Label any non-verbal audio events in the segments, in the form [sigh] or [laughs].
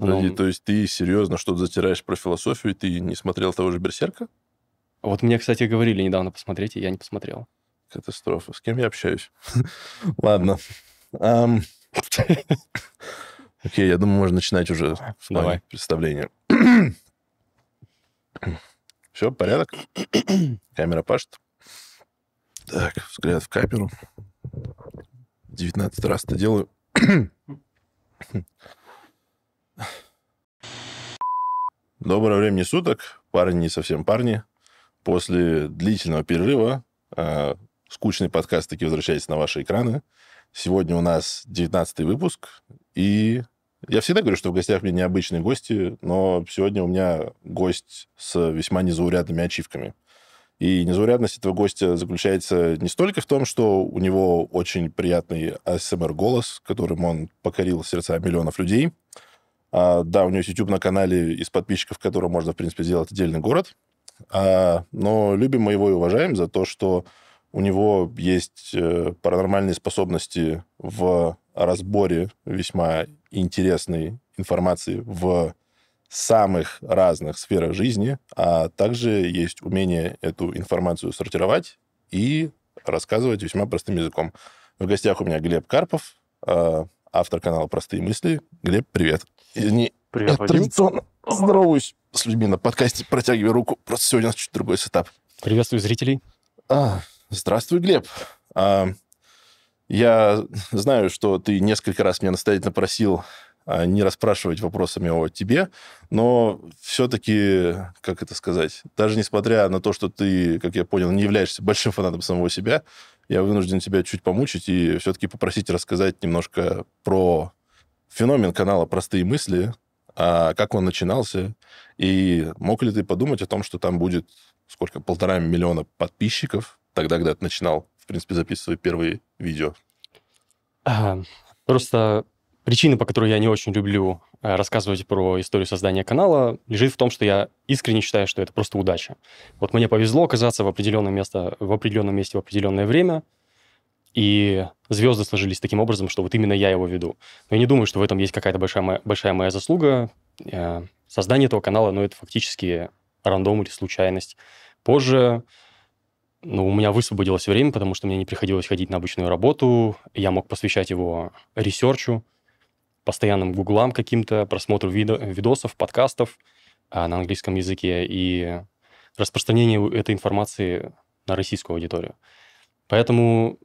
Подожди, ну, то есть ты серьезно что-то затираешь про философию, ты не смотрел того же «Берсерка»? Вот мне, кстати, говорили недавно посмотреть, и я не посмотрел. Катастрофа. С кем я общаюсь? [laughs] Ладно. [laughs] Окей, я думаю, можно начинать уже Давай. представление. [clears throat] Все, порядок? [clears throat] Камера пашет. Так, взгляд в камеру. 19 раз это делаю. [clears throat] Доброго времени суток, парни не совсем парни. После длительного перерыва э, скучный подкаст таки возвращается на ваши экраны. Сегодня у нас 19 выпуск, и я всегда говорю, что в гостях у меня необычные гости, но сегодня у меня гость с весьма незаурядными ачивками. И незаурядность этого гостя заключается не столько в том, что у него очень приятный АСМР-голос, которым он покорил сердца миллионов людей, а, да, у него есть YouTube на канале из подписчиков, которого можно, в принципе, сделать отдельный город. А, но любим мы его и уважаем за то, что у него есть э, паранормальные способности в разборе весьма интересной информации в самых разных сферах жизни, а также есть умение эту информацию сортировать и рассказывать весьма простым языком. В гостях у меня Глеб Карпов, а, автор канала «Простые мысли». Глеб, привет. Не, привет, Я Вадим. традиционно здороваюсь с людьми на подкасте, протягиваю руку. Просто сегодня у нас чуть другой сетап. Приветствую зрителей. А, здравствуй, Глеб. А, я знаю, что ты несколько раз меня настоятельно просил а, не расспрашивать вопросами о тебе, но все-таки, как это сказать, даже несмотря на то, что ты, как я понял, не являешься большим фанатом самого себя, я вынужден тебя чуть помучить и все-таки попросить рассказать немножко про феномен канала «Простые мысли», а как он начинался, и мог ли ты подумать о том, что там будет сколько, полтора миллиона подписчиков, тогда, когда ты начинал, в принципе, записывать первые видео? Просто Причина, по которой я не очень люблю э, рассказывать про историю создания канала, лежит в том, что я искренне считаю, что это просто удача. Вот мне повезло оказаться в определенном, место, в определенном месте в определенное время, и звезды сложились таким образом, что вот именно я его веду. Но я не думаю, что в этом есть какая-то большая моя, большая моя заслуга. Э, создание этого канала, ну, это фактически рандом или случайность. Позже ну, у меня высвободилось время, потому что мне не приходилось ходить на обычную работу, я мог посвящать его ресерчу, постоянным гуглам каким-то, просмотру видо видосов, подкастов а, на английском языке и распространению этой информации на российскую аудиторию. Поэтому,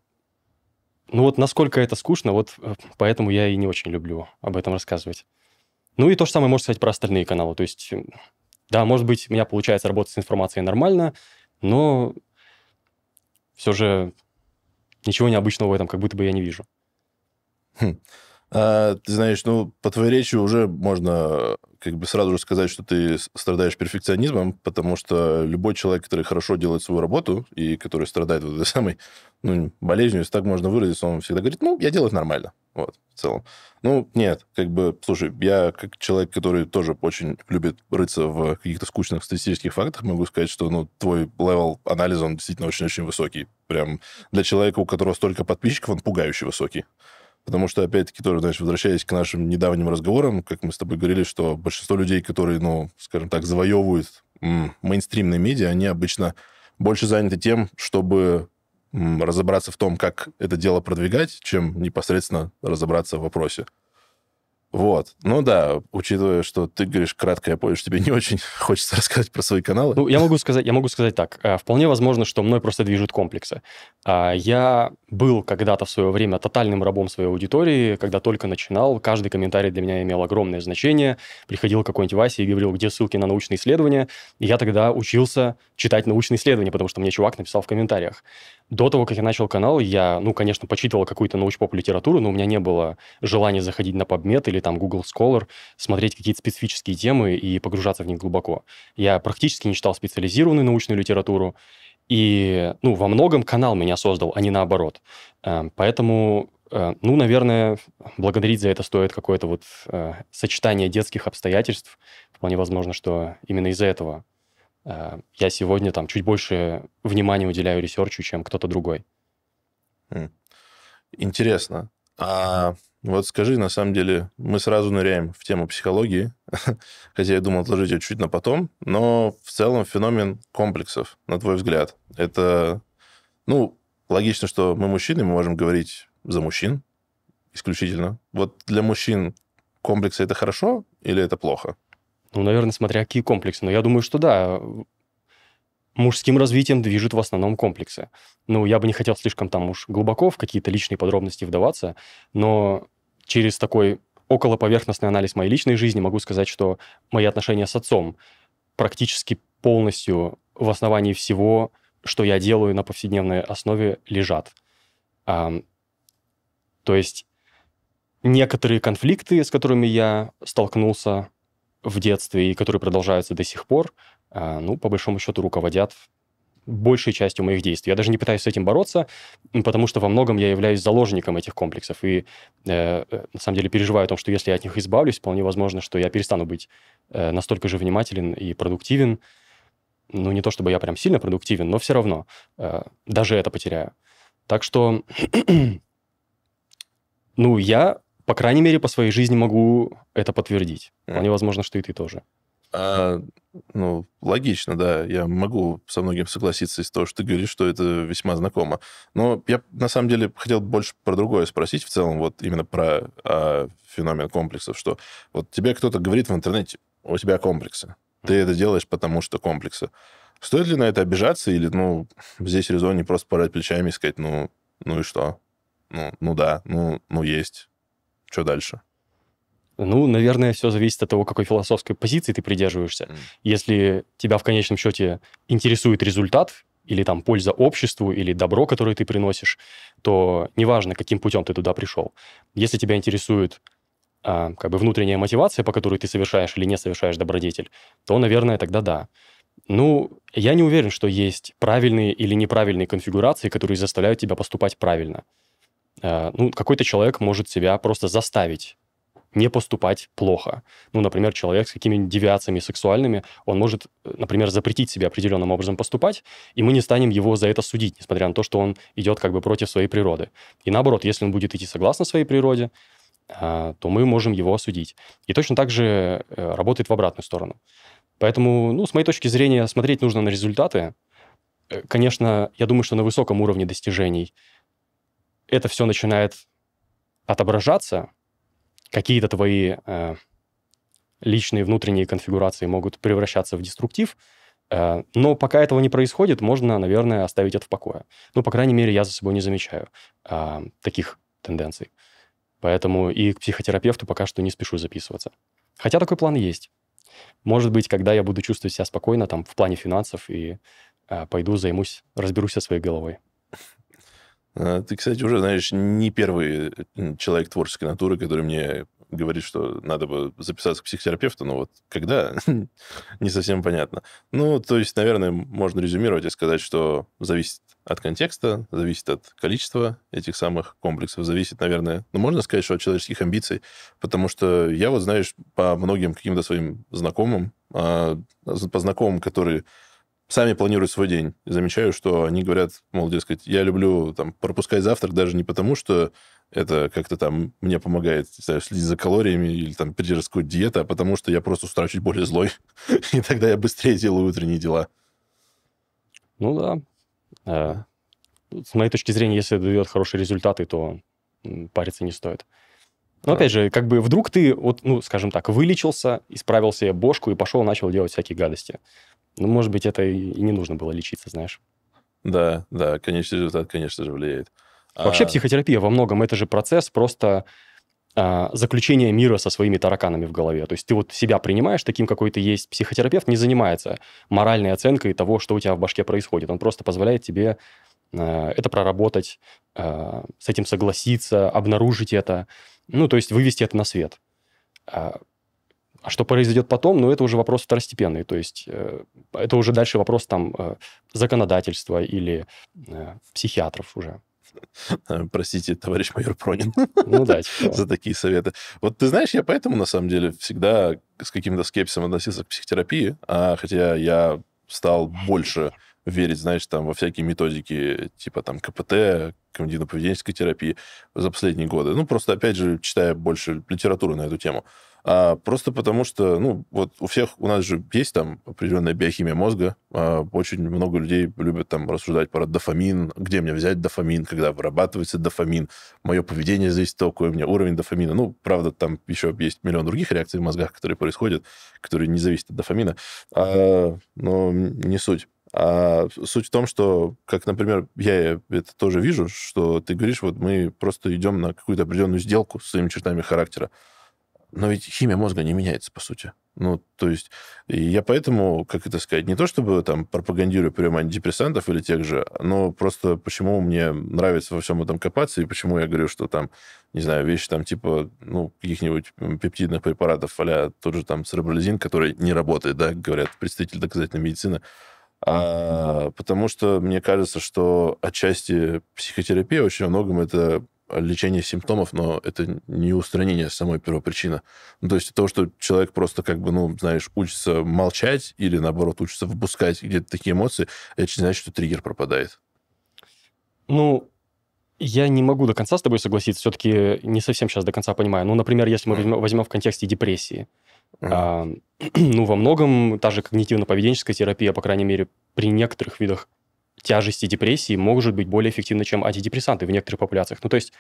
ну вот насколько это скучно, вот э, поэтому я и не очень люблю об этом рассказывать. Ну и то же самое можно сказать про остальные каналы. То есть, да, может быть, у меня получается работать с информацией нормально, но все же ничего необычного в этом как будто бы я не вижу. Хм. А, ты знаешь, ну, по твоей речи уже можно э, как бы сразу же сказать, что ты страдаешь перфекционизмом, потому что любой человек, который хорошо делает свою работу и который страдает вот этой самой ну, болезнью, если так можно выразиться, он всегда говорит, ну, я делаю нормально, вот, в целом. Ну, нет, как бы, слушай, я как человек, который тоже очень любит рыться в каких-то скучных статистических фактах, могу сказать, что, ну, твой левел анализа, он действительно очень-очень высокий. Прям для человека, у которого столько подписчиков, он пугающе высокий. Потому что, опять-таки, тоже, знаешь, возвращаясь к нашим недавним разговорам, как мы с тобой говорили, что большинство людей, которые, ну, скажем так, завоевывают мейнстримные медиа, они обычно больше заняты тем, чтобы разобраться в том, как это дело продвигать, чем непосредственно разобраться в вопросе. Вот. Ну да, учитывая, что ты говоришь кратко, я понял, что тебе не очень [laughs] хочется рассказать про свои каналы. Ну, я могу сказать, я могу сказать так. Э, вполне возможно, что мной просто движут комплексы. А, я был когда-то в свое время тотальным рабом своей аудитории, когда только начинал. Каждый комментарий для меня имел огромное значение. Приходил какой-нибудь Вася и говорил, где ссылки на научные исследования. И я тогда учился читать научные исследования, потому что мне чувак написал в комментариях. До того, как я начал канал, я, ну, конечно, почитывал какую-то научпоп литературу, но у меня не было желания заходить на PubMed или там Google Scholar, смотреть какие-то специфические темы и погружаться в них глубоко. Я практически не читал специализированную научную литературу, и, ну, во многом канал меня создал, а не наоборот. Э, поэтому э, ну, наверное, благодарить за это стоит какое-то вот э, сочетание детских обстоятельств. Вполне возможно, что именно из-за этого Э, я сегодня там чуть больше внимания уделяю ресерчу, чем кто-то другой. Хм. Интересно. А вот скажи, на самом деле, мы сразу ныряем в тему психологии, [laughs] хотя я думал отложить ее чуть на потом, но в целом феномен комплексов, на твой взгляд, это, ну, логично, что мы мужчины, мы можем говорить за мужчин исключительно. Вот для мужчин комплексы это хорошо или это плохо? Ну, наверное, смотря какие комплексы. Но я думаю, что да, мужским развитием движут в основном комплексы. Ну, я бы не хотел слишком там уж глубоко в какие-то личные подробности вдаваться, но через такой околоповерхностный анализ моей личной жизни могу сказать, что мои отношения с отцом практически полностью в основании всего, что я делаю на повседневной основе, лежат. А, то есть некоторые конфликты, с которыми я столкнулся в детстве и которые продолжаются до сих пор, э, ну, по большому счету, руководят большей частью моих действий. Я даже не пытаюсь с этим бороться, потому что во многом я являюсь заложником этих комплексов и э, э, на самом деле переживаю о том, что если я от них избавлюсь, вполне возможно, что я перестану быть настолько же внимателен и продуктивен. Ну, не то чтобы я прям сильно продуктивен, но все равно даже это потеряю. Так что, [clears throat] ну, я по крайней мере, по своей жизни могу это подтвердить. А. Вполне возможно, что и ты тоже. А, ну, логично, да. Я могу со многим согласиться из того, что ты говоришь, что это весьма знакомо. Но я, на самом деле, хотел больше про другое спросить в целом, вот именно про а, феномен комплексов, что вот тебе кто-то говорит в интернете, у тебя комплексы. Ты mm это делаешь, потому что комплексы. Стоит ли на это обижаться или, ну, здесь резон не просто порать плечами и сказать, ну, ну и что? Ну, ну да, ну, ну есть что дальше? Ну, наверное, все зависит от того, какой философской позиции ты придерживаешься. Mm. Если тебя в конечном счете интересует результат, или там польза обществу, или добро, которое ты приносишь, то неважно, каким путем ты туда пришел. Если тебя интересует а, как бы внутренняя мотивация, по которой ты совершаешь или не совершаешь добродетель, то, наверное, тогда да. Ну, я не уверен, что есть правильные или неправильные конфигурации, которые заставляют тебя поступать правильно. Э, ну, какой-то человек может себя просто заставить не поступать плохо. Ну, например, человек с какими-нибудь девиациями сексуальными, он может, э, например, запретить себе определенным образом поступать, и мы не станем его за это судить, несмотря на то, что он идет как бы против своей природы. И наоборот, если он будет идти согласно своей природе, э, то мы можем его осудить. И точно так же работает в обратную сторону. Поэтому, ну, с моей точки зрения, смотреть нужно на результаты. Конечно, я думаю, что на высоком уровне достижений – это все начинает отображаться, какие-то твои э, личные внутренние конфигурации могут превращаться в деструктив, э, но пока этого не происходит, можно, наверное, оставить это в покое. Ну, по крайней мере, я за собой не замечаю э, таких тенденций. Поэтому и к психотерапевту пока что не спешу записываться. Хотя такой план есть. Может быть, когда я буду чувствовать себя спокойно, там, в плане финансов, и э, пойду займусь, разберусь со своей головой. А, ты, кстати, уже, знаешь, не первый человек творческой натуры, который мне говорит, что надо бы записаться к психотерапевту, но вот когда, [laughs] не совсем понятно. Ну, то есть, наверное, можно резюмировать и сказать, что зависит от контекста, зависит от количества этих самых комплексов, зависит, наверное, ну, можно сказать, что от человеческих амбиций, потому что я вот, знаешь, по многим каким-то своим знакомым, а, по знакомым, которые сами планируют свой день. И замечаю, что они говорят, мол, дескать, я люблю там, пропускать завтрак даже не потому, что это как-то там мне помогает знаю, следить за калориями или там придерживаться какой а потому что я просто с чуть более злой, [laughs] и тогда я быстрее делаю утренние дела. Ну да. Э, с моей точки зрения, если дает хорошие результаты, то париться не стоит. Но опять же, как бы вдруг ты, вот, ну, скажем так, вылечился, исправил себе бошку и пошел, начал делать всякие гадости. Ну, может быть, это и не нужно было лечиться, знаешь. Да, да, конечный результат, конечно же, влияет. Вообще а... психотерапия во многом это же процесс просто а, заключение мира со своими тараканами в голове. То есть ты вот себя принимаешь таким, какой ты есть. Психотерапевт не занимается моральной оценкой того, что у тебя в башке происходит. Он просто позволяет тебе а, это проработать, а, с этим согласиться, обнаружить это. Ну, то есть вывести это на свет. А, а что произойдет потом, ну, это уже вопрос второстепенный. То есть э, это уже дальше вопрос там э, законодательства или э, психиатров уже. [laughs] Простите, товарищ майор Пронин, ну, да, [laughs] типа. за такие советы. Вот ты знаешь, я поэтому, на самом деле, всегда с каким-то скепсисом относился к психотерапии, а, хотя я стал больше верить, знаешь, там, во всякие методики, типа там КПТ, когнитивно-поведенческой терапии за последние годы. Ну, просто, опять же, читая больше литературы на эту тему. А просто потому что, ну, вот у всех, у нас же есть там определенная биохимия мозга. А, очень много людей любят там рассуждать про дофамин, где мне взять дофамин, когда вырабатывается дофамин, мое поведение здесь такое, у меня уровень дофамина. Ну, правда, там еще есть миллион других реакций в мозгах, которые происходят, которые не зависят от дофамина. А, но не суть. А суть в том, что, как, например, я это тоже вижу, что ты говоришь, вот мы просто идем на какую-то определенную сделку с своими чертами характера. Но ведь химия мозга не меняется, по сути. Ну, то есть, я поэтому, как это сказать, не то чтобы там пропагандирую прием антидепрессантов или тех же, но просто почему мне нравится во всем этом копаться, и почему я говорю, что там, не знаю, вещи там типа, ну, каких-нибудь пептидных препаратов, а тот же там церебролизин, который не работает, да, говорят представители доказательной медицины, а, потому что мне кажется, что отчасти психотерапия очень во многом это лечение симптомов, но это не устранение самой первопричины. Ну, то есть то, что человек просто как бы, ну, знаешь, учится молчать или, наоборот, учится выпускать где-то такие эмоции, это не значит, что триггер пропадает. Ну, я не могу до конца с тобой согласиться, все-таки не совсем сейчас до конца понимаю. Ну, например, если мы возьмем, возьмем в контексте депрессии, а, [clears throat] ну, во многом та же когнитивно-поведенческая терапия, по крайней мере, при некоторых видах тяжести депрессии может быть более эффективны, чем антидепрессанты в некоторых популяциях. Ну, то есть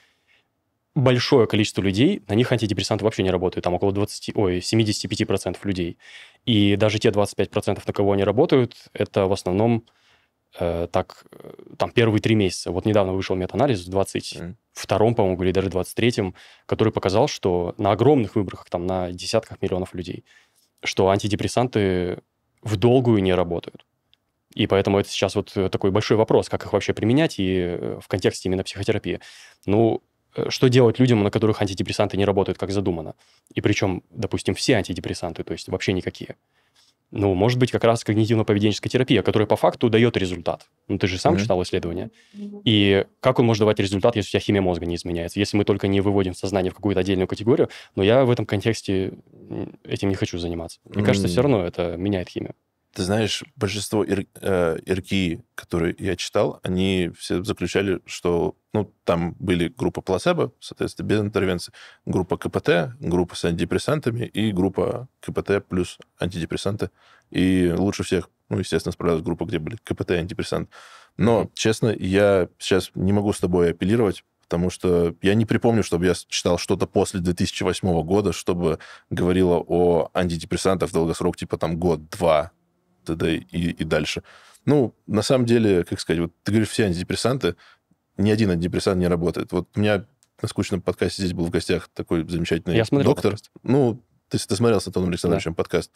большое количество людей, на них антидепрессанты вообще не работают, там около 20, ой, 75% людей. И даже те 25%, на кого они работают, это в основном э, так, э, там первые три месяца. Вот недавно вышел метаанализ в 22-м, mm. по-моему, или даже 23-м, который показал, что на огромных выборах, там на десятках миллионов людей, что антидепрессанты в долгую не работают. И поэтому это сейчас вот э, такой большой вопрос, как их вообще применять и э, в контексте именно психотерапии. Ну, э, что делать людям, на которых антидепрессанты не работают, как задумано? И причем, допустим, все антидепрессанты, то есть вообще никакие. Ну, может быть, как раз когнитивно-поведенческая терапия, которая по факту дает результат. Ну, ты же сам mm-hmm. читал исследование. И как он может давать результат, если у тебя химия мозга не изменяется? Если мы только не выводим сознание в какую-то отдельную категорию, но я в этом контексте этим не хочу заниматься. Мне mm-hmm. кажется, все равно это меняет химию. Ты знаешь, большинство ир, э, ирки, которые я читал, они все заключали, что ну, там были группа плацебо, соответственно, без интервенции, группа КПТ, группа с антидепрессантами и группа КПТ плюс антидепрессанты. И лучше всех, ну, естественно, справилась группа, где были КПТ и антидепрессанты. Но, честно, я сейчас не могу с тобой апеллировать, потому что я не припомню, чтобы я читал что-то после 2008 года, чтобы говорило о антидепрессантах в долгосрок, типа там год-два, т.д. И, и дальше. Ну, на самом деле, как сказать, вот ты говоришь, все антидепрессанты, ни один антидепрессант не работает. Вот у меня на скучном подкасте здесь был в гостях такой замечательный Я доктор. Подкаст. Ну, то есть ты смотрел с Антоном Александровичем да. подкаст.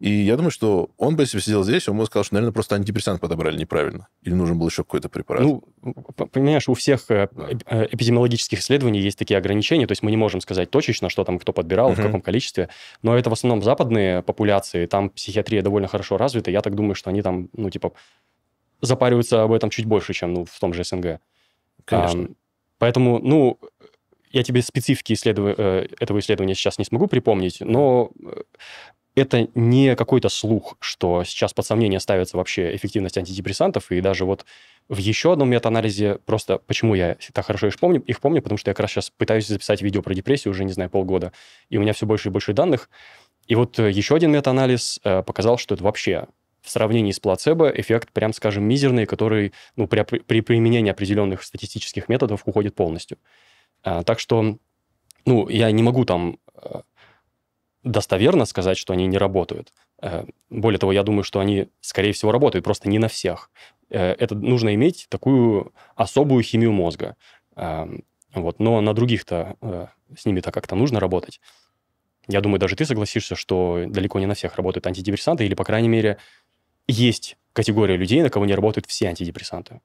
И я думаю, что он бы, если бы сидел здесь, он бы сказал, что, наверное, просто антидепрессант подобрали неправильно. Или нужен был еще какой-то препарат. Ну, понимаешь, у всех э, да. Э, эпидемиологических исследований есть такие ограничения. То есть мы не можем сказать точечно, что там кто подбирал, угу. в каком количестве. Но это в основном западные популяции. Там психиатрия довольно хорошо развита. Я так думаю, что они там, ну, типа, запариваются об этом чуть больше, чем ну, в том же СНГ. Конечно. А, поэтому, ну, я тебе специфики исследов... Э, этого исследования сейчас не смогу припомнить, но это не какой-то слух, что сейчас под сомнение ставится вообще эффективность антидепрессантов, и даже вот в еще одном анализе просто почему я так хорошо их помню, их помню, потому что я как раз сейчас пытаюсь записать видео про депрессию уже, не знаю, полгода, и у меня все больше и больше данных. И вот э, еще один метаанализ э, показал, что это вообще в сравнении с плацебо эффект, прям скажем, мизерный, который ну, при, при применении определенных статистических методов уходит полностью. А, так что ну, я не могу там э, достоверно сказать, что они не работают. Э, более того, я думаю, что они, скорее всего, работают, просто не на всех. Э, это нужно иметь такую особую химию мозга. Э, вот. Но на других-то с ними-то как-то нужно работать. Я думаю, даже ты согласишься, что далеко не на всех работают антидепрессанты, или, по крайней мере, есть категория людей, на кого не работают все антидепрессанты.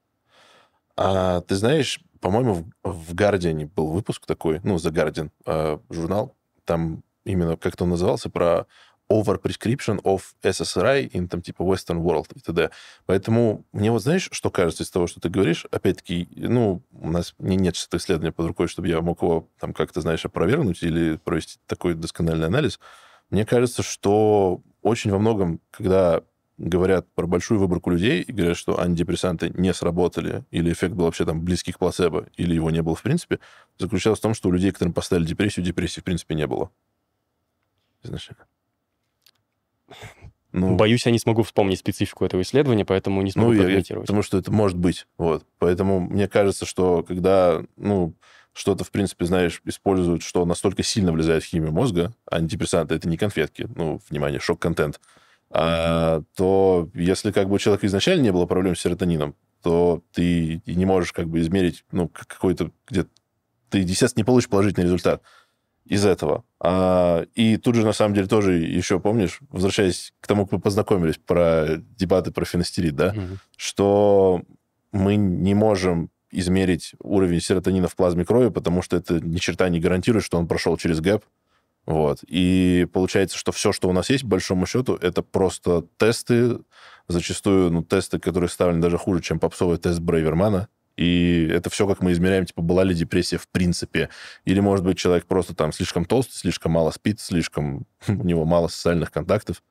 А, ты знаешь, по-моему, в, в был выпуск такой, ну, The Guardian э, журнал, там именно как-то он назывался, про over-prescription of SSRI in там типа Western World и т.д. Поэтому мне вот знаешь, что кажется из того, что ты говоришь? Опять-таки, ну, у нас не, нет что-то исследования под рукой, чтобы я мог его там как-то, знаешь, опровергнуть или провести такой доскональный анализ. Мне кажется, что очень во многом, когда говорят про большую выборку людей и говорят, что антидепрессанты не сработали, или эффект был вообще там близкий к плацебо, или его не было в принципе, заключалось в том, что у людей, которым поставили депрессию, депрессии в принципе не было изначально? [laughs] Ну, Боюсь, я не смогу вспомнить специфику этого исследования, поэтому не смогу ну, прокомментировать. Потому что это может быть. Вот. Поэтому мне кажется, что когда ну, что-то, в принципе, знаешь, используют, что настолько сильно влезает в химию мозга, антидепрессанты — это не конфетки, ну, внимание, шок-контент, а, то если как бы у человека изначально не было проблем с серотонином, то ты не можешь как бы измерить, ну, какой-то где-то... Ты, естественно, не получишь положительный результат из этого. А, и тут же, на самом деле, тоже еще помнишь, возвращаясь к тому, как мы познакомились про дебаты про фенастерид, да, угу. что мы не можем измерить уровень серотонина в плазме крови, потому что это ни черта не гарантирует, что он прошел через гэп. Вот. И получается, что все, что у нас есть, по большому счету, это просто тесты, зачастую ну, тесты, которые ставлены даже хуже, чем попсовый тест Брейвермана, и это все, как мы измеряем, типа, была ли депрессия в принципе. Или, может быть, человек просто там слишком толстый, слишком мало спит, слишком [laughs] у него мало социальных контактов,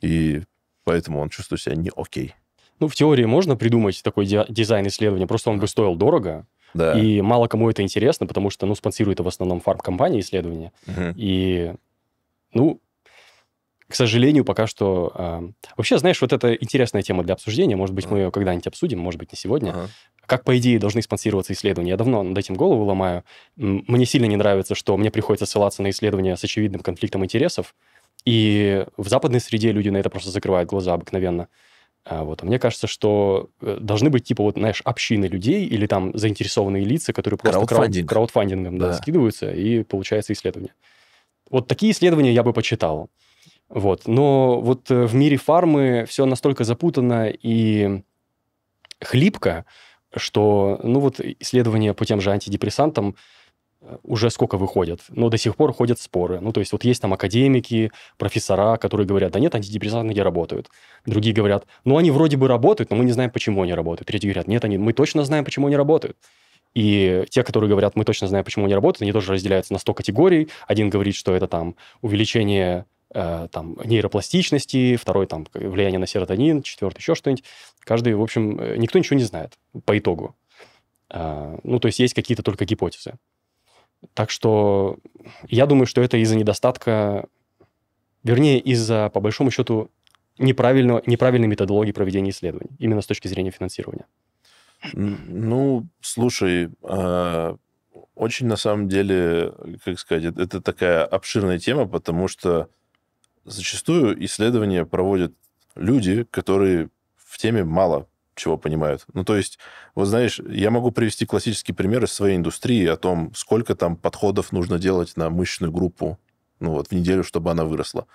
и поэтому он чувствует себя не окей. Ну, в теории можно придумать такой дизайн исследования, просто он бы стоил дорого, да. и мало кому это интересно, потому что, ну, спонсирует в основном фармкомпании исследования. Угу. И, ну, к сожалению, пока что... Э, вообще, знаешь, вот это интересная тема для обсуждения. Может быть, мы ее когда-нибудь обсудим, может быть, не сегодня. Ага. Как, по идее, должны спонсироваться исследования? Я давно над этим голову ломаю. Мне сильно не нравится, что мне приходится ссылаться на исследования с очевидным конфликтом интересов. И в западной среде люди на это просто закрывают глаза обыкновенно. А вот. А мне кажется, что э, должны быть, типа, вот, знаешь, общины людей или там заинтересованные лица, которые просто Краудфандинг. краудфандингом да. Да, скидываются, и получается исследование. Вот такие исследования я бы почитал. Вот. Но вот э, в мире фармы все настолько запутано и хлипко, что, ну вот, исследования по тем же антидепрессантам э, уже сколько выходят, но до сих пор ходят споры. Ну, то есть вот есть там академики, профессора, которые говорят, да нет, антидепрессанты не работают. Другие говорят, ну, они вроде бы работают, но мы не знаем, почему они работают. Третьи говорят, нет, они, мы точно знаем, почему они работают. И те, которые говорят, мы точно знаем, почему они работают, они тоже разделяются на 100 категорий. Один говорит, что это там увеличение Э, там, нейропластичности, второй там влияние на серотонин, четвертый еще что-нибудь. Каждый, в общем, э, никто ничего не знает по итогу. Э, ну, то есть есть какие-то только гипотезы. Так что я думаю, что это из-за недостатка, вернее, из-за, по большому счету, неправильного, неправильной методологии проведения исследований, именно с точки зрения финансирования. Ну, слушай, а, очень на самом деле, как сказать, это такая обширная тема, потому что зачастую исследования проводят люди, которые в теме мало чего понимают. Ну, то есть, вот знаешь, я могу привести классический пример из своей индустрии о том, сколько там подходов нужно делать на мышечную группу ну, вот, в неделю, чтобы она выросла.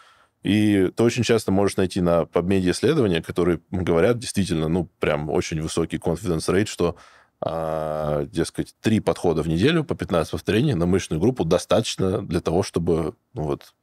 И ты очень часто можешь найти на PubMed исследования, которые говорят действительно, ну, прям очень высокий confidence rate, что, а, дескать, три подхода в неделю по 15 повторений на мышечную группу достаточно для того, чтобы ну, вот,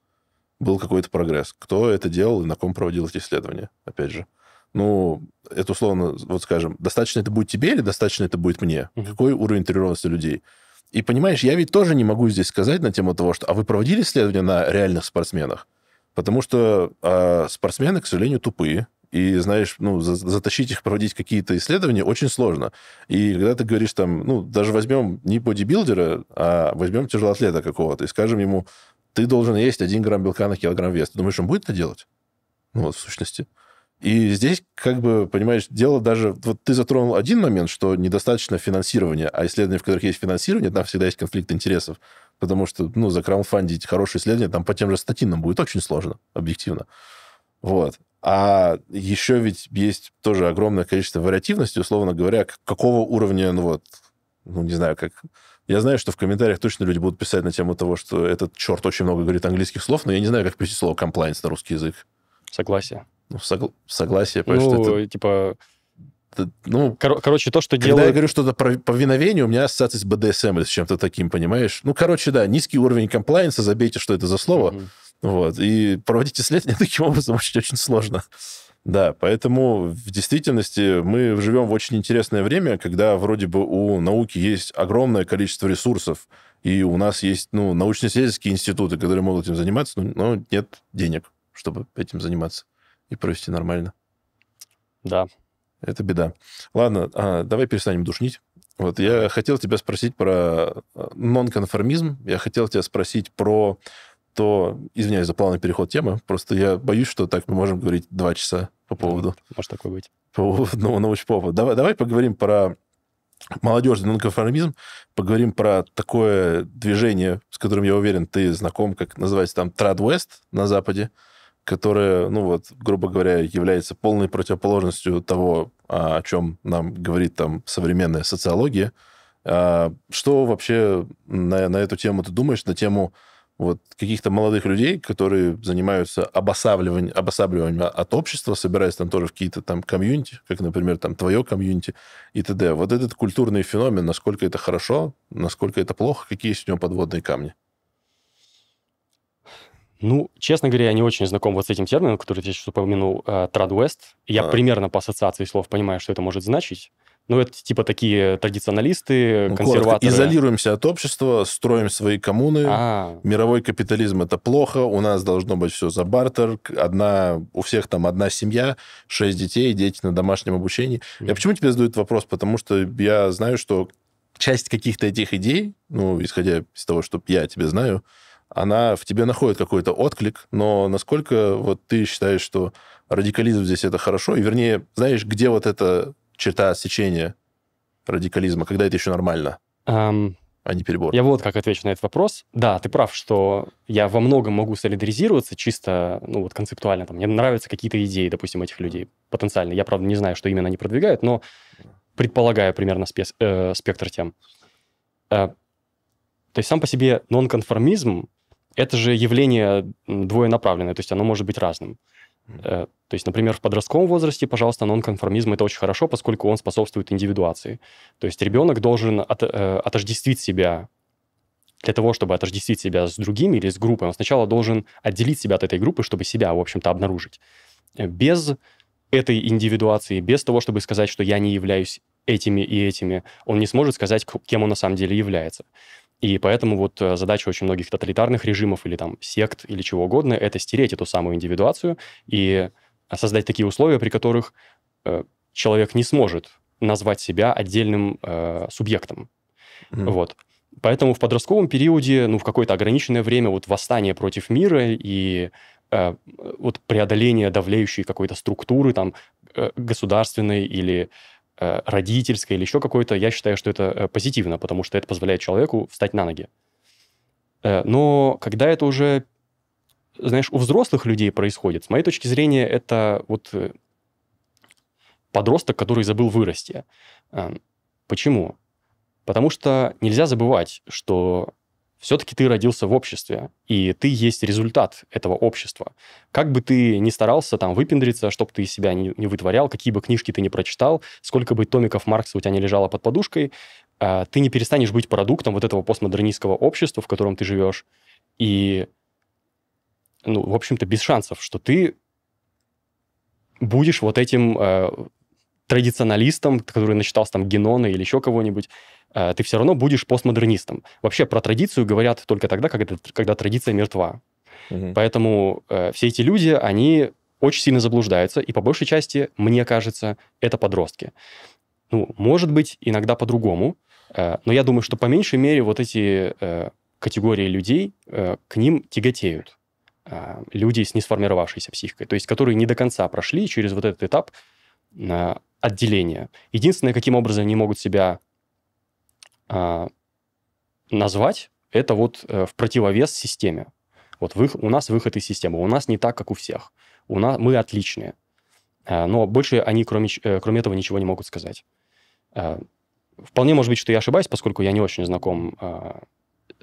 был какой-то прогресс. Кто это делал и на ком проводил эти исследования, опять же. Ну, это условно, вот скажем, достаточно это будет тебе или достаточно это будет мне? Mm-hmm. Какой уровень тренированности людей? И понимаешь, я ведь тоже не могу здесь сказать на тему того, что а вы проводили исследования на реальных спортсменах? Потому что э, спортсмены, к сожалению, тупые. И, знаешь, ну, за, затащить их проводить какие-то исследования очень сложно. И когда ты говоришь там, ну, даже возьмем не бодибилдера, а возьмем тяжелоатлета какого-то и скажем ему, ты должен есть 1 грамм белка на килограмм веса. Ты думаешь, он будет это делать? Ну, вот, в сущности. И здесь, как бы, понимаешь, дело даже... Вот ты затронул один момент, что недостаточно финансирования, а исследования, в которых есть финансирование, там всегда есть конфликт интересов, потому что, ну, за краундфандить хорошие исследования, там по тем же статинам будет очень сложно, объективно. Вот. А еще ведь есть тоже огромное количество вариативности, условно говоря, какого уровня, ну вот, ну, не знаю, как я знаю, что в комментариях точно люди будут писать на тему того, что этот черт очень много говорит английских слов, но я не знаю, как перевести слово compliance на русский язык. Согласие. Ну, согла- согласие, ну, что это... типа... ну, Кор- короче, то, что когда делает... Когда я говорю что-то про повиновение, у меня ассоциация с БДСМ или с чем-то таким, понимаешь? Ну, короче, да, низкий уровень комплайенса, забейте, что это за слово, mm-hmm. вот, и проводить исследования [laughs] таким образом очень-очень сложно. Да, поэтому в действительности мы живем в очень интересное время, когда вроде бы у науки есть огромное количество ресурсов, и у нас есть ну, научно-исследовательские институты, которые могут этим заниматься, но, нет денег, чтобы этим заниматься и провести нормально. Да. Это беда. Ладно, а, давай перестанем душнить. Вот я хотел тебя спросить про э, нонконформизм, я хотел тебя спросить про то, извиняюсь за плавный переход темы, просто я боюсь, что так мы можем говорить два часа по поводу... Может такое быть. По поводу научпопа. Ну, давай, давай поговорим про молодежный нонконформизм, поговорим про такое движение, с которым, я уверен, ты знаком, как называется там Традвест на Западе, которое, ну вот, грубо говоря, является полной противоположностью того, а, о чем нам говорит там современная социология. А, что вообще на, на эту тему ты думаешь, на тему вот каких-то молодых людей, которые занимаются обосабливанием, обосабливанием от общества, собираясь там тоже в какие-то там комьюнити, как, например, там твое комьюнити и т.д. Вот этот культурный феномен, насколько это хорошо, насколько это плохо, какие есть у него подводные камни? Ну, честно говоря, я не очень знаком вот с этим термином, который ты сейчас упомянул, традвест. Э, я а. примерно по ассоциации слов понимаю, что это может значить. Ну, это типа такие традиционалисты, ну, консерваторы. Коротко, изолируемся от общества, строим свои коммуны. А-а-а. Мировой капитализм это плохо, у нас должно быть все за бартер, одна, у всех там одна семья, шесть детей, дети на домашнем обучении. Mm-hmm. Я почему тебе задаю этот вопрос? Потому что я знаю, что часть каких-то этих идей, ну, исходя из того, что я тебе знаю, она в тебе находит какой-то отклик, но насколько вот ты считаешь, что радикализм здесь это хорошо, и вернее, знаешь, где вот это черта сечения радикализма, когда это еще нормально, эм, а не перебор? Я вот как отвечу на этот вопрос. Да, ты прав, что я во многом могу солидаризироваться чисто, ну вот концептуально. Там, мне нравятся какие-то идеи, допустим, этих людей потенциально. Я, правда, не знаю, что именно они продвигают, но предполагаю примерно спе- э, спектр тем. Э, то есть сам по себе нонконформизм – это же явление направленное, то есть оно может быть разным. Э, то есть, например, в подростковом возрасте, пожалуйста, нонконформизм это очень хорошо, поскольку он способствует индивидуации. То есть ребенок должен от, э, отождествить себя для того, чтобы отождествить себя с другими или с группой, он сначала должен отделить себя от этой группы, чтобы себя, в общем-то, обнаружить. Э, без этой индивидуации, без того, чтобы сказать, что я не являюсь этими и этими, он не сможет сказать, кем он на самом деле является. И поэтому вот э, задача очень многих тоталитарных режимов или там сект или чего угодно – это стереть эту самую индивидуацию и создать такие условия, при которых э, человек не сможет назвать себя отдельным э, субъектом. Mm-hmm. Вот. Поэтому в подростковом периоде, ну, в какое-то ограниченное время вот восстание против мира и э, вот преодоление давлеющей какой-то структуры там э, государственной или Э, родительское или еще какое-то, я считаю, что это э, позитивно, потому что это позволяет человеку встать на ноги. Э, но когда это уже, знаешь, у взрослых людей происходит, с моей точки зрения, это вот подросток, который забыл вырасти. Эм, почему? Потому что нельзя забывать, что все-таки ты родился в обществе, и ты есть результат этого общества. Как бы ты ни старался там выпендриться, чтобы ты из себя не, не вытворял, какие бы книжки ты не прочитал, сколько бы томиков Маркса у тебя не лежало под подушкой, э, ты не перестанешь быть продуктом вот этого постмодернистского общества, в котором ты живешь. И, ну, в общем-то, без шансов, что ты будешь вот этим э, традиционалистом, который начитался там Генона или еще кого-нибудь, Э, ты все равно будешь постмодернистом. Вообще про традицию говорят только тогда, когда, когда традиция мертва. Угу. Поэтому э, все эти люди, они очень сильно заблуждаются, и по большей части, мне кажется, это подростки. Ну, может быть, иногда по-другому, э, но я думаю, что по меньшей мере вот эти э, категории людей э, к ним тяготеют э, люди с несформировавшейся психикой, то есть которые не до конца прошли через вот этот этап э, отделения. Единственное, каким образом они могут себя а, назвать это вот э, в противовес системе. Вот у нас выход из системы, у нас не так, как у всех. У нас, мы отличные. А, но больше они, кроме, э, кроме этого, ничего не могут сказать. А, вполне может быть, что я ошибаюсь, поскольку я не очень знаком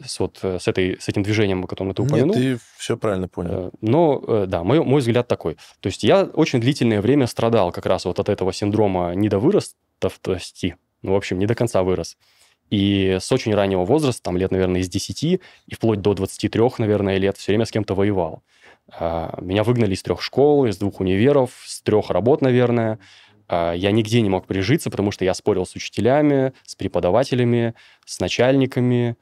с, вот, э, с, этой, с этим движением, о котором ты упомянул. Нет, ты все правильно понял. Но, да, мой, мой взгляд такой. То есть я очень длительное время страдал как раз вот от этого синдрома недовыростовости, ну, в общем, не до конца вырос. И с очень раннего возраста, там лет, наверное, из 10 и вплоть до 23, наверное, лет, все время с кем-то воевал. А, меня выгнали из трех школ, из двух универов, с трех работ, наверное. А, я нигде не мог прижиться, потому что я спорил с учителями, с преподавателями, с начальниками.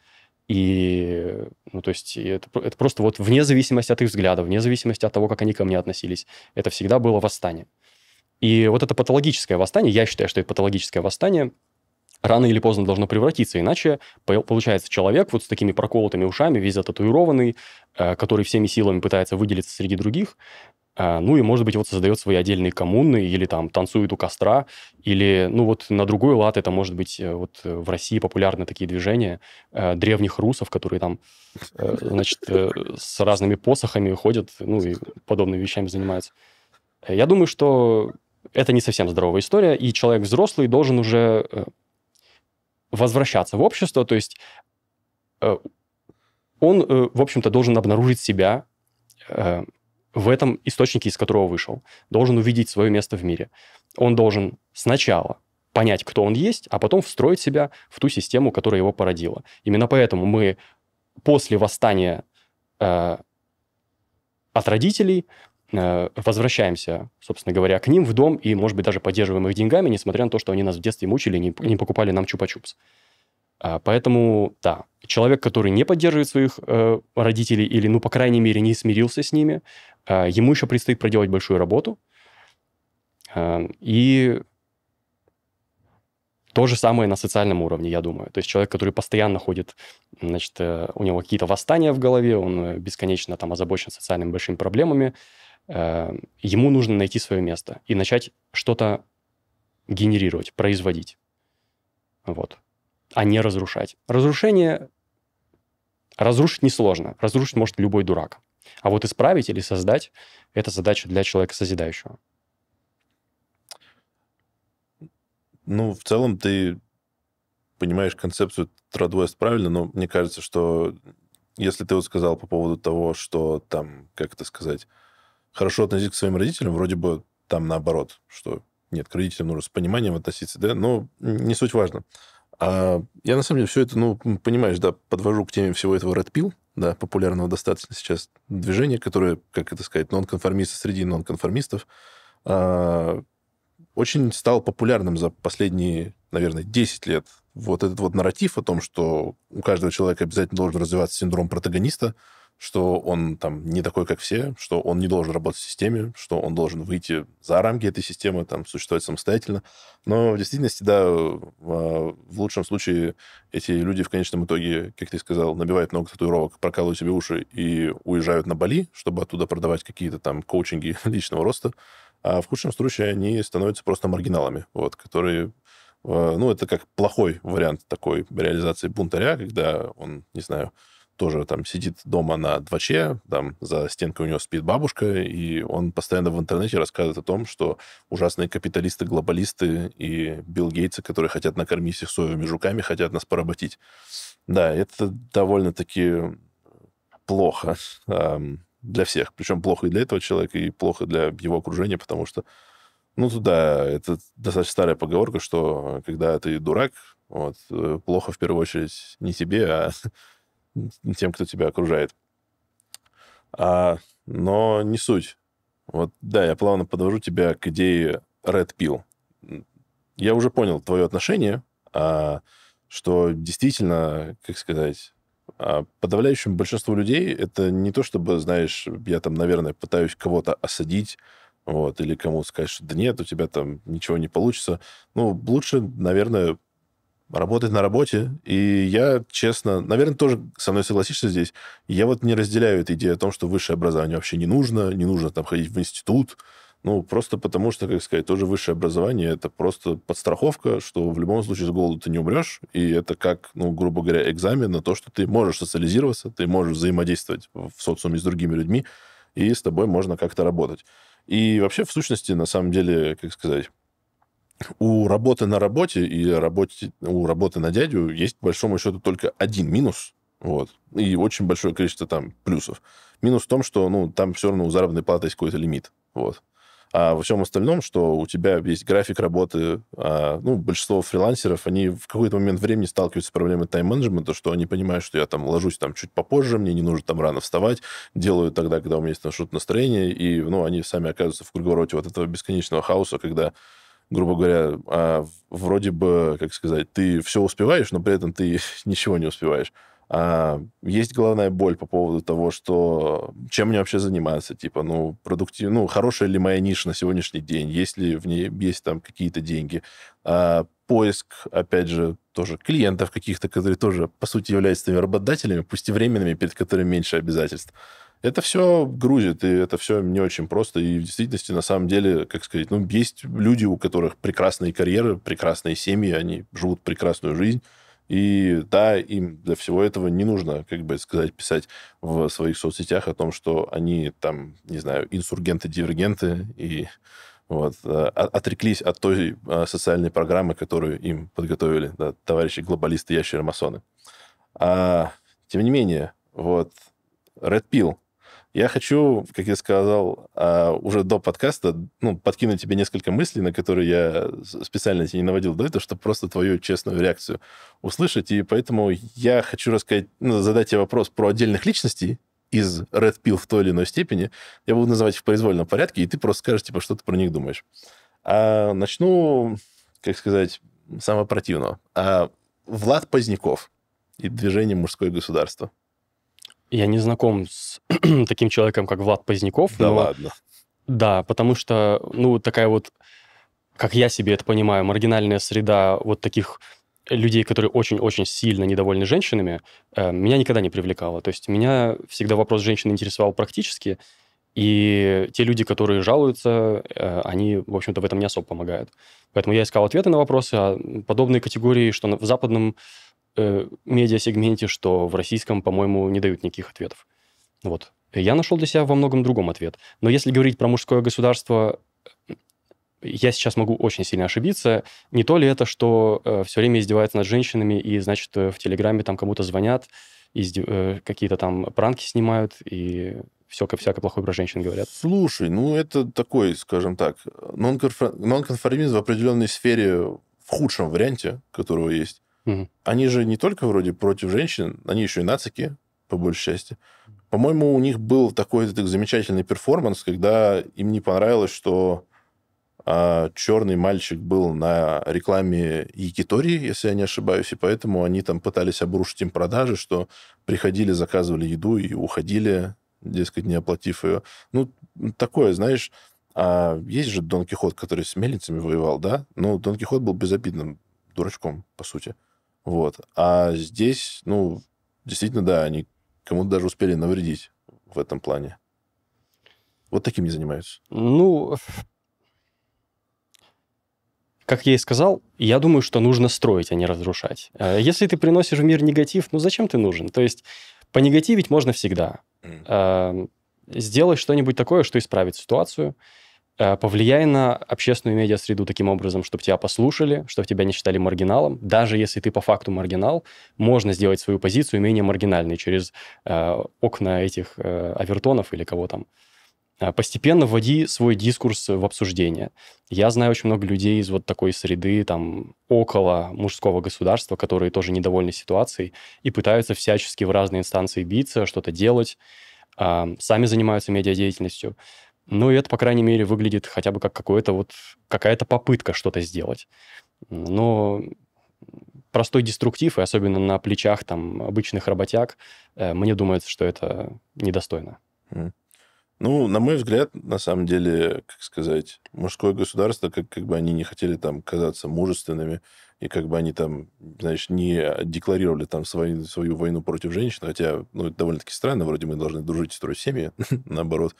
И, ну, то есть, это, это просто вот вне зависимости от их взглядов, вне зависимости от того, как они ко мне относились, это всегда было восстание. И вот это патологическое восстание, я считаю, что это патологическое восстание – рано или поздно должно превратиться, иначе получается человек вот с такими проколотыми ушами, весь зататуированный, э, который всеми силами пытается выделиться среди других, э, ну и, может быть, вот создает свои отдельные коммуны или там танцует у костра, или, ну вот на другой лад это, может быть, э, вот в России популярны такие движения древних русов, которые там, значит, с разными посохами ходят, ну и подобными вещами занимаются. Я думаю, что это не совсем здоровая история, и человек взрослый должен уже возвращаться в общество, то есть э, он, э, в общем-то, должен обнаружить себя э, в этом источнике, из которого вышел, должен увидеть свое место в мире. Он должен сначала понять, кто он есть, а потом встроить себя в ту систему, которая его породила. Именно поэтому мы после восстания от родителей Э, возвращаемся, собственно говоря, к ним в дом и, может быть, даже поддерживаем их деньгами, несмотря на то, что они нас в детстве мучили и не, покупали нам чупа-чупс. А, поэтому, да, человек, который не поддерживает своих э, родителей или, ну, по крайней мере, не смирился с ними, э, ему еще предстоит проделать большую работу. Э, и то же самое на социальном уровне, я думаю. То есть человек, который постоянно ходит, значит, э, у него какие-то восстания в голове, он э, бесконечно там озабочен социальными большими проблемами, Эм, ему нужно найти свое место и начать что-то генерировать, производить. Вот. А не разрушать. Разрушение... Разрушить несложно. Разрушить может любой дурак. А вот исправить или создать – это задача для человека созидающего. Ну, в целом ты понимаешь концепцию Традвест правильно, но мне кажется, что если ты вот сказал по поводу того, что там, как это сказать, хорошо относиться к своим родителям, вроде бы там наоборот, что нет, к родителям нужно с пониманием относиться, да, но не суть важно. А я, на самом деле, все это, ну, понимаешь, да, подвожу к теме всего этого Red Pill, да, популярного достаточно сейчас движения, которое, как это сказать, конформисты среди нонконформистов, а, очень стал популярным за последние, наверное, 10 лет. Вот этот вот нарратив о том, что у каждого человека обязательно должен развиваться синдром протагониста – что он там не такой, как все, что он не должен работать в системе, что он должен выйти за рамки этой системы, там, существовать самостоятельно. Но в действительности, да, в э, лучшем случае эти люди в конечном итоге, как ты сказал, набивают много татуировок, прокалывают себе уши и уезжают на Бали, чтобы оттуда продавать какие-то там коучинги [laughs] личного роста. А в худшем случае они становятся просто маргиналами, вот, которые э, ну, это как плохой вариант такой реализации бунтаря, когда он, не знаю, тоже там сидит дома на двоче, там за стенкой у него спит бабушка, и он постоянно в интернете рассказывает о том, что ужасные капиталисты, глобалисты и Билл Гейтсы, которые хотят накормить всех соевыми жуками, хотят нас поработить. Да, это довольно-таки плохо для всех. Причем плохо и для этого человека, и плохо для его окружения, потому что, ну, туда, это достаточно старая поговорка, что когда ты дурак, вот, э, плохо в первую очередь не тебе, а [laughs] тем, кто тебя окружает. А, но не суть. Вот, да, я плавно подвожу тебя к идее Red Pill. Я уже понял твое отношение, а, что действительно, как сказать, а подавляющему большинству людей это не то, чтобы, знаешь, я там, наверное, пытаюсь кого-то осадить, вот, или кому сказать, что да нет, у тебя там ничего не получится. Ну, лучше, наверное, работать на работе. И я, честно, наверное, тоже со мной согласишься здесь. Я вот не разделяю эту идею о том, что высшее образование вообще не нужно, не нужно там ходить в институт. Ну, просто потому что, как сказать, тоже высшее образование – это просто подстраховка, что в любом случае с голоду ты не умрешь, и это как, ну, грубо говоря, экзамен на то, что ты можешь социализироваться, ты можешь взаимодействовать в социуме с другими людьми, и с тобой можно как-то работать. И вообще, в сущности, на самом деле, как сказать, у работы на работе и работе, у работы на дядю есть, по большому счету, только один минус, вот, и очень большое количество там плюсов. Минус в том, что, ну, там все равно у заработной платы есть какой-то лимит, вот. А во всем остальном, что у тебя есть график работы, а, ну, большинство фрилансеров, они в какой-то момент времени сталкиваются с проблемой тайм-менеджмента, что они понимают, что я там ложусь там чуть попозже, мне не нужно там рано вставать, делаю тогда, когда у меня есть там что-то настроение, и, ну, они сами оказываются в круговороте вот этого бесконечного хаоса, когда грубо говоря, а вроде бы, как сказать, ты все успеваешь, но при этом ты [laughs] ничего не успеваешь. А есть головная боль по поводу того, что чем мне вообще заниматься, типа, ну, продуктивно, ну, хорошая ли моя ниша на сегодняшний день, есть ли в ней есть там какие-то деньги, а, поиск, опять же, тоже клиентов каких-то, которые тоже, по сути, являются твоими работодателями, пусть и временными, перед которыми меньше обязательств. Это все грузит, и это все не очень просто. И в действительности, на самом деле, как сказать, ну, есть люди, у которых прекрасные карьеры, прекрасные семьи, они живут прекрасную жизнь. И да, им для всего этого не нужно, как бы сказать, писать в своих соцсетях о том, что они там, не знаю, инсургенты-дивергенты и вот, э, отреклись от той э, социальной программы, которую им подготовили да, товарищи глобалисты-ящеры-масоны. А, тем не менее, вот, Red Pill я хочу, как я сказал а, уже до подкаста, ну, подкинуть тебе несколько мыслей, на которые я специально тебе не наводил до этого, чтобы просто твою честную реакцию услышать. И поэтому я хочу рассказать, ну, задать тебе вопрос про отдельных личностей из Red Pill в той или иной степени. Я буду называть их в произвольном порядке, и ты просто скажешь, типа, что ты про них думаешь. А начну, как сказать, самое противного. А Влад Поздняков и движение «Мужское государство». Я не знаком с [clears throat] таким человеком, как Влад Поздняков. Да но... ладно. Да, потому что, ну, такая вот, как я себе это понимаю, маргинальная среда вот таких людей, которые очень-очень сильно недовольны женщинами, э, меня никогда не привлекало. То есть меня всегда вопрос женщины интересовал практически, и те люди, которые жалуются, э, они, в общем-то, в этом не особо помогают. Поэтому я искал ответы на вопросы, а подобные категории, что в западном э, медиасегменте, что в российском, по-моему, не дают никаких ответов. Вот. Я нашел для себя во многом другом ответ. Но если говорить про мужское государство, я сейчас могу очень сильно ошибиться. Не то ли это, что э, все время издеваются над женщинами, и, значит, э, в Телеграме там кому-то звонят, издев... э, какие-то там пранки снимают, и все, всякое плохое про женщин говорят. Слушай, ну это такой, скажем так, нонконформизм в определенной сфере в худшем варианте, которого есть, они же не только вроде против женщин, они еще и нацики, по большей части. По-моему, у них был такой так, замечательный перформанс, когда им не понравилось, что а, черный мальчик был на рекламе Якитории, если я не ошибаюсь, и поэтому они там пытались обрушить им продажи, что приходили, заказывали еду и уходили, дескать, не оплатив ее. Ну, такое, знаешь, а есть же Дон Кихот, который с мельницами воевал, да? Ну, Дон Кихот был безобидным дурачком, по сути. Вот. А здесь, ну, действительно, да, они кому-то даже успели навредить в этом плане. Вот таким не занимаются. Ну, как я и сказал, я думаю, что нужно строить, а не разрушать. Э, если ты приносишь в мир негатив, ну зачем ты нужен? То есть понегативить можно всегда. Mm. Сделай что-нибудь такое, что исправит ситуацию. Э, повлияй на общественную медиа-среду таким образом, чтобы тебя послушали, чтобы тебя не считали маргиналом. Даже если ты по факту маргинал, можно сделать свою позицию менее маргинальной через э, окна этих э, авертонов или кого там. Э, постепенно вводи свой дискурс в обсуждение. Я знаю очень много людей из вот такой среды, там, около мужского государства, которые тоже недовольны ситуацией и пытаются всячески в разные инстанции биться, что-то делать, э, сами занимаются медиадеятельностью. деятельностью ну, и это, по крайней мере, выглядит хотя бы как какое-то вот, какая-то попытка что-то сделать. Но простой деструктив, и особенно на плечах там обычных работяг, э, мне думается, что это недостойно. Ну, на мой взгляд, на самом деле, как сказать, мужское государство, как, как бы они не хотели там казаться мужественными, и как бы они там, знаешь, не декларировали там свою, свою войну против женщин, хотя, ну, это довольно-таки странно, вроде мы должны дружить и строить семьи, [laughs] наоборот,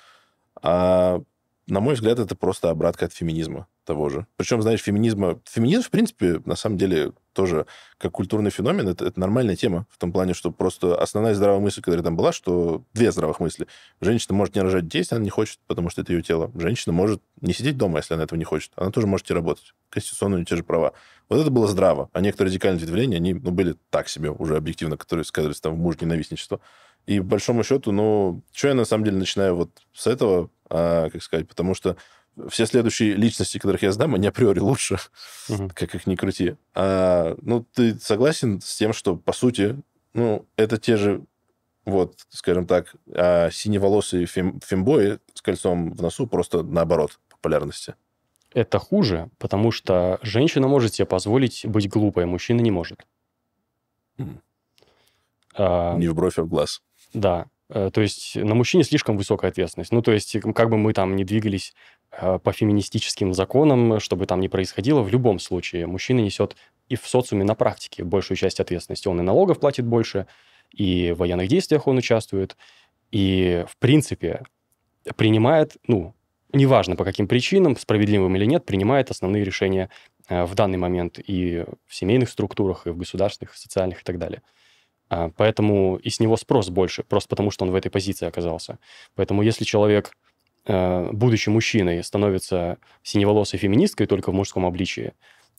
а, на мой взгляд, это просто обратка от феминизма того же. Причем, знаешь, феминизма... Феминизм, в принципе, на самом деле тоже как культурный феномен, это, это нормальная тема. В том плане, что просто основная здравая мысль, которая там была, что две здравых мысли. Женщина может не рожать детей, она не хочет, потому что это ее тело. Женщина может не сидеть дома, если она этого не хочет. Она тоже может и работать. Конституционно у нее те же права. Вот это было здраво. А некоторые радикальные ответвления, они ну, были так себе уже объективно, которые сказывались там в муж ненавистничество. И, по большому счету, ну, что я на самом деле начинаю вот с этого, а, как сказать, потому что все следующие личности, которых я знаю, они априори лучше, угу. [laughs] как их ни крути. А, ну, ты согласен с тем, что, по сути, ну, это те же, вот, скажем так, а, синеволосые фем, фембои с кольцом в носу, просто наоборот популярности. Это хуже, потому что женщина может себе позволить быть глупой, а мужчина не может. А, не в бровь, а в глаз. Да, э, то есть на мужчине слишком высокая ответственность. Ну, то есть, как бы мы там не двигались э, по феминистическим законам, чтобы там не происходило, в любом случае мужчина несет и в социуме на практике большую часть ответственности. Он и налогов платит больше, и в военных действиях он участвует, и, в принципе, принимает, ну, неважно по каким причинам, справедливым или нет, принимает основные решения э, в данный момент и в семейных структурах, и в государственных, и социальных и так далее. А, поэтому и с него спрос больше, просто потому что он в этой позиции оказался. Поэтому если человек, э, будучи мужчиной, становится синеволосой феминисткой только в мужском обличии,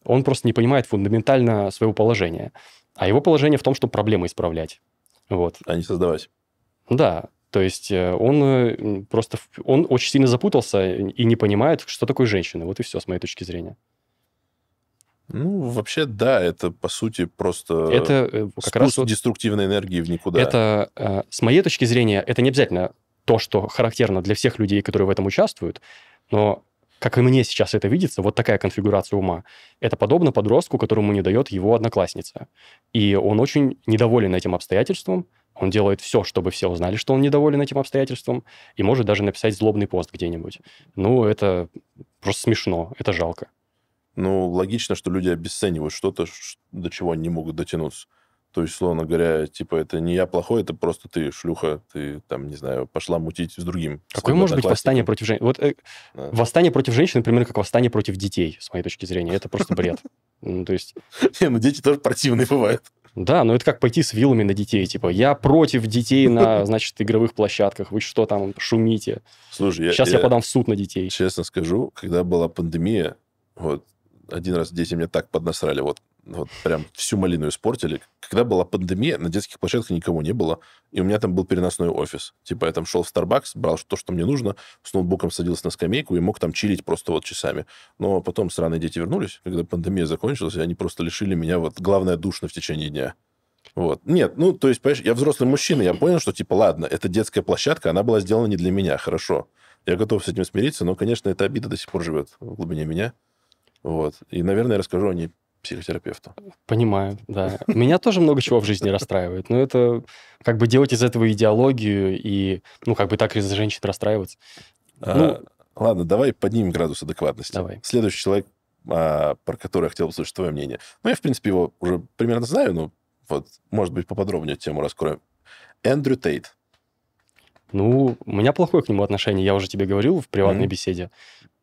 он просто не понимает фундаментально своего положения. А его положение в том, чтобы проблемы исправлять. Вот. А не создавать. Да, то есть э, он просто он очень сильно запутался и не понимает, что такое женщина. Вот и все, с моей точки зрения. Ну, вообще, да, это, по сути, просто это э, как раз вот... деструктивной энергии в никуда. Это, а, с моей точки зрения, это не обязательно то, что характерно для всех людей, которые в этом участвуют, но как и мне сейчас это видится, вот такая конфигурация ума, это подобно подростку, которому не дает его одноклассница. И он очень недоволен этим обстоятельством, он делает все, чтобы все узнали, что он недоволен этим обстоятельством, и может даже написать злобный пост где-нибудь. Ну, это просто смешно, это жалко ну, логично, что люди обесценивают что-то, до чего они не могут дотянуться. То есть, словно говоря, типа, это не я плохой, это просто ты шлюха, ты там, не знаю, пошла мутить с другим. Какое может быть восстание против женщин? Вот э, да. восстание против женщин, например, как восстание против детей, с моей точки зрения. Это просто бред. [laughs] Ну, то есть... Не, ну дети тоже противные бывают. Да, но это как пойти с вилами на детей, типа, я против детей на, [laughs] значит, игровых площадках, вы что там, шумите. Слушай, я... Сейчас я, я подам в суд на детей. Честно скажу, когда была пандемия, вот, один раз дети меня так поднасрали, вот, вот прям всю малину испортили. Когда была пандемия, на детских площадках никого не было, и у меня там был переносной офис. Типа я там шел в Starbucks, брал то, что мне нужно, с ноутбуком садился на скамейку и мог там чилить просто вот часами. Но потом сраные дети вернулись, когда пандемия закончилась, и они просто лишили меня вот главное душно в течение дня. Вот. Нет, ну, то есть, понимаешь, я взрослый мужчина, я понял, что, типа, ладно, это детская площадка, она была сделана не для меня, хорошо. Я готов с этим смириться, но, конечно, эта обида до сих пор живет в глубине меня. Вот. И, наверное, я расскажу о ней психотерапевту. Понимаю, да. Меня тоже много чего в жизни расстраивает, но это как бы делать из этого идеологию и, ну, как бы так из-за женщин расстраиваться. А, ну, ладно, давай поднимем градус адекватности. Давай. Следующий человек, а, про который я хотел бы услышать твое мнение. Ну, я, в принципе, его уже примерно знаю, но вот, может быть, поподробнее тему раскроем. Эндрю Тейт. Ну, у меня плохое к нему отношение, я уже тебе говорил в приватной mm-hmm. беседе.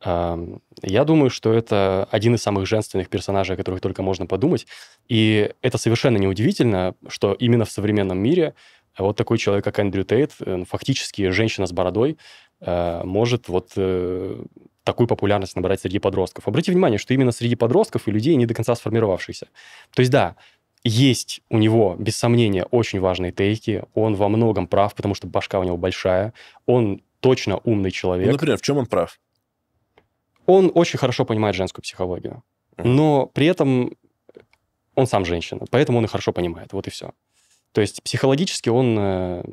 Я думаю, что это один из самых женственных персонажей, о которых только можно подумать. И это совершенно неудивительно, что именно в современном мире э, вот такой человек, как Эндрю Тейт, э, ну, фактически женщина с бородой, э, может вот такую популярность набрать среди подростков. Обратите внимание, что именно среди подростков и людей, не до конца сформировавшихся. То есть, да, есть у него, без сомнения, очень важные тейки. Он во многом прав, потому что башка у него большая. Он точно умный ну, человек. Ну, например, в чем он прав? Он очень хорошо понимает женскую психологию. Но при этом он сам женщина, поэтому он и хорошо понимает. Вот и все. То есть психологически он... Э,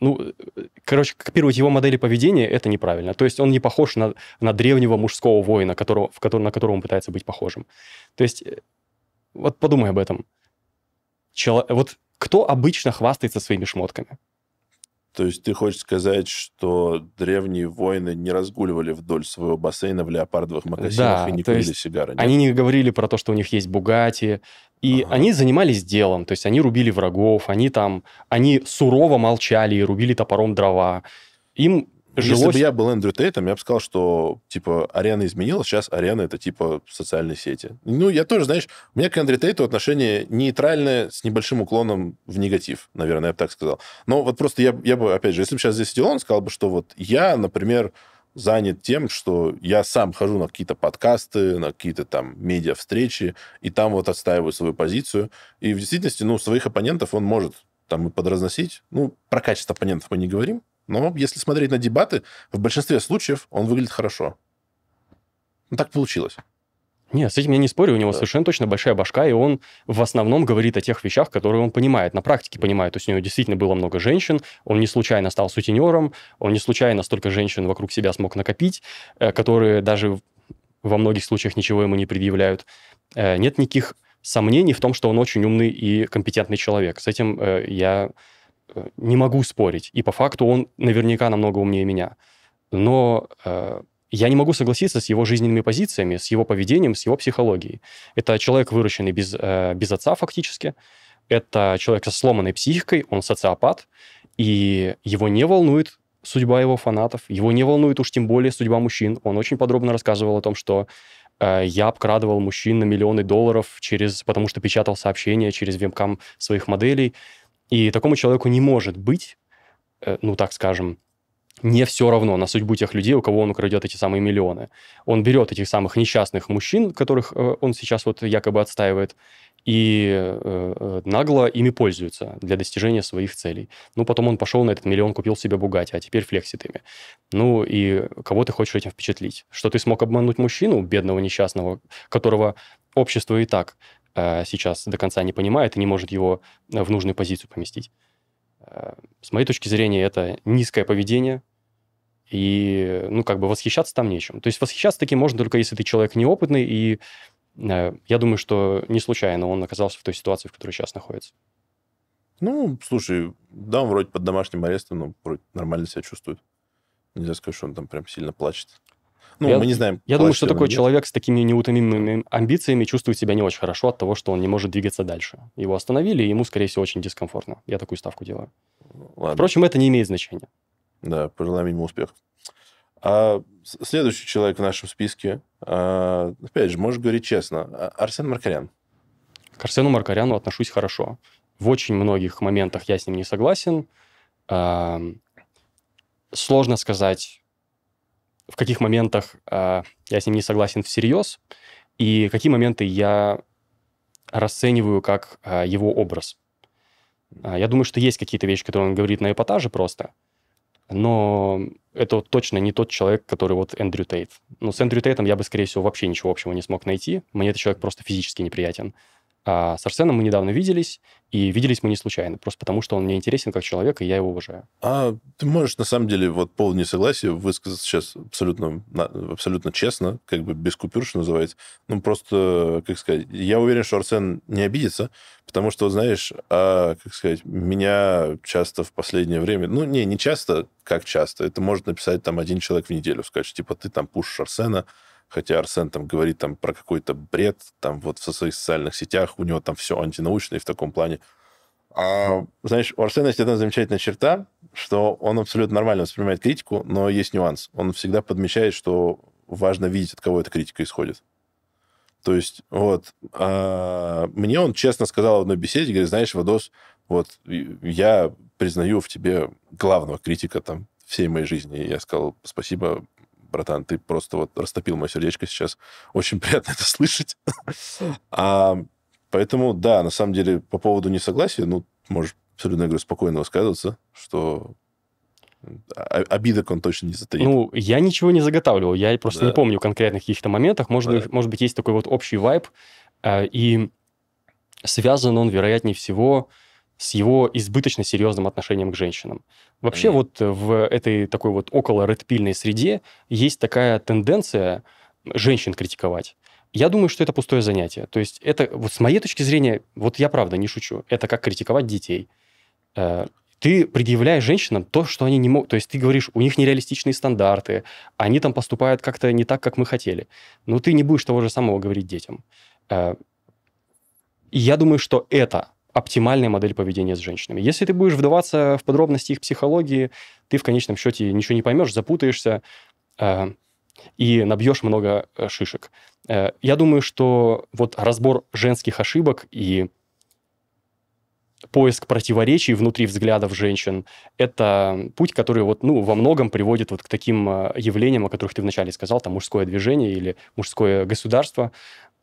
ну, э, короче, копировать его модели поведения это неправильно. То есть он не похож на, на древнего мужского воина, которого, в который, на которого он пытается быть похожим. То есть э, вот подумай об этом. Чело... Вот кто обычно хвастается своими шмотками? То есть ты хочешь сказать, что древние воины не разгуливали вдоль своего бассейна в леопардовых мокасинах да, и не курили сигары? Нет? Они не говорили про то, что у них есть Бугати. И ага. они занимались делом, то есть они рубили врагов, они там, они сурово молчали и рубили топором дрова. Им Жилось... Если бы я был Эндрю Тейтом, я бы сказал, что, типа, арена изменилась, сейчас арена это, типа, социальные сети. Ну, я тоже, знаешь, у меня к Эндрю Тейту отношение нейтральное, с небольшим уклоном в негатив, наверное, я бы так сказал. Но вот просто я, я бы, опять же, если бы сейчас здесь сидел, он сказал бы, что вот я, например, занят тем, что я сам хожу на какие-то подкасты, на какие-то там медиа-встречи, и там вот отстаиваю свою позицию. И в действительности, ну, своих оппонентов он может там и подразносить. Ну, про качество оппонентов мы не говорим, но если смотреть на дебаты, в большинстве случаев он выглядит хорошо. Ну, так получилось. Нет, с этим я не спорю, у него да. совершенно точно большая башка, и он в основном говорит о тех вещах, которые он понимает, на практике понимает. То есть у него действительно было много женщин, он не случайно стал сутенером, он не случайно столько женщин вокруг себя смог накопить, э, которые даже во многих случаях ничего ему не предъявляют. Э, нет никаких сомнений в том, что он очень умный и компетентный человек. С этим э, я Э, не могу спорить. И по факту он наверняка намного умнее меня. Но э, я не могу согласиться с его жизненными позициями, с его поведением, с его психологией. Это человек, выращенный без, э, без отца фактически. Это человек со сломанной психикой, он социопат. И его не волнует судьба его фанатов, его не волнует уж тем более судьба мужчин. Он очень подробно рассказывал о том, что э, я обкрадывал мужчин на миллионы долларов через, потому что печатал сообщения через вебкам своих моделей. И такому человеку не может быть, э, ну так скажем, не все равно на судьбу тех людей, у кого он украдет эти самые миллионы. Он берет этих самых несчастных мужчин, которых э, он сейчас вот якобы отстаивает, и э, нагло ими пользуется для достижения своих целей. Ну, потом он пошел на этот миллион, купил себе Бугати, а теперь флексит ими. Ну, и кого ты хочешь этим впечатлить? Что ты смог обмануть мужчину, бедного несчастного, которого общество и так а, сейчас до конца не понимает и не может его э, в нужную позицию поместить. А, с моей точки зрения, это низкое поведение, и, ну, как бы восхищаться там нечем. То есть восхищаться таким можно только если ты человек неопытный, и э, я думаю, что не случайно он оказался в той ситуации, в которой сейчас находится. Ну, слушай, да, он вроде под домашним арестом, но вроде нормально себя чувствует. Нельзя сказать, что он там прям сильно плачет. Ну, я, мы не знаем. Я думаю, что такой нет. человек с такими неутомимыми амбициями чувствует себя не очень хорошо от того, что он не может двигаться дальше. Его остановили, и ему, скорее всего, очень дискомфортно. Я такую ставку делаю. Ладно. Впрочем, это не имеет значения. Да, пожелаем ему успехов. А следующий человек в нашем списке, а, опять же, можешь говорить честно, а, Арсен Маркарян. К Арсену Маркаряну отношусь хорошо. В очень многих моментах я с ним не согласен. сложно сказать, в каких моментах э, я с ним не согласен всерьез, и какие моменты я расцениваю как э, его образ. А, я думаю, что есть какие-то вещи, которые он говорит на эпатаже просто, но это точно не тот человек, который вот Эндрю Тейт. Ну, с Эндрю Тейтом я бы, скорее всего, вообще ничего общего не смог найти. Мне этот человек просто физически неприятен. А с Арсеном мы недавно виделись, и виделись мы не случайно, просто потому что он мне интересен как человек, и я его уважаю. А ты можешь, на самом деле, вот пол несогласия высказаться сейчас абсолютно, абсолютно честно, как бы без купюр, что называется. Ну, просто, как сказать, я уверен, что Арсен не обидится, потому что, знаешь, а, как сказать, меня часто в последнее время... Ну, не, не часто, как часто. Это может написать там один человек в неделю, сказать, типа, ты там пушишь Арсена, хотя Арсен там говорит там про какой-то бред, там вот в своих социальных сетях у него там все антинаучное в таком плане. А, знаешь, у Арсена есть одна замечательная черта, что он абсолютно нормально воспринимает критику, но есть нюанс. Он всегда подмечает, что важно видеть, от кого эта критика исходит. То есть, вот, а, мне он честно сказал в одной беседе, говорит, знаешь, Вадос, вот, я признаю в тебе главного критика там всей моей жизни. И я сказал, спасибо, братан, ты просто вот растопил мое сердечко сейчас. Очень [laughs] приятно это слышать. а, поэтому, да, на самом деле, по поводу несогласия, ну, можешь абсолютно, я говорю, спокойно высказываться, что а, а, обидок он точно не затаит. Ну, я ничего не заготавливал, я просто да. не помню конкретных каких-то моментах. Может, да. может быть, есть такой вот общий вайб, э, и связан он, вероятнее всего, с его избыточно серьезным отношением к женщинам. Вообще вот э, в этой такой вот около редпильной среде есть такая тенденция женщин критиковать. Я думаю, что это пустое занятие. То есть это, вот с моей точки зрения, вот я правда не шучу, это как критиковать детей. Э, ты предъявляешь женщинам то, что они не могут. То есть ты говоришь, у них нереалистичные стандарты, они там поступают как-то не так, как мы хотели. Но ты не будешь того же самого говорить детям. Э, и я думаю, что это оптимальная модель поведения с женщинами. Если ты будешь вдаваться в подробности их психологии, ты в конечном счете ничего не поймешь, запутаешься э, и набьешь много э, шишек. Э, я думаю, что вот разбор женских ошибок и поиск противоречий внутри взглядов женщин – это путь, который вот, ну, во многом приводит вот к таким э, явлениям, о которых ты вначале сказал, там мужское движение или мужское государство,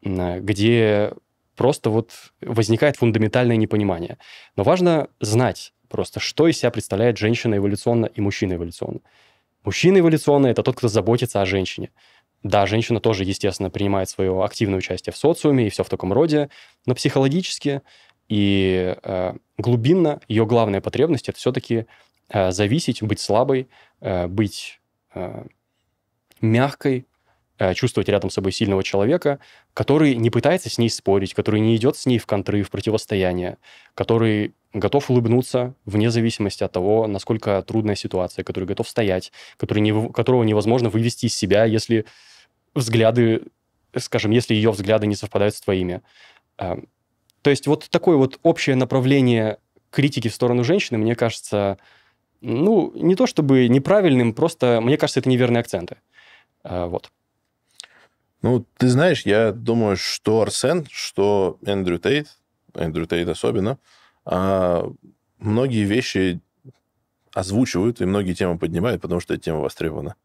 э, где просто вот возникает фундаментальное непонимание. Но важно знать просто, что из себя представляет женщина эволюционно и мужчина эволюционно. Мужчина эволюционно – это тот, кто заботится о женщине. Да, женщина тоже, естественно, принимает свое активное участие в социуме и все в таком роде, но психологически и э, глубинно ее главная потребность – это все-таки э, зависеть, быть слабой, э, быть э, мягкой, Э, чувствовать рядом с собой сильного человека, который не пытается с ней спорить, который не идет с ней в контры, в противостояние, который готов улыбнуться вне зависимости от того, насколько трудная ситуация, который готов стоять, который не, которого невозможно вывести из себя, если взгляды, скажем, если ее взгляды не совпадают с твоими. Э, то есть вот такое вот общее направление критики в сторону женщины, мне кажется, ну, не то чтобы неправильным, просто, мне кажется, это неверные акценты. Э, вот. Ну, ты знаешь, я думаю, что Арсен, что Эндрю Тейт, Эндрю Тейт особенно, а, многие вещи озвучивают и многие темы поднимают, потому что эта тема востребована.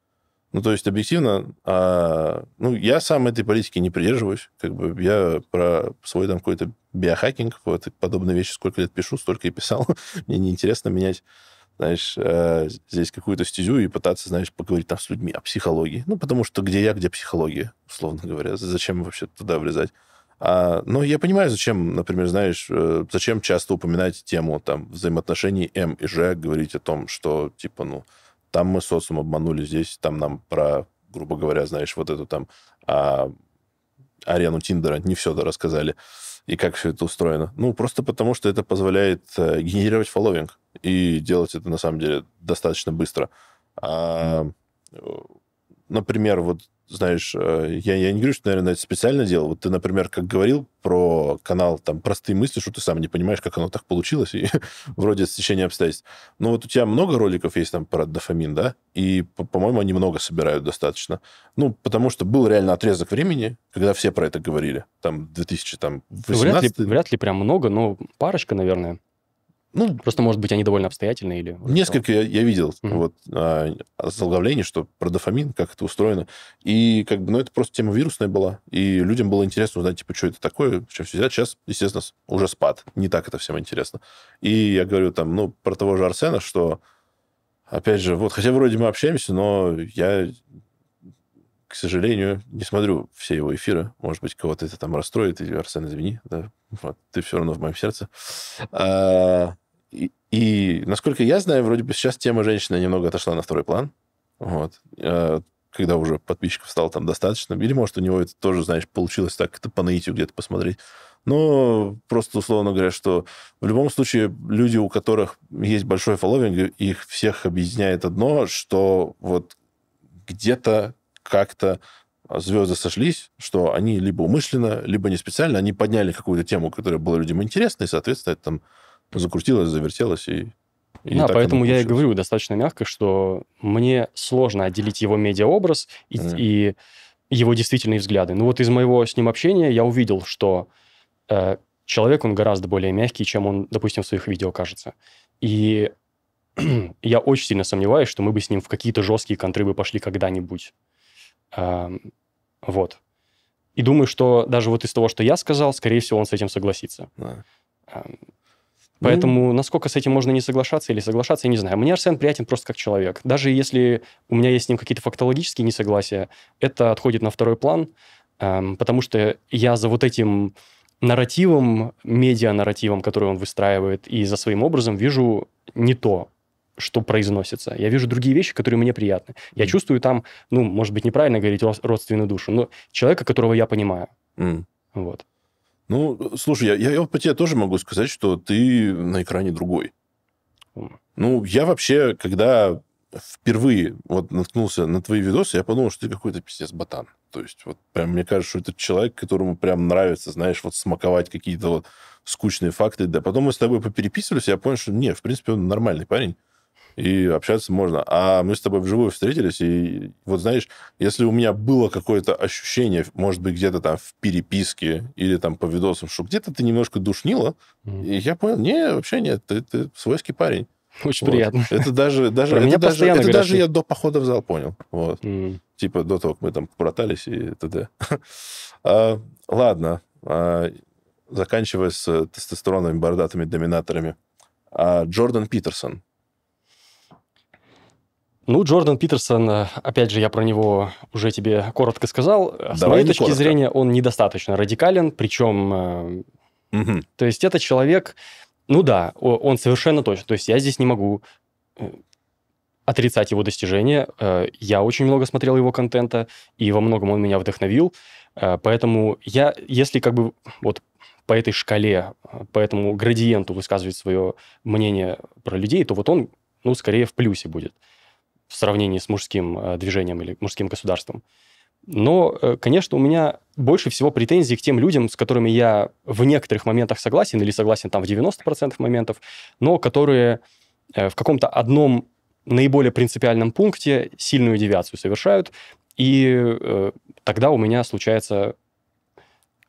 Ну, то есть, объективно, а, ну, я сам этой политики не придерживаюсь. Как бы я про свой там какой-то биохакинг, вот, подобные вещи сколько лет пишу, столько и писал. [laughs] Мне неинтересно менять знаешь, э, здесь какую-то стезю и пытаться, знаешь, поговорить там с людьми о психологии. Ну, потому что где я, где психология, условно говоря. Зачем вообще туда влезать? А, но я понимаю, зачем, например, знаешь, э, зачем часто упоминать тему там взаимоотношений М и Ж, говорить о том, что, типа, ну, там мы социум обманули, здесь там нам про, грубо говоря, знаешь, вот эту там а, арену Тиндера не все рассказали. рассказали и как все это устроено? Ну, просто потому, что это позволяет э, генерировать фолловинг и делать это, на самом деле, достаточно быстро. А, э, например, вот знаешь, э, я, я не говорю, что, наверное, это специально делал. Вот ты, например, как говорил про канал там «Простые мысли», что ты сам не понимаешь, как оно так получилось, и [laughs] вроде стечение обстоятельств. Но вот у тебя много роликов есть там про дофамин, да? И, по-моему, они много собирают достаточно. Ну, потому что был реально отрезок времени, когда все про это говорили. Там 2000, там, Вряд ли, вряд ли прям много, но парочка, наверное. Ну, Просто, может быть, они довольно обстоятельные или... Несколько я, я видел mm-hmm. вот, а, что про дофамин, как это устроено. И как бы, ну, это просто тема вирусная была. И людям было интересно узнать, типа, что это такое, чем все взять. Сейчас, естественно, уже спад. Не так это всем интересно. И я говорю там, ну, про того же Арсена, что, опять же, вот, хотя вроде мы общаемся, но я к сожалению, не смотрю все его эфиры. Может быть, кого-то это там расстроит, или Арсен, извини, да, вот, ты все равно в моем сердце. А, и, и, насколько я знаю, вроде бы сейчас тема женщины немного отошла на второй план. Вот. Э, когда уже подписчиков стало там достаточно. Или, может, у него это тоже, знаешь, получилось так это по наитию где-то посмотреть. Но просто, условно говоря, что в любом случае люди, у которых есть большой фолловинг, их всех объединяет одно, что вот где-то как-то звезды сошлись, что они либо умышленно, либо не специально, они подняли какую-то тему, которая была людям интересна, и, соответственно, это там закрутилось, завертелось и... и да, поэтому я и говорю достаточно мягко, что мне сложно отделить его медиаобраз и, mm. и его действительные взгляды. Ну вот из моего с ним общения я увидел, что э, человек, он гораздо более мягкий, чем он, допустим, в своих видео кажется. И [clears throat] я очень сильно сомневаюсь, что мы бы с ним в какие-то жесткие контры бы пошли когда-нибудь. Э, вот. И думаю, что даже вот из того, что я сказал, скорее всего, он с этим согласится. Да. Эм, ну. Поэтому ну... насколько с этим можно не соглашаться или соглашаться, я не знаю. Мне Арсен приятен просто как человек. Даже если у меня есть с ним какие-то фактологические несогласия, это отходит на второй план, эм, потому что я за вот этим нарративом, медиа-нарративом, который он выстраивает, и за своим образом вижу не то, что произносится. Я вижу другие вещи, которые мне приятны. Я mm. чувствую там, ну, может быть, неправильно говорить родственную душу, но человека, которого я понимаю. Mm. Вот. Ну, слушай, я, я, я по тебе тоже могу сказать, что ты на экране другой. Ну, я вообще, когда впервые вот наткнулся на твои видосы, я подумал, что ты какой-то пиздец ботан. То есть вот прям мне кажется, что это человек, которому прям нравится, знаешь, вот смаковать какие-то вот скучные факты. Да потом мы с тобой попереписывались, я понял, что не, в принципе, он нормальный парень и общаться можно. А мы с тобой вживую встретились, и вот знаешь, если у меня было какое-то ощущение, может быть, где-то там в переписке или там по видосам, что где-то ты немножко душнила, mm. и я понял, не, вообще нет, ты, ты свойский парень. Очень вот. приятно. Это даже, даже, это, даже, это даже я до похода в зал понял. Вот. Mm. Типа до того, как мы там пократались и т.д. [laughs] а, ладно. А, заканчивая с тестостероновыми бородатыми доминаторами. А Джордан Питерсон, ну, Джордан Питерсон, э, опять же, я про него уже тебе коротко сказал. С моей точки коротко. зрения, он недостаточно радикален, причем... Угу. Э, то есть это человек... Ну да, он совершенно точно. То есть я здесь не могу э, отрицать его достижения. Я очень много смотрел его контента, и во многом он меня вдохновил. Поэтому я, если как бы вот по этой шкале, по этому градиенту высказывать свое мнение про людей, то вот он, ну, скорее в плюсе будет в сравнении с мужским э, движением или мужским государством. Но, э, конечно, у меня больше всего претензий к тем людям, с которыми я в некоторых моментах согласен или согласен там в 90% моментов, но которые э, в каком-то одном наиболее принципиальном пункте сильную девиацию совершают, и тогда у меня случается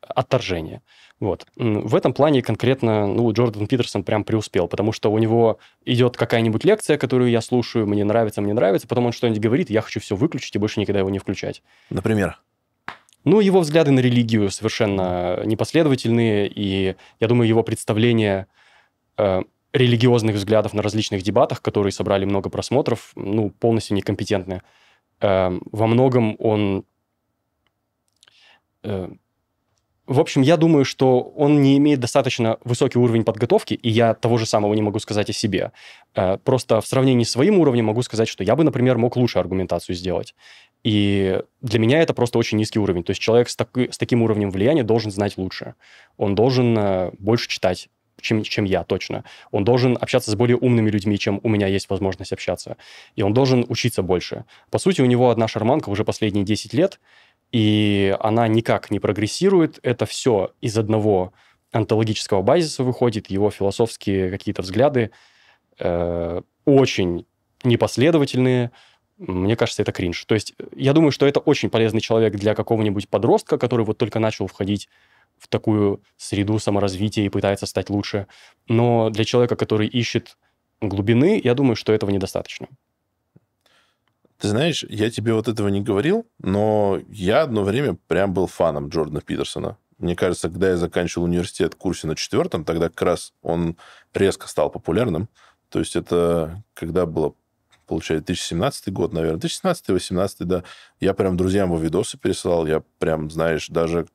отторжение. Вот. В этом плане конкретно ну, Джордан Питерсон прям преуспел, потому что у него идет какая-нибудь лекция, которую я слушаю, мне нравится, мне нравится, потом он что-нибудь говорит, я хочу все выключить и больше никогда его не включать. Например? Ну, его взгляды на религию совершенно непоследовательные, и я думаю, его представление э, религиозных взглядов на различных дебатах, которые собрали много просмотров, ну, полностью некомпетентны. Э, во многом он э, в общем, я думаю, что он не имеет достаточно высокий уровень подготовки, и я того же самого не могу сказать о себе. Э, просто в сравнении с своим уровнем могу сказать, что я бы, например, мог лучше аргументацию сделать. И для меня это просто очень низкий уровень. То есть человек с, так, с таким уровнем влияния должен знать лучше. Он должен э, больше читать, чем, чем я точно. Он должен общаться с более умными людьми, чем у меня есть возможность общаться. И он должен учиться больше. По сути, у него одна шарманка уже последние 10 лет – и она никак не прогрессирует. Это все из одного онтологического базиса выходит, его философские какие-то взгляды э, очень непоследовательные. Мне кажется, это кринж. То есть э, я думаю, что это очень полезный человек для какого-нибудь подростка, который вот только начал входить в такую среду саморазвития и пытается стать лучше. Но для человека, который ищет глубины, я думаю, что этого недостаточно. Ты знаешь, я тебе вот этого не говорил, но я одно время прям был фаном Джордана Питерсона. Мне кажется, когда я заканчивал университет в курсе на четвертом, тогда как раз он резко стал популярным. То есть это когда было получается, 2017 год, наверное, 2017-2018, да, я прям друзьям его видосы пересылал, я прям, знаешь, даже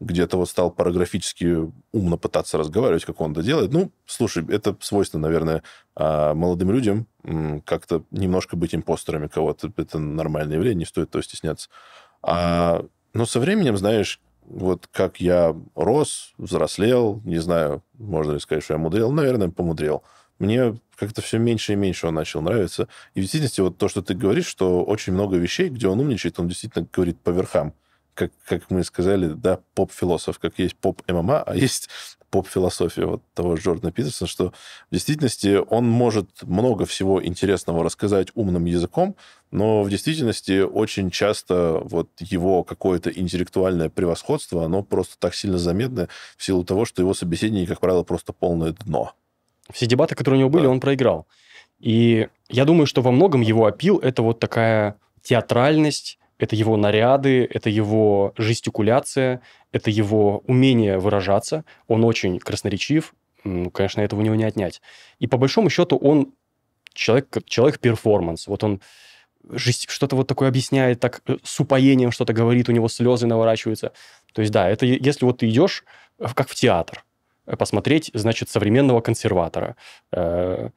где-то вот стал параграфически умно пытаться разговаривать, как он это делает. Ну, слушай, это свойственно, наверное, а, молодым людям как-то немножко быть импостерами кого-то. Это нормальное явление, не стоит то стесняться. А, но со временем, знаешь, вот как я рос, взрослел, не знаю, можно ли сказать, что я мудрил, наверное, помудрил – мне как-то все меньше и меньше он начал нравиться. И в действительности вот то, что ты говоришь, что очень много вещей, где он умничает, он действительно говорит по верхам. Как, как мы сказали, да, поп-философ, как есть поп-ММА, а есть поп-философия вот того же Джордана Питерсона, что в действительности он может много всего интересного рассказать умным языком, но в действительности очень часто вот его какое-то интеллектуальное превосходство, оно просто так сильно заметно в силу того, что его собеседники, как правило, просто полное дно все дебаты, которые у него были, да. он проиграл. И я думаю, что во многом его опил – это вот такая театральность, это его наряды, это его жестикуляция, это его умение выражаться. Он очень красноречив, ну, конечно, этого у него не отнять. И по большому счету он человек, человек перформанс. Вот он что-то вот такое объясняет, так э, с упоением что-то говорит, у него слезы наворачиваются. То есть, да, это если вот ты идешь, э, как в театр, Э, посмотреть, значит, современного консерватора. Э,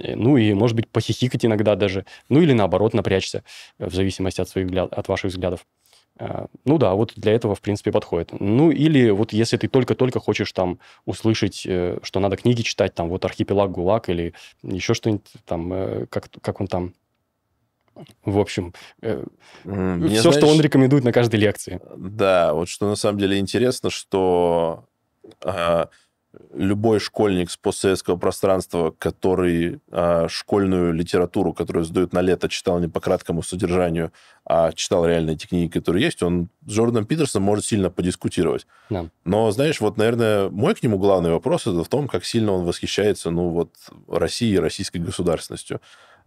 э, ну и, может быть, похихикать иногда даже. Ну или наоборот, напрячься, в зависимости от, своих от ваших взглядов. Ну да, вот для этого, в принципе, подходит. Ну или вот если ты только-только хочешь там услышать, что надо книги читать, там вот «Архипелаг ГУЛАГ» или еще что-нибудь там, как, как он там, в общем, Мне, все, знаешь, что он рекомендует на каждой лекции. Да, вот что на самом деле интересно, что э, любой школьник с постсоветского пространства, который э, школьную литературу, которую сдают на лето, читал не по краткому содержанию, а читал реальные эти книги, которые есть, он с Джорданом Питерсом может сильно подискутировать. Да. Но, знаешь, вот, наверное, мой к нему главный вопрос это в том, как сильно он восхищается, ну, вот, Россией, российской государственностью.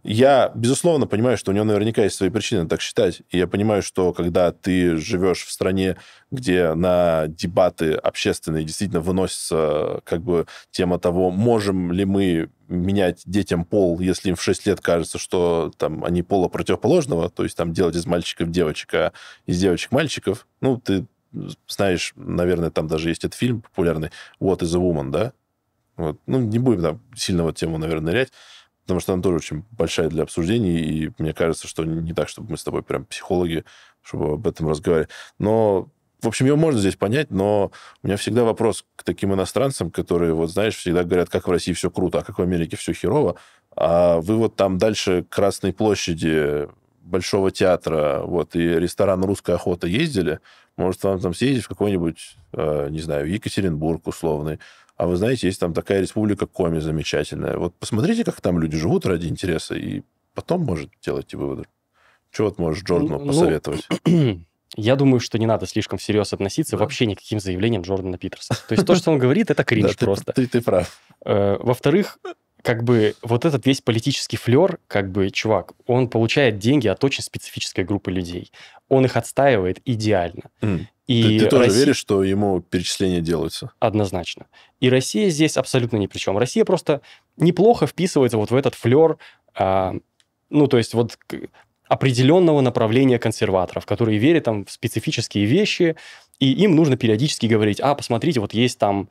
Я, безусловно, понимаю, что у него наверняка есть свои причины так считать. И я понимаю, что когда ты живешь в стране, где на дебаты общественные действительно выносится как бы тема того, можем ли мы менять детям пол, если им в 6 лет кажется, что там они пола противоположного, то есть там делать из мальчиков девочек, а из девочек мальчиков, ну, ты знаешь, наверное, там даже есть этот фильм популярный «What is a woman», да? Вот. Ну, не будем там сильно вот тему, наверное, нырять. Потому что она тоже очень большая для обсуждений, и мне кажется, что не так, чтобы мы с тобой прям психологи, чтобы об этом разговаривали. Но, в общем, ее можно здесь понять, но у меня всегда вопрос к таким иностранцам, которые, вот знаешь, всегда говорят, как в России все круто, а как в Америке все херово. А вы вот там дальше Красной площади, Большого театра, вот, и ресторан «Русская охота» ездили, может, вам там съездить в какой-нибудь, э, не знаю, Екатеринбург условный, а вы знаете, есть там такая республика Коми замечательная. Вот посмотрите, как там люди живут ради интереса, и потом, может, делайте выводы. Чего вот можешь Джордану ну, посоветовать? [clears throat] Я думаю, что не надо слишком всерьез относиться да. вообще никаким заявлением Джордана Питерса. То есть то, что он говорит, это [laughs] кринж просто. Ты прав. Э, во-вторых, как бы вот этот весь политический флер, как бы, чувак, он получает деньги от очень специфической группы людей. Он их отстаивает идеально. Mm. И ты, ты тоже Россия... веришь, что ему перечисления делаются? Однозначно. И Россия здесь абсолютно ни при чем. Россия просто неплохо вписывается вот в этот флер, а, ну, то есть вот определенного направления консерваторов, которые верят там в специфические вещи, и им нужно периодически говорить, а, посмотрите, вот есть там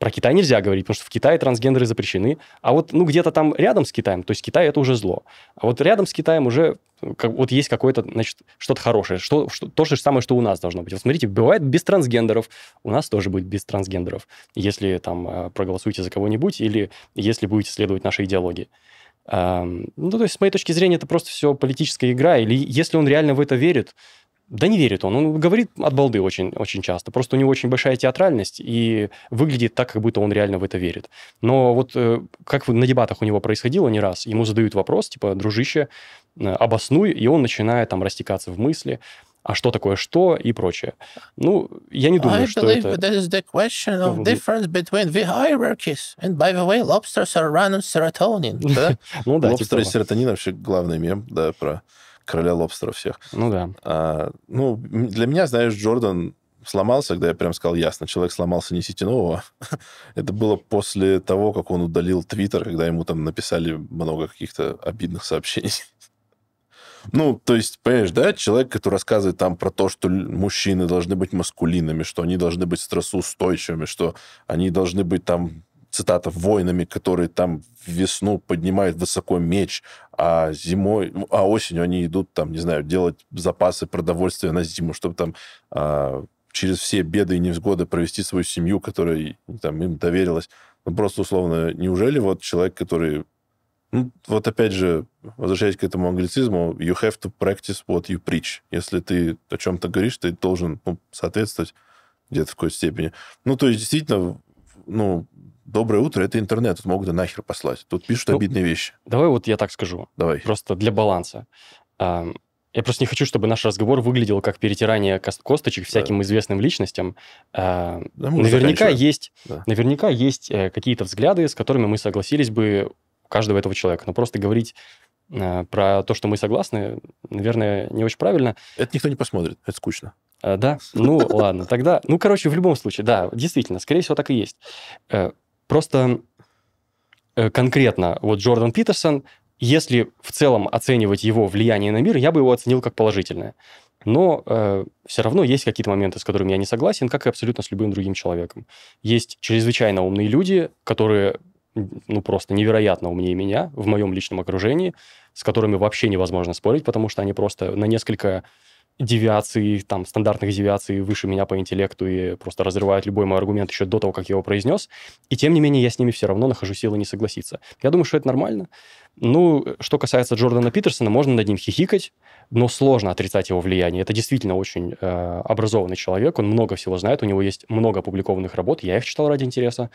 про Китай нельзя говорить, потому что в Китае трансгендеры запрещены. А вот ну, где-то там рядом с Китаем, то есть Китай это уже зло. А вот рядом с Китаем уже э, как, вот есть какое-то, значит, что-то хорошее, что, что, то же самое, что у нас должно быть. Вот смотрите, бывает без трансгендеров, у нас тоже будет без трансгендеров, если там э, проголосуете за кого-нибудь или если будете следовать нашей идеологии. Ну, то есть, с моей точки зрения, это просто все политическая игра, или если он реально в это верит, да не верит он. Он говорит от балды очень, очень часто. Просто у него очень большая театральность и выглядит так, как будто он реально в это верит. Но вот э, как на дебатах у него происходило не раз, ему задают вопрос, типа, дружище, э, обоснуй, и он начинает там растекаться в мысли, а что такое что и прочее. Ну, я не думаю, I что это... this is the question of difference between the hierarchies. And by the way, lobsters are run on serotonin. Да? [laughs] ну да, Лобстеры типа... серотонин вообще главный мем, да, про короля лобстера всех. Ну да. А, ну, для меня, знаешь, Джордан сломался, когда я прям сказал ясно, человек сломался несите нового. [laughs] Это было после того, как он удалил Твиттер, когда ему там написали много каких-то обидных сообщений. [laughs] Ну, то есть, понимаешь, да, человек, который рассказывает там про то, что мужчины должны быть маскулинными, что они должны быть стрессоустойчивыми, что они должны быть там цитата, воинами, которые там весну поднимают высоко меч, а зимой, ну, а осенью они идут там, не знаю, делать запасы продовольствия на зиму, чтобы там а, через все беды и невзгоды провести свою семью, которая там им доверилась. Ну, просто условно, неужели вот человек, который ну, вот опять же, возвращаясь к этому англицизму, you have to practice what you preach. Если ты о чем-то говоришь, ты должен ну, соответствовать где-то в какой-то степени. Ну, то есть, действительно, ну, доброе утро, это интернет, тут могут и нахер послать. Тут пишут ну, обидные вещи. Давай вот я так скажу. Давай. Просто для баланса. Я просто не хочу, чтобы наш разговор выглядел как перетирание косточек всяким да. известным личностям. А, да, наверняка есть, да. наверняка есть э, какие-то взгляды, с которыми мы согласились бы у каждого этого человека. Но просто говорить Э, про то, что мы согласны, наверное, не очень правильно. Это никто не посмотрит, это скучно. А, да, ну ладно, тогда, ну короче, в любом случае, да, действительно, скорее всего, так и есть. Э, просто конкретно вот Джордан Питерсон, если в целом оценивать его влияние на мир, я бы его оценил как положительное. Но э, все равно есть какие-то моменты, с которыми я не согласен, как и абсолютно с любым другим человеком. Есть чрезвычайно умные люди, которые ну, просто невероятно умнее меня в моем личном окружении, с которыми вообще невозможно спорить, потому что они просто на несколько девиаций, там, стандартных девиаций выше меня по интеллекту и просто разрывают любой мой аргумент еще до того, как я его произнес. И тем не менее, я с ними все равно нахожу силы не согласиться. Я думаю, что это нормально. Ну, что касается Джордана Питерсона, можно над ним хихикать, но сложно отрицать его влияние. Это действительно очень э, образованный человек, он много всего знает, у него есть много опубликованных работ, я их читал ради интереса.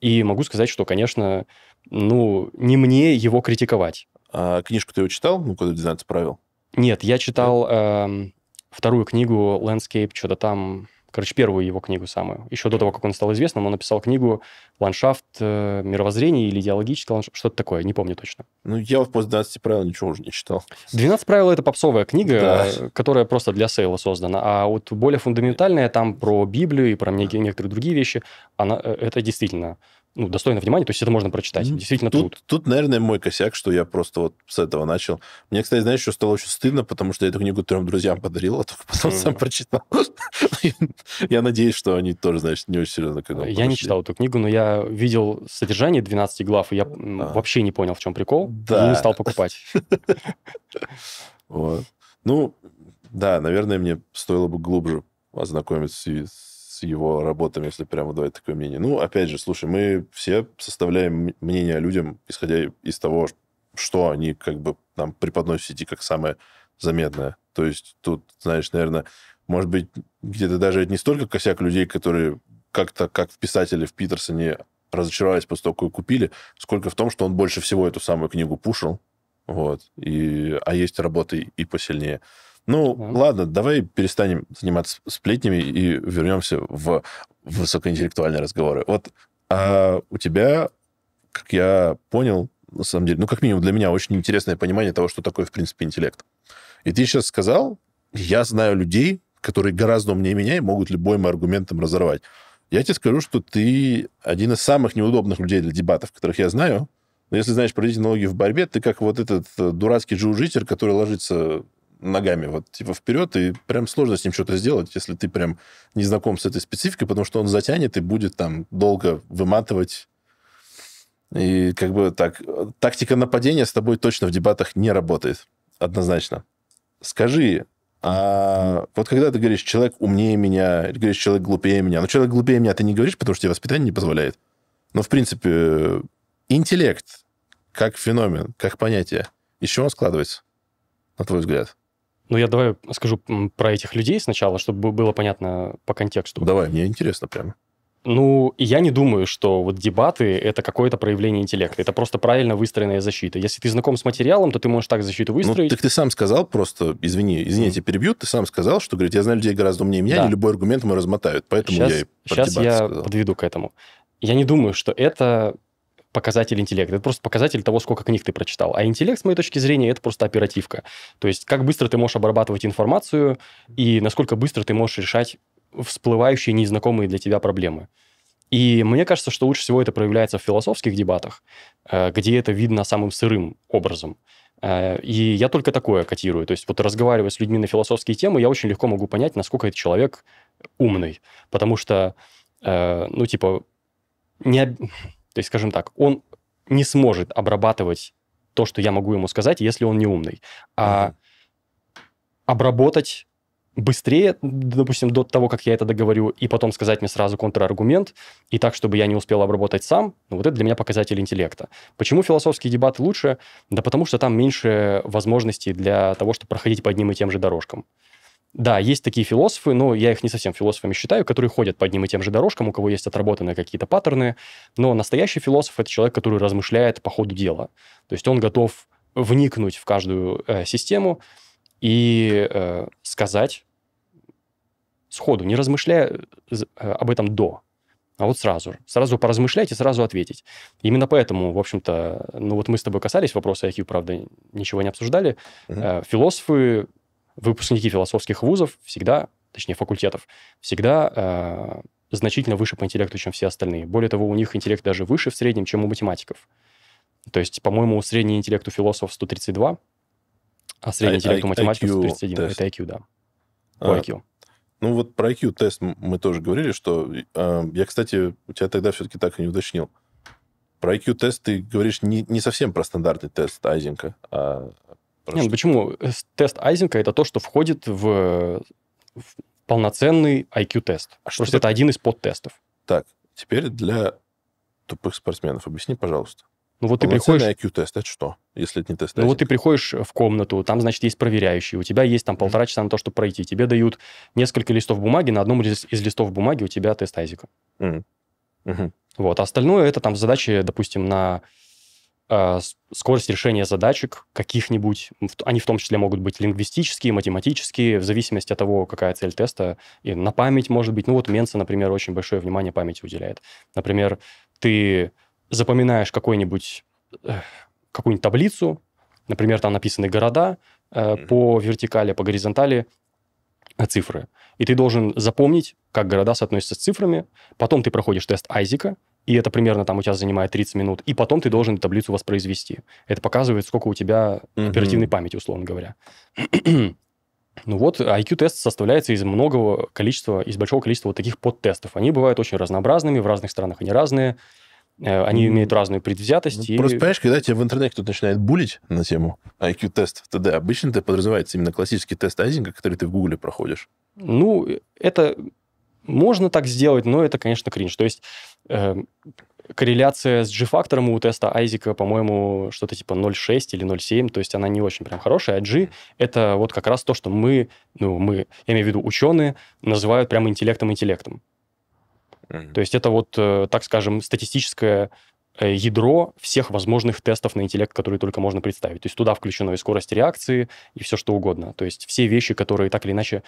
И могу сказать, что, конечно, ну, не мне его критиковать. А книжку ты его читал, ну, когда дизайн правил? Нет, я читал э, вторую книгу Landscape, что-то там короче, первую его книгу самую, еще до того, как он стал известным, он написал книгу «Ландшафт э, мировоззрения» или «Идеологический ландшафт», что-то такое, не помню точно. Ну, я в «После 12 правил» ничего уже не читал. «12 правил» — это попсовая книга, да. которая просто для сейла создана, а вот более фундаментальная там про Библию и про да. некоторые другие вещи, она, э, это действительно ну, достойно внимания, то есть это можно прочитать. Действительно тут, труд. Тут, наверное, мой косяк, что я просто вот с этого начал. Мне, кстати, знаешь, что стало очень стыдно, потому что я эту книгу трем друзьям подарил, а только потом сам прочитал. [laughs] я надеюсь, что они тоже, значит, не очень серьезно к Я не читал эту книгу, но я видел содержание 12 глав, и я а. вообще не понял, в чем прикол, и не стал покупать. [laughs] Ну, да, наверное, мне стоило бы глубже ознакомиться с его работами, если прямо давать такое мнение. Ну, опять же, слушай, мы все составляем мнение о людям, исходя из того, что они как бы нам преподносят в сети как самое заметное. То есть тут, знаешь, наверное, может быть, где-то даже не столько косяк людей, которые как-то, как в писателе в Питерсоне, разочаровались после того, как ее купили, сколько в том, что он больше всего эту самую книгу пушил, вот, и, а есть работы и посильнее. Ну, да. ладно, давай перестанем заниматься сплетнями и вернемся в высокоинтеллектуальные разговоры. Вот а у тебя, как я понял, на самом деле, ну, как минимум для меня очень интересное понимание того, что такое, в принципе, интеллект. И ты сейчас сказал, я знаю людей, которые гораздо умнее меня и могут любой любым аргументом разорвать. Я тебе скажу, что ты один из самых неудобных людей для дебатов, которых я знаю. Но если знаешь про налоги в борьбе, ты как вот этот э, дурацкий джиу-джитер, который ложится ногами вот типа вперед, и прям сложно с ним что-то сделать, если ты прям не знаком с этой спецификой, потому что он затянет и будет там долго выматывать. И как бы так, тактика нападения с тобой точно в дебатах не работает, однозначно. Скажи, а вот когда ты говоришь, человек умнее меня, или говоришь, человек глупее меня, но ну, человек глупее меня ты не говоришь, потому что тебе воспитание не позволяет. Но, в принципе, интеллект как феномен, как понятие, из чего он складывается, на твой взгляд? Ну, я давай скажу про этих людей сначала, чтобы было понятно по контексту. Давай, мне интересно прямо. Ну, я не думаю, что вот дебаты – это какое-то проявление интеллекта. Это просто правильно выстроенная защита. Если ты знаком с материалом, то ты можешь так защиту ну, выстроить. Ну, так ты сам сказал просто, извини, извините я тебя перебью, ты сам сказал, что, говорит, я знаю людей гораздо умнее меня, да. и любой аргумент мы размотают. Поэтому сейчас, я и про Сейчас я сказал. подведу к этому. Я не думаю, что это показатель интеллекта. Это просто показатель того, сколько книг ты прочитал. А интеллект, с моей точки зрения, это просто оперативка. То есть как быстро ты можешь обрабатывать информацию и насколько быстро ты можешь решать всплывающие незнакомые для тебя проблемы. И мне кажется, что лучше всего это проявляется в философских дебатах, э, где это видно самым сырым образом. Э, и я только такое котирую. То есть вот разговаривая с людьми на философские темы, я очень легко могу понять, насколько этот человек умный. Потому что, э, ну, типа, не... То есть, скажем так, он не сможет обрабатывать то, что я могу ему сказать, если он не умный. А обработать быстрее, допустим, до того, как я это договорю, и потом сказать мне сразу контраргумент, и так, чтобы я не успел обработать сам, ну, вот это для меня показатель интеллекта. Почему философские дебаты лучше? Да потому что там меньше возможностей для того, чтобы проходить по одним и тем же дорожкам. Да, есть такие философы, но я их не совсем философами считаю, которые ходят по одним и тем же дорожкам, у кого есть отработанные какие-то паттерны. Но настоящий философ – это человек, который размышляет по ходу дела. То есть он готов вникнуть в каждую э, систему и э, сказать сходу, не размышляя э, э, об этом до, а вот сразу Сразу поразмышлять и сразу ответить. Именно поэтому, в общем-то, ну вот мы с тобой касались вопроса IQ, правда, ничего не обсуждали. Угу. Философы выпускники философских вузов всегда, точнее факультетов, всегда э, значительно выше по интеллекту, чем все остальные. Более того, у них интеллект даже выше в среднем, чем у математиков. То есть, по-моему, средний интеллект у философов 132, а средний I, а, интеллект у а математиков 131. Это IQ, да. А, IQ. Ну вот про IQ-тест мы тоже говорили, что... Э, я, кстати, у тебя тогда все-таки так и не уточнил. Про IQ-тест ты говоришь не, не совсем про стандартный тест Айзенка, а нет, ну, почему? Э, тест Айзенка – это то, что входит в, в полноценный IQ-тест. А Просто что это один из подтестов. Так, теперь для тупых спортсменов объясни, пожалуйста. Ну вот ты приходишь... IQ-тест, это что, если это не тест? Ну вот ты приходишь в комнату, там, значит, есть проверяющие, у тебя есть там полтора часа на то, чтобы пройти. Тебе дают несколько листов бумаги, на одном из листов бумаги у тебя тест Айзека. Mm. Mm-hmm. Вот, а остальное это там задачи, допустим, на а, скорость решения задачек каких-нибудь, они в том числе могут быть лингвистические, математические, в зависимости от того, какая цель теста, и на память может быть. Ну вот Менса, например, очень большое внимание памяти уделяет. Например, ты запоминаешь какой-нибудь, э, какую-нибудь таблицу, например, там написаны города mm-hmm. по вертикали, по горизонтали, э, цифры. И ты должен запомнить, как города соотносятся с цифрами. Потом ты проходишь тест Айзика, и это примерно там у тебя занимает 30 минут, и потом ты должен таблицу воспроизвести. Это показывает, сколько у тебя mm-hmm. оперативной памяти, условно говоря. [clears throat] Ну вот, IQ-тест составляется из многого количества, из большого количества вот таких подтестов. Они бывают очень разнообразными, в разных странах они разные, э, они mm. имеют разную предвзятость. Ну, и... Просто понимаешь, когда тебя в интернете кто-то начинает булить на тему IQ-тест в ТД, обычно это подразумевается именно классический тест Айзинга, который ты в Гугле проходишь. Ну, это можно так сделать, но это, конечно, кринж. То есть э, корреляция с G-фактором у теста Айзека, по-моему, что-то типа 0,6 или 0,7, то есть она не очень прям хорошая, а G – это вот как раз то, что мы, ну, мы, я имею в виду ученые, называют прям интеллектом-интеллектом. Mm-hmm. То есть это вот, э, так скажем, статистическое э, ядро всех возможных тестов на интеллект, которые только можно представить. То есть туда включена и скорость реакции, и все что угодно. То есть все вещи, которые так или иначе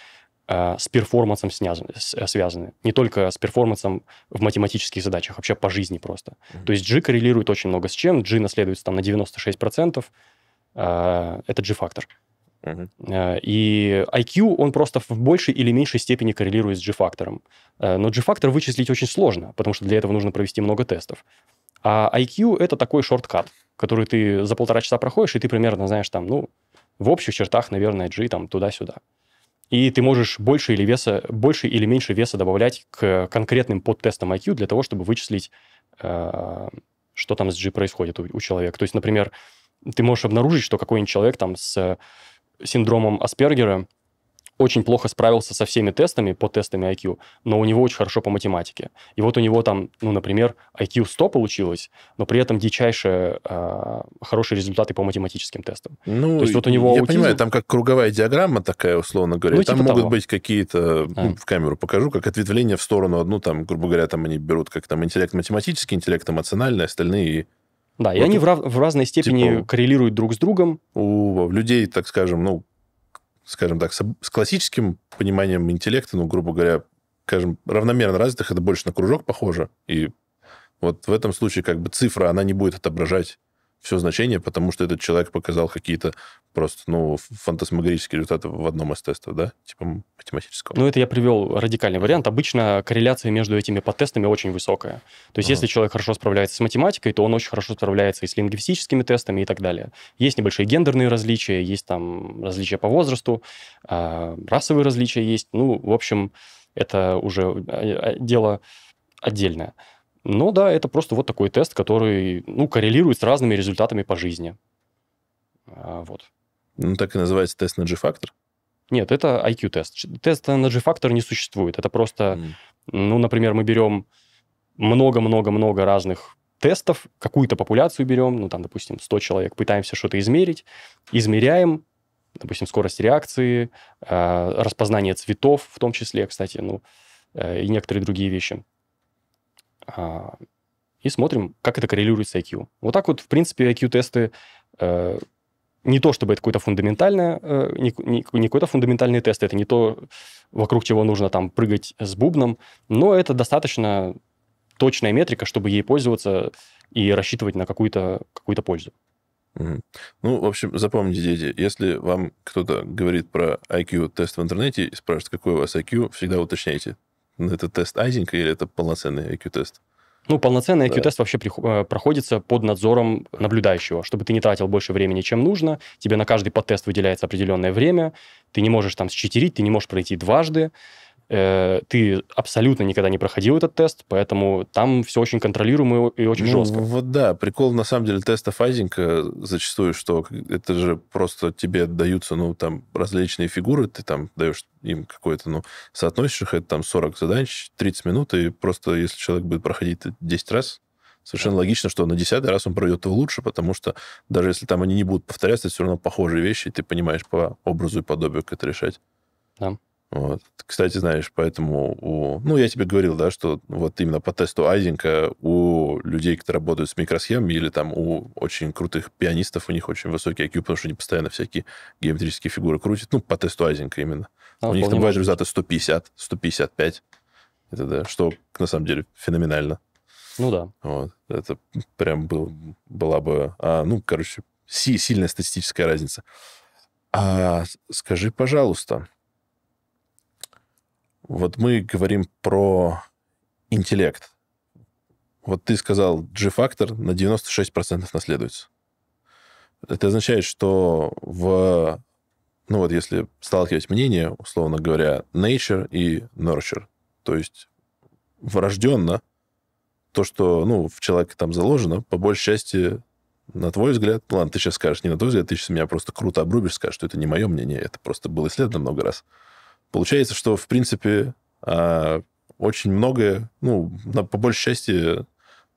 Э, с перформансом связаны, э, связаны. Не только с перформансом в математических задачах, вообще по жизни просто. Mm-hmm. То есть G коррелирует очень много с чем. G наследуется там на 96%. Э, это G-фактор. Uh-huh. Э, и IQ, он просто в большей или меньшей степени коррелирует с G-фактором. Но G-фактор вычислить очень сложно, потому что для этого нужно провести много тестов. А IQ – это такой шорткат, который ты за полтора часа проходишь, и ты примерно знаешь там, ну, в общих чертах, наверное, G там туда-сюда. uh и ты можешь больше или, веса, больше или меньше веса добавлять к конкретным подтестам IQ для того, чтобы вычислить, э, что там с G происходит у, у человека. То есть, например, ты можешь обнаружить, что какой-нибудь человек там с синдромом Аспергера очень плохо справился со всеми тестами, по тестами IQ, но у него очень хорошо по математике. И вот у него там, ну, например, IQ 100 получилось, но при этом дичайшие э, хорошие результаты по математическим тестам. Ну, То есть вот у него я аутизм... понимаю, там как круговая диаграмма такая, условно говоря, ну, там типа могут быть какие-то, а. в камеру покажу, как ответвления в сторону одну, там, грубо говоря, там они берут как там интеллект математический, интеллект эмоциональный, остальные... Да, вот и они в, в разной степени типа, коррелируют друг с другом. У людей, так скажем, ну, скажем так, с, классическим пониманием интеллекта, ну, грубо говоря, скажем, равномерно развитых, это больше на кружок похоже. И вот в этом случае как бы цифра, она не будет отображать все значение, потому что этот человек показал какие-то просто, ну, фантасмагорические результаты в одном из тестов, да, типа математического. Ну, это я привел радикальный вариант. Обычно корреляция между этими подтестами очень высокая. То есть, uh если человек хорошо справляется с математикой, то он очень хорошо справляется и с лингвистическими тестами и так далее. Есть небольшие гендерные различия, есть там различия по возрасту, а, расовые различия есть. Ну, в общем, это уже а, а, дело отдельное. Ну да, это просто вот такой тест, который ну, коррелирует с разными результатами по жизни. А, вот. Ну, так и называется тест на G-фактор? Нет, это IQ-тест. Теста на G-фактор не существует. Это просто, mm. ну, например, мы берем много-много-много разных тестов, какую-то популяцию берем, ну, там, допустим, 100 человек, пытаемся что-то измерить, измеряем, допустим, скорость реакции, а, распознание цветов в том числе, кстати, ну, э, и некоторые другие вещи. А, и смотрим, как это коррелирует с IQ. Вот так вот, в принципе, IQ-тесты э, не то, чтобы это какой-то фундаментальный, э, не какой-то фундаментальный тест, это не то, вокруг чего нужно там прыгать с бубном, но это достаточно точная метрика, чтобы ей пользоваться и рассчитывать на какую-то какую пользу. Ну, в общем, запомните, дети, если вам кто-то говорит про IQ-тест в интернете и спрашивает, какой у вас IQ, всегда уточняйте. Ну, это тест Айзенка или это полноценный IQ-тест? Ну, полноценный IQ-тест да. вообще э, проходится под надзором наблюдающего, чтобы ты не тратил больше времени, чем нужно. Тебе на каждый подтест выделяется определенное время. Ты не можешь там счетерить, ты не можешь пройти дважды. Э, ты абсолютно никогда не проходил этот тест, поэтому там все очень контролируемо и очень ну, жестко. Вот да, прикол на самом деле теста фазинга э, зачастую, что это же просто тебе даются, ну, там, различные фигуры, ты там даешь им какое-то, ну, соотносишь их, это там 40 задач, 30 минут, и просто если человек будет проходить 10 раз, Совершенно да. логично, что на десятый раз он пройдет его лучше, потому что даже если там они не будут повторяться, это все равно похожие вещи, и ты понимаешь по образу и подобию, как это решать. Да. Вот. Кстати, знаешь, поэтому у... Ну, я тебе говорил, да, что вот именно по тесту Айзенка у людей, которые работают с микросхемами или там у очень крутых пианистов, у них очень высокий IQ, потому что они постоянно всякие геометрические фигуры крутят. Ну, по тесту Айзенка именно. А, у них там бывает результаты 150, 155. Это да, что на самом деле феноменально. Ну да. Вот. Это прям был, была бы... А, ну, короче, си, сильная статистическая разница. А скажи, пожалуйста, вот мы говорим про интеллект. Вот ты сказал, G-фактор на 96% наследуется. Это означает, что в... Ну вот если сталкивать мнение, условно говоря, nature и nurture, то есть врожденно то, что ну, в человеке там заложено, по большей части, на твой взгляд, ну ладно, ты сейчас скажешь не на твой взгляд, ты сейчас меня просто круто обрубишь, скажешь, что это не мое мнение, это просто было исследовано много раз. Получается, что, в принципе, а, очень многое, ну, по большей части,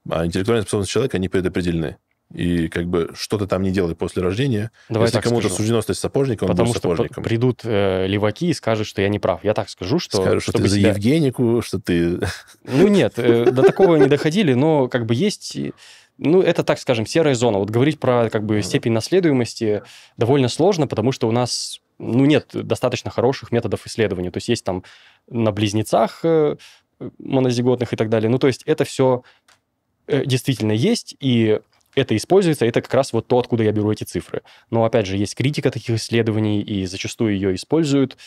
а, интеллектуальные способности человека, они предопределены. И как бы что ты там не делай после рождения. Давай Если кому-то скажу. суждено стать сапожником, Потому он будет что сапожником. придут э, леваки и скажут, что я не прав. Я так скажу, что... Скажут, что ты за тебя... Евгенику, что ты... [laughs] Ну нет, э, до такого не доходили, но как бы есть э, ну, это, так скажем, серая зона. Вот говорить про как бы степень наследуемости довольно сложно, потому что у нас ну, нет достаточно хороших методов исследования. То есть есть там на близнецах э, монозиготных и так далее. Ну, то есть это все э, действительно есть, и это используется, это как раз вот то, откуда я беру эти цифры. Но, опять же, есть критика таких исследований, и зачастую ее используют.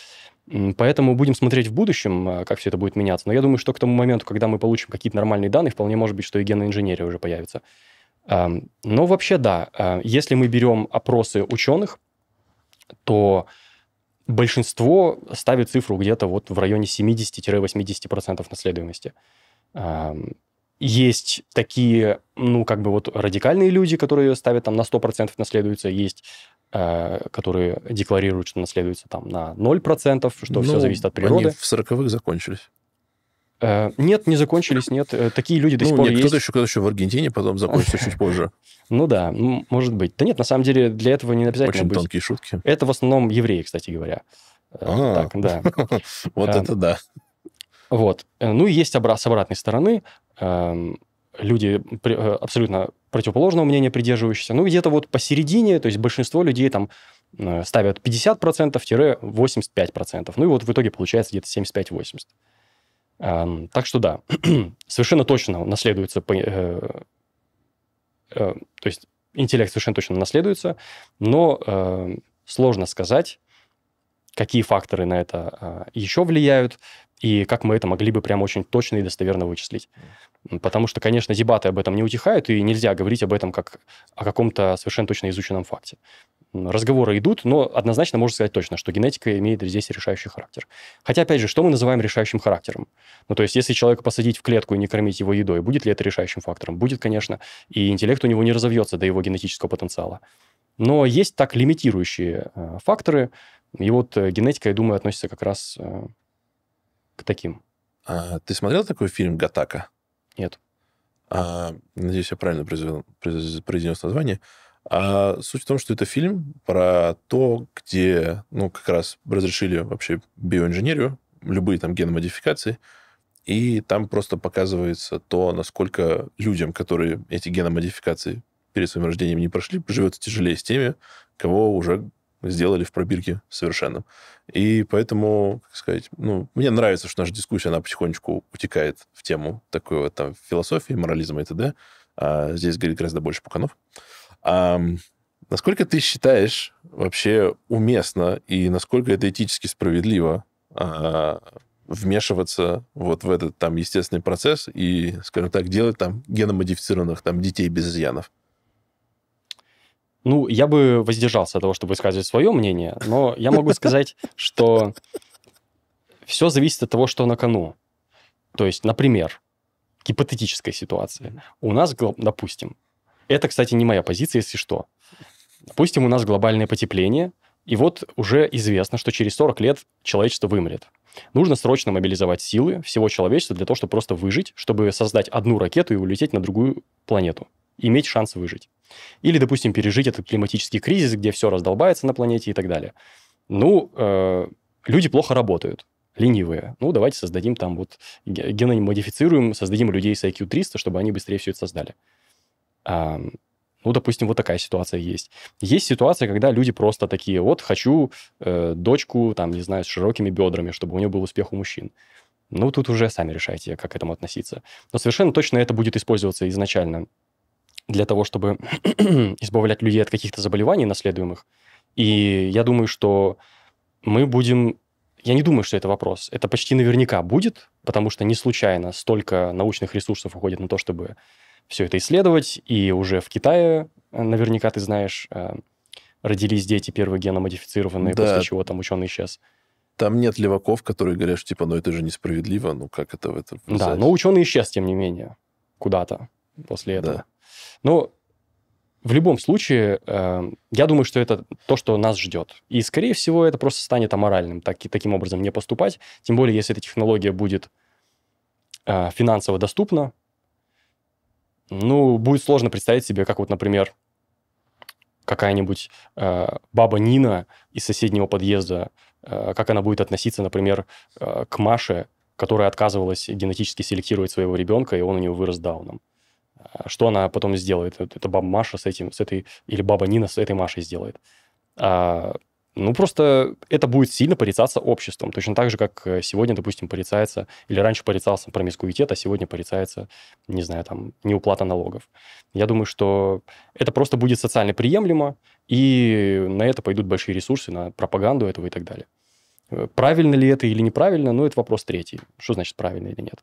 Поэтому будем смотреть в будущем, а, как все это будет меняться. Но я думаю, что к тому моменту, когда мы получим какие-то нормальные данные, вполне может быть, что и генная инженерия уже появится. Но вообще, да, а, если мы берем опросы ученых, то большинство ставит цифру где-то вот в районе 70-80% наследуемости. Есть такие, ну, как бы вот радикальные люди, которые ставят там на 100% наследуются, есть э, которые декларируют, что наследуются там на 0%, что ну, все зависит от природы. Они в 40-х закончились. Э, нет, не закончились, нет. Э, такие люди до ну, сих пор нет, есть. Кто-то еще, кто еще в Аргентине потом закончится чуть позже. [laughs] Ну да, может быть. Да нет, на самом деле для этого не обязательно Очень быть. тонкие шутки. Это в основном евреи, кстати говоря. Э, а, да. [laughs] Вот это да. Вот. Ну и есть с обратной стороны люди абсолютно противоположного мнения придерживающиеся. Ну, где-то вот посередине, то есть большинство людей там ставят 50%-85%. Ну и вот в итоге получается где-то 75-80%. Так что да, [clears throat] совершенно точно наследуется, э, э, то есть интеллект совершенно точно наследуется, но э, сложно сказать, какие факторы на это а, еще влияют, и как мы это могли бы прям очень точно и достоверно вычислить. Потому что, конечно, дебаты об этом не утихают, и нельзя говорить об этом как о каком-то совершенно точно изученном факте. Разговоры идут, но однозначно можно сказать точно, что генетика имеет здесь решающий характер. Хотя, опять же, что мы называем решающим характером? Ну, то есть, если человека посадить в клетку и не кормить его едой, будет ли это решающим фактором? Будет, конечно, и интеллект у него не разовьется до его генетического потенциала. Но есть так лимитирующие э, факторы, и вот э, генетика, я думаю, относится как раз э, к таким. А, ты смотрел такой фильм «Гатака»? Нет. А, надеюсь, я правильно произвел, произнес название. А суть в том, что это фильм про то, где, ну, как раз разрешили вообще биоинженерию, любые там геномодификации, и там просто показывается то, насколько людям, которые эти геномодификации перед своим рождением не прошли, живется тяжелее с теми, кого уже сделали в пробирке совершенно. И поэтому, как сказать, ну, мне нравится, что наша дискуссия, она потихонечку утекает в тему такой вот там философии, морализма и т.д. А здесь говорит гораздо больше пуканов. А, насколько ты считаешь вообще уместно и насколько это этически справедливо а, вмешиваться вот в этот там естественный процесс и, скажем так, делать там геномодифицированных там детей без изъянов? Ну, я бы воздержался от того, чтобы высказывать свое мнение, но я могу [laughs] сказать, что все зависит от того, что на кону. То есть, например, гипотетическая ситуация. У нас, допустим, это, кстати, не моя позиция, если что. Допустим, у нас глобальное потепление, и вот уже известно, что через 40 лет человечество вымрет. Нужно срочно мобилизовать силы всего человечества для того, чтобы просто выжить, чтобы создать одну ракету и улететь на другую планету иметь шанс выжить. Или, допустим, пережить этот климатический кризис, где все раздолбается на планете и так далее. Ну, э, люди плохо работают, ленивые. Ну, давайте создадим там вот, геном модифицируем, создадим людей с IQ 300, чтобы они быстрее все это создали. А, ну, допустим, вот такая ситуация есть. Есть ситуация, когда люди просто такие, вот, хочу э, дочку, там, не знаю, с широкими бедрами, чтобы у нее был успех у мужчин. Ну, тут уже сами решайте, как к этому относиться. Но совершенно точно это будет использоваться изначально для того, чтобы [clears throat] избавлять людей от каких-то заболеваний наследуемых. И я думаю, что мы будем... Я не думаю, что это вопрос. Это почти наверняка будет, потому что не случайно столько научных ресурсов уходит на то, чтобы все это исследовать. И уже в Китае, э, наверняка ты знаешь, э, родились дети первые геномодифицированные, да. после чего там ученый исчез. Там нет леваков, которые говорят, что типа, ну это же несправедливо, ну как это в это влезать? Да, но ученый исчез, тем не менее, куда-то после этого. Да. Но в любом случае, э, я думаю, что это то, что нас ждет. И, скорее всего, это просто станет аморальным так, таким образом не поступать. Тем более, если эта технология будет э, финансово доступна, ну, будет сложно представить себе, как вот, например, какая-нибудь э, баба Нина из соседнего подъезда, э, как она будет относиться, например, э, к Маше, которая отказывалась генетически селектировать своего ребенка, и он у нее вырос дауном. А что она потом сделает? Э, это баба Маша с этим, с этой, или баба Нина с этой Машей сделает. А, ну, просто это будет сильно порицаться обществом. Точно так же, как э, сегодня, допустим, порицается, или раньше порицался промискуитет, а сегодня порицается, не знаю, там, неуплата налогов. Я думаю, что это просто будет социально приемлемо, и на это пойдут большие ресурсы, на пропаганду этого и так далее. Э, правильно ли это или неправильно, ну, это вопрос третий. Что значит правильно или нет?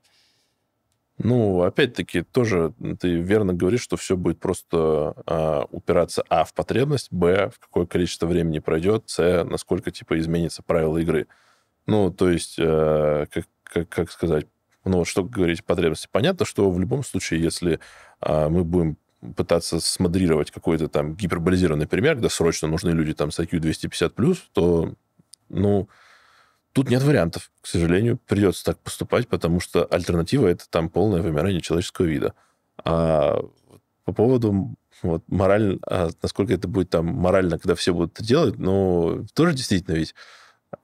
Ну, опять-таки, тоже ты верно говоришь, что все будет просто а, упираться, а, в потребность, б, в какое количество времени пройдет, с, насколько, типа, изменится правила игры. Ну, то есть, э, как, как, как сказать, ну, вот что говорить потребности. Понятно, что в любом случае, если э, мы будем пытаться смодрировать какой-то там гиперболизированный пример, когда срочно нужны люди там с IQ 250+, то, ну, Тут нет вариантов, к сожалению, придется так поступать, потому что альтернатива это там полное вымирание человеческого вида. А по поводу вот, морально, а насколько это будет там морально, когда все будут это делать, ну, тоже действительно ведь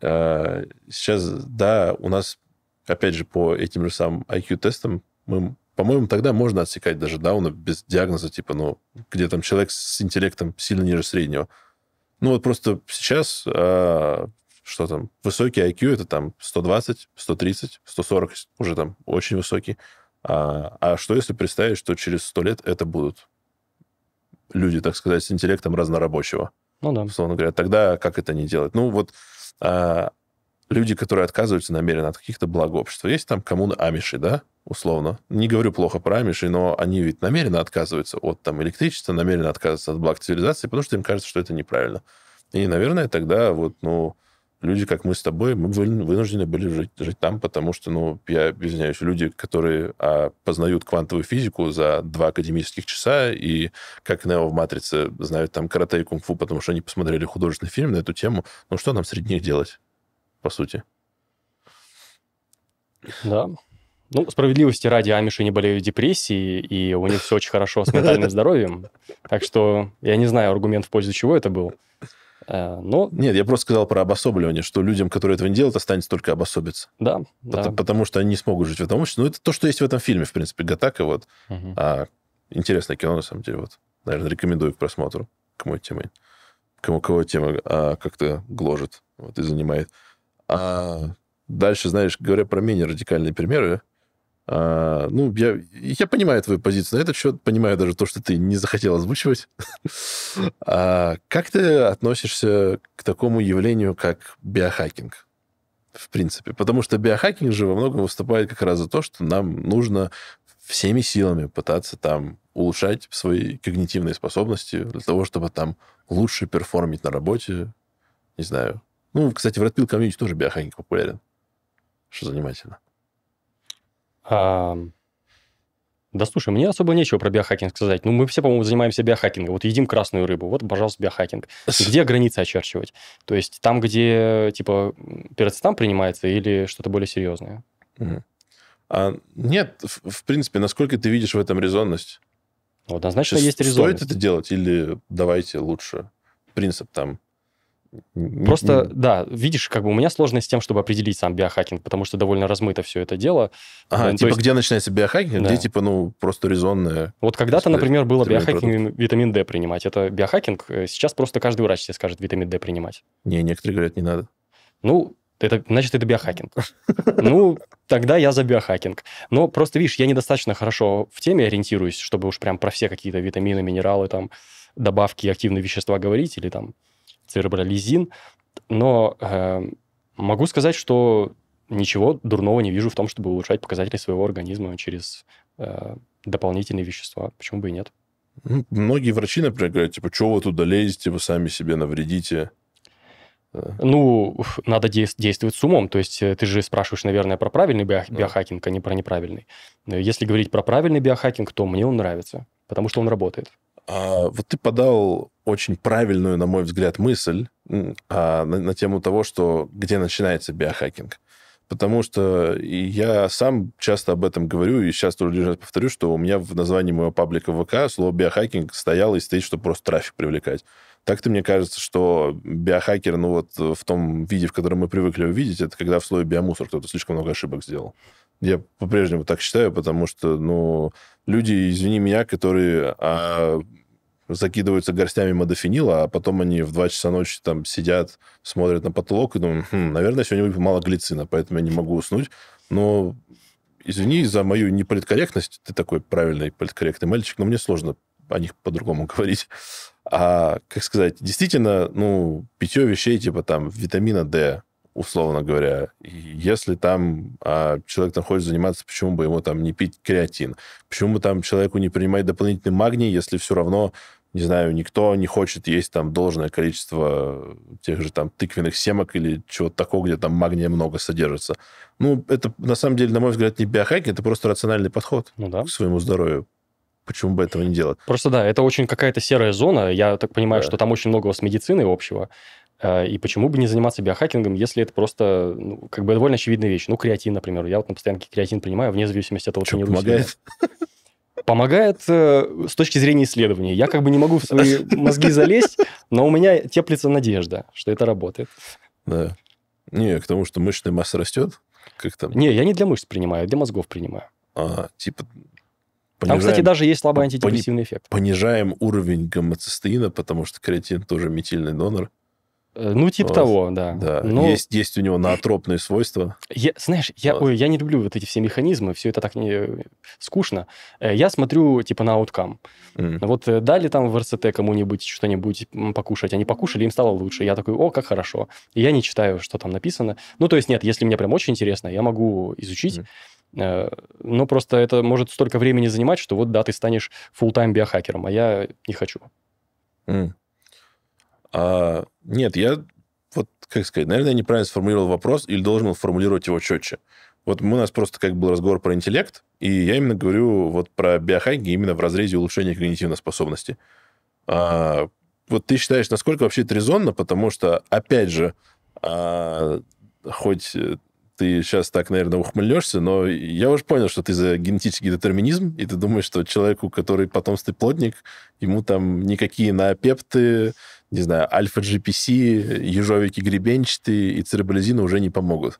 а, сейчас, да, у нас, опять же, по этим же самым IQ-тестам, мы, по-моему, тогда можно отсекать даже Дауна без диагноза, типа, ну, где там человек с интеллектом сильно ниже среднего. Ну, вот просто сейчас а, что там, высокий IQ это там 120, 130, 140, уже там очень высокий. А, а что если представить, что через 100 лет это будут люди, так сказать, с интеллектом разнорабочего? Ну да. Условно говоря, тогда как это не делать? Ну вот а, люди, которые отказываются намеренно от каких-то благ общества. Есть там коммуны амиши, да, условно. Не говорю плохо про амиши, но они ведь намеренно отказываются от там электричества, намеренно отказываются от благ цивилизации, потому что им кажется, что это неправильно. И, наверное, тогда вот, ну, люди, как мы с тобой, мы вынуждены были жить, жить там, потому что, ну, я извиняюсь, люди, которые а, познают квантовую физику за два академических часа и, как Нео в «Матрице», знают там карате и кунг-фу, потому что они посмотрели художественный фильм на эту тему, ну, что нам среди них делать, по сути? Да. Ну, справедливости ради, амиши не болеют депрессией, и у них все очень хорошо с ментальным [laughs] здоровьем. Так что я не знаю аргумент в пользу чего это был. Э, но... Нет, я просто сказал про обособливание, что людям, которые этого не делают, останется только обособиться. Да, потому, да. потому что они не смогут жить в этом обществе. Ну, это то, что есть в этом фильме, в принципе, Гатака. Вот. Угу. А, интересное кино, на самом деле. Вот. Наверное, рекомендую к просмотру, кому тема, кому кого тема а, как-то гложет вот, и занимает. А дальше, знаешь, говоря про менее радикальные примеры, а, ну, я, я понимаю твою позицию на этот счет, понимаю даже то, что ты не захотел озвучивать. [laughs] а, как ты относишься к такому явлению, как биохакинг? В принципе. Потому что биохакинг же во многом выступает как раз за то, что нам нужно всеми силами пытаться там улучшать свои когнитивные способности для того, чтобы там лучше перформить на работе. Не знаю. Ну, кстати, в Red Pill Community тоже биохакинг популярен. Что занимательно. А, да слушай, мне особо нечего про биохакинг сказать. Ну, мы все, по-моему, занимаемся биохакингом. Вот едим красную рыбу, вот, пожалуйста, биохакинг. Где границы очерчивать? То есть там, где, типа, пероцетам принимается или что-то более серьезное? А, нет, в, в принципе, насколько ты видишь в этом резонность? Однозначно Сейчас есть резонность. Стоит это делать или давайте лучше принцип там Просто, не... да, видишь, как бы у меня сложность с тем, чтобы определить сам биохакинг, потому что довольно размыто все это дело. Ага, ну, типа есть... где начинается биохакинг, да. где типа, ну, просто резонное... Вот когда-то, например, было биохакинг витамин D принимать. Это биохакинг. Э, сейчас просто каждый врач тебе скажет витамин D принимать. Не, некоторые говорят, не надо. Ну, это, значит, это биохакинг. Ну, тогда я за биохакинг. Но просто, видишь, я недостаточно хорошо в теме ориентируюсь, чтобы уж прям про все какие-то витамины, минералы, там, добавки, активные вещества говорить или там церебролизин, но э, могу сказать, что ничего дурного не вижу в том, чтобы улучшать показатели своего организма через э, дополнительные вещества. Почему бы и нет? Ну, многие врачи, например, говорят, типа, что вы туда лезете, вы сами себе навредите. Да. Э. Ну, надо действовать с умом. То есть э, ты же спрашиваешь, наверное, про правильный био- биохакинг, а не про неправильный. Если говорить про правильный биохакинг, то мне он нравится, потому что он работает. А вот ты подал очень правильную, на мой взгляд, мысль а, на, на тему того, что где начинается биохакинг. Потому что я сам часто об этом говорю, и сейчас тоже лишь повторю, что у меня в названии моего паблика ВК слово биохакинг стояло и стоит, чтобы просто трафик привлекать. Так-то мне кажется, что биохакер, ну вот в том виде, в котором мы привыкли увидеть, это когда в слове биомусор кто-то слишком много ошибок сделал. Я по-прежнему так считаю, потому что, ну, люди, извини меня, которые а, закидываются горстями модофенила, а потом они в 2 часа ночи там сидят, смотрят на потолок и думают, хм, наверное, сегодня выпил мало глицина, поэтому я не могу уснуть. Но извини за мою неполиткорректность, ты такой правильный политкорректный мальчик, но мне сложно о них по-другому [laughs] говорить. А, как сказать, действительно, ну, питье вещей типа там витамина D, условно говоря. Если там а, человек там хочет заниматься, почему бы ему там не пить креатин? Почему бы там человеку не принимать дополнительный магний, если все равно не знаю, никто не хочет есть там должное количество э, тех же там тыквенных семок или чего-то такого, где там магния много содержится. Ну, это, на самом деле, на мой взгляд, не биохакинг, это просто рациональный подход ну, да. к своему здоровью. Почему бы этого не делать? Просто да, это очень какая-то серая зона. Я так понимаю, да. что там очень много с медициной общего. Э, и почему бы не заниматься биохакингом, если это просто, ну, как бы довольно очевидная вещь. Ну, креатин, например. Я вот на постоянке креатин принимаю, вне зависимости от того, что не помогает? помогает э, с точки зрения исследований. Я как бы не могу в свои [laughs] мозги залезть, но у меня теплится надежда, что это работает. Да. Не, к тому, что мышечная масса растет, как там? Не, я не для мышц принимаю, для мозгов принимаю. А, типа... Понижаем, там, кстати, даже есть слабый антидепрессивный эффект. Понижаем уровень гомоцистеина, потому что креатин тоже метильный донор. Э, ну, типа вот. того, да. да. Но... Ну, есть, есть у него наотропные свойства. Я, знаешь, я, ой, я не люблю вот эти все механизмы, все это так не скучно. Э, я смотрю, типа, на ауткам. Mm. Вот э, дали там в РСТ кому-нибудь что-нибудь покушать, они покушали, им стало лучше. Я такой, о, как хорошо. И я не читаю, что там написано. Ну, то есть, нет, если мне прям очень интересно, я могу изучить. Mm. Но ну, просто это может столько времени занимать, что вот да, ты станешь full-time биохакером, а я не хочу. Mm. А, нет, я вот, как сказать, наверное, я неправильно сформулировал вопрос или должен был формулировать его четче. Вот у нас просто как был разговор про интеллект, и я именно говорю вот про биохайки именно в разрезе улучшения когнитивной способности. А, вот ты считаешь, насколько вообще это резонно, потому что, опять же, а, хоть э, ты сейчас так, наверное, ухмыльнешься, но я уже понял, что ты за генетический детерминизм, и ты думаешь, что человеку, который потомственный плодник, ему там никакие наопепты, не знаю, альфа-GPC, ежовики гребенчатые и церебролизина уже не помогут.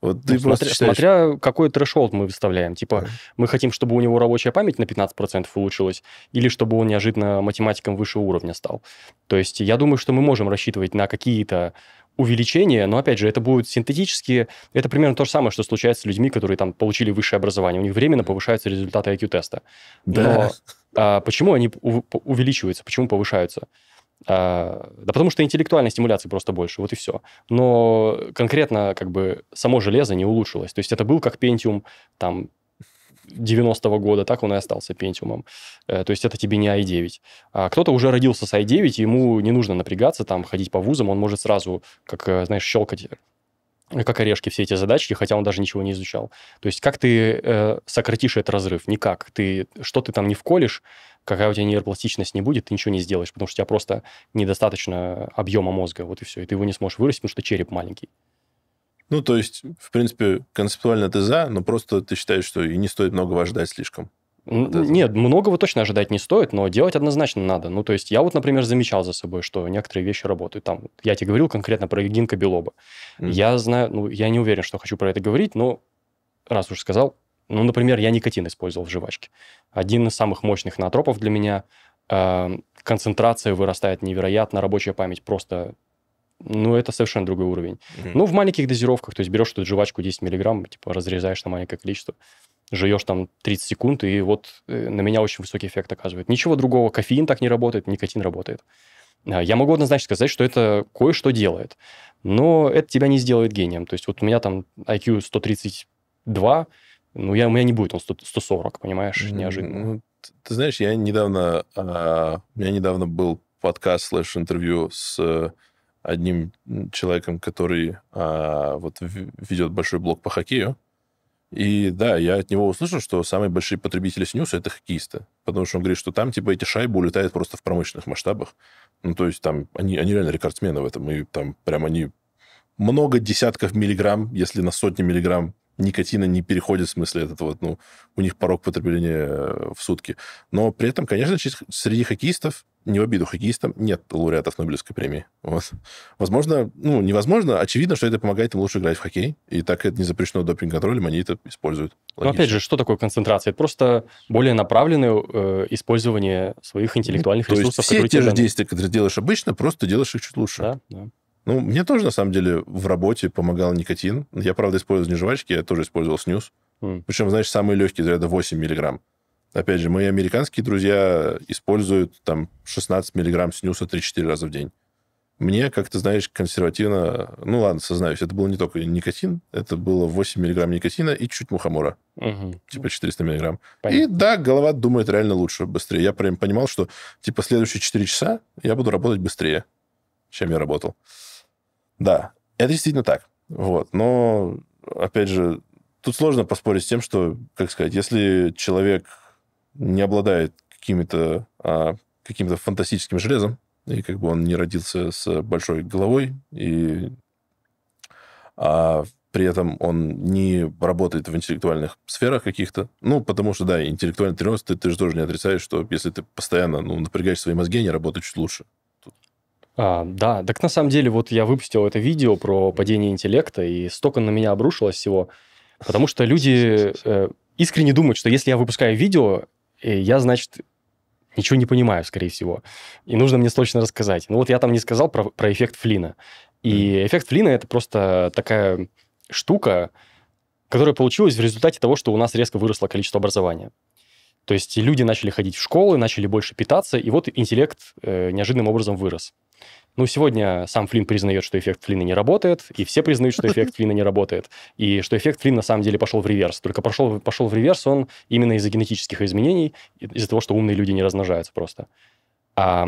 Вот ты ну, просто смотря, считаешь... смотря какой трэшолд мы выставляем. Типа, да. мы хотим, чтобы у него рабочая память на 15% улучшилась, или чтобы он неожиданно математиком высшего уровня стал. То есть я думаю, что мы можем рассчитывать на какие-то увеличение, но, опять же, это будут синтетические... Это примерно то же самое, что случается с людьми, которые там получили высшее образование. У них временно повышаются результаты IQ-теста. Да. Но а, почему они увеличиваются, почему повышаются? А, да потому что интеллектуальной стимуляции просто больше, вот и все. Но конкретно как бы само железо не улучшилось. То есть это был как Pentium там 90-го года, так он и остался пентиумом. Э, то есть это тебе не i9. А кто-то уже родился с i9, ему не нужно напрягаться, там, ходить по вузам, он может сразу, как, э, знаешь, щелкать как орешки все эти задачки, хотя он даже ничего не изучал. То есть как ты э, сократишь этот разрыв? Никак. Ты, что ты там не вколешь, какая у тебя нейропластичность не будет, ты ничего не сделаешь, потому что у тебя просто недостаточно объема мозга, вот и все. И ты его не сможешь вырастить, потому что череп маленький. Ну, то есть, в принципе, концептуально ты за, но просто ты считаешь, что и не стоит много ждать слишком. Нет, многого точно ожидать не стоит, но делать однозначно надо. Ну, то есть я вот, например, замечал за собой, что некоторые вещи работают. Там, я тебе говорил конкретно про Гинка Белоба. Mm-hmm. Я знаю, ну, я не уверен, что хочу про это говорить, но раз уж сказал, ну, например, я никотин использовал в жвачке. Один из самых мощных натропов для меня. Э, концентрация вырастает невероятно, рабочая память просто ну, это совершенно другой уровень. Mm-hmm. Ну, в маленьких дозировках, то есть берешь эту жвачку 10 миллиграмм, типа разрезаешь на маленькое количество, жуешь там 30 секунд, и вот э, на меня очень высокий эффект оказывает. Ничего другого, кофеин так не работает, никотин работает. А, я могу однозначно сказать, что это кое-что делает, но это тебя не сделает гением. То есть вот у меня там IQ 132, ну, я, у меня не будет он 100, 140, понимаешь, mm-hmm. неожиданно. Ну, ты знаешь, я недавно, а, у меня недавно был подкаст слэш интервью с э, одним человеком, который а, вот ведет большой блог по хоккею. И да, я от него услышал, что самые большие потребители снюса это хоккеисты. Потому что он говорит, что там типа эти шайбы улетают просто в промышленных масштабах. Ну, то есть там они, они реально рекордсмены в этом. И там прям они много десятков миллиграмм, если на сотни миллиграмм никотина не переходит, в смысле, этот вот, ну, у них порог потребления э, в сутки. Но при этом, конечно, среди хоккеистов не в обиду хоккеистам, нет лауреатов Нобелевской премии. Вот. Возможно, ну, невозможно, очевидно, что это помогает им лучше играть в хоккей, и так это не запрещено допинг-контролем, они это используют. Ну опять же, что такое концентрация? Это просто более направленное э, использование своих ну, интеллектуальных ну, ресурсов. То есть все те же действия, которые делаешь обычно, просто делаешь их чуть лучше. Да, да. Ну, мне тоже, на самом деле, в работе помогал никотин. Я, правда, использовал не жвачки, я тоже использовал снюс. Mm. Причем, знаешь, самые легкие, заряда 8 миллиграмм. Опять же, мои американские друзья используют там 16 миллиграмм снюса 3-4 раза в день. Мне, как то знаешь, консервативно... Ну ладно, сознаюсь, это был не только никотин, это было 8 миллиграмм никотина и чуть мухомора. Угу. Типа 400 миллиграмм. Понятно. И да, голова думает реально лучше, быстрее. Я прям понимал, что типа следующие 4 часа я буду работать быстрее, чем я работал. Да, это действительно так. Вот. Но, опять же, тут сложно поспорить с тем, что, как сказать, если человек не обладает каким то а, каким-то фантастическим железом, и как бы он не родился с большой головой, и а при этом он не работает в интеллектуальных сферах каких-то. Ну, потому что, да, интеллектуальный тренер, ты, ты же тоже не отрицаешь, что если ты постоянно ну, напрягаешь свои мозги, они работают чуть лучше. А, да, так на самом деле вот я выпустил это видео про падение интеллекта, и столько на меня обрушилось всего, потому что люди э, искренне думают, что если я выпускаю видео, я, значит, ничего не понимаю, скорее всего. И нужно мне срочно рассказать. Ну вот я там не сказал про, про эффект Флина. И эффект Флина это просто такая штука, которая получилась в результате того, что у нас резко выросло количество образования. То есть люди начали ходить в школы, начали больше питаться, и вот интеллект э, неожиданным образом вырос. Ну, сегодня сам Флин признает, что эффект Флина не работает, и все признают, что эффект [laughs] Флина не работает, и что эффект Флин на самом деле пошел в реверс. Только пошел, пошел в реверс он именно из-за генетических изменений, из-за того, что умные люди не размножаются просто. А,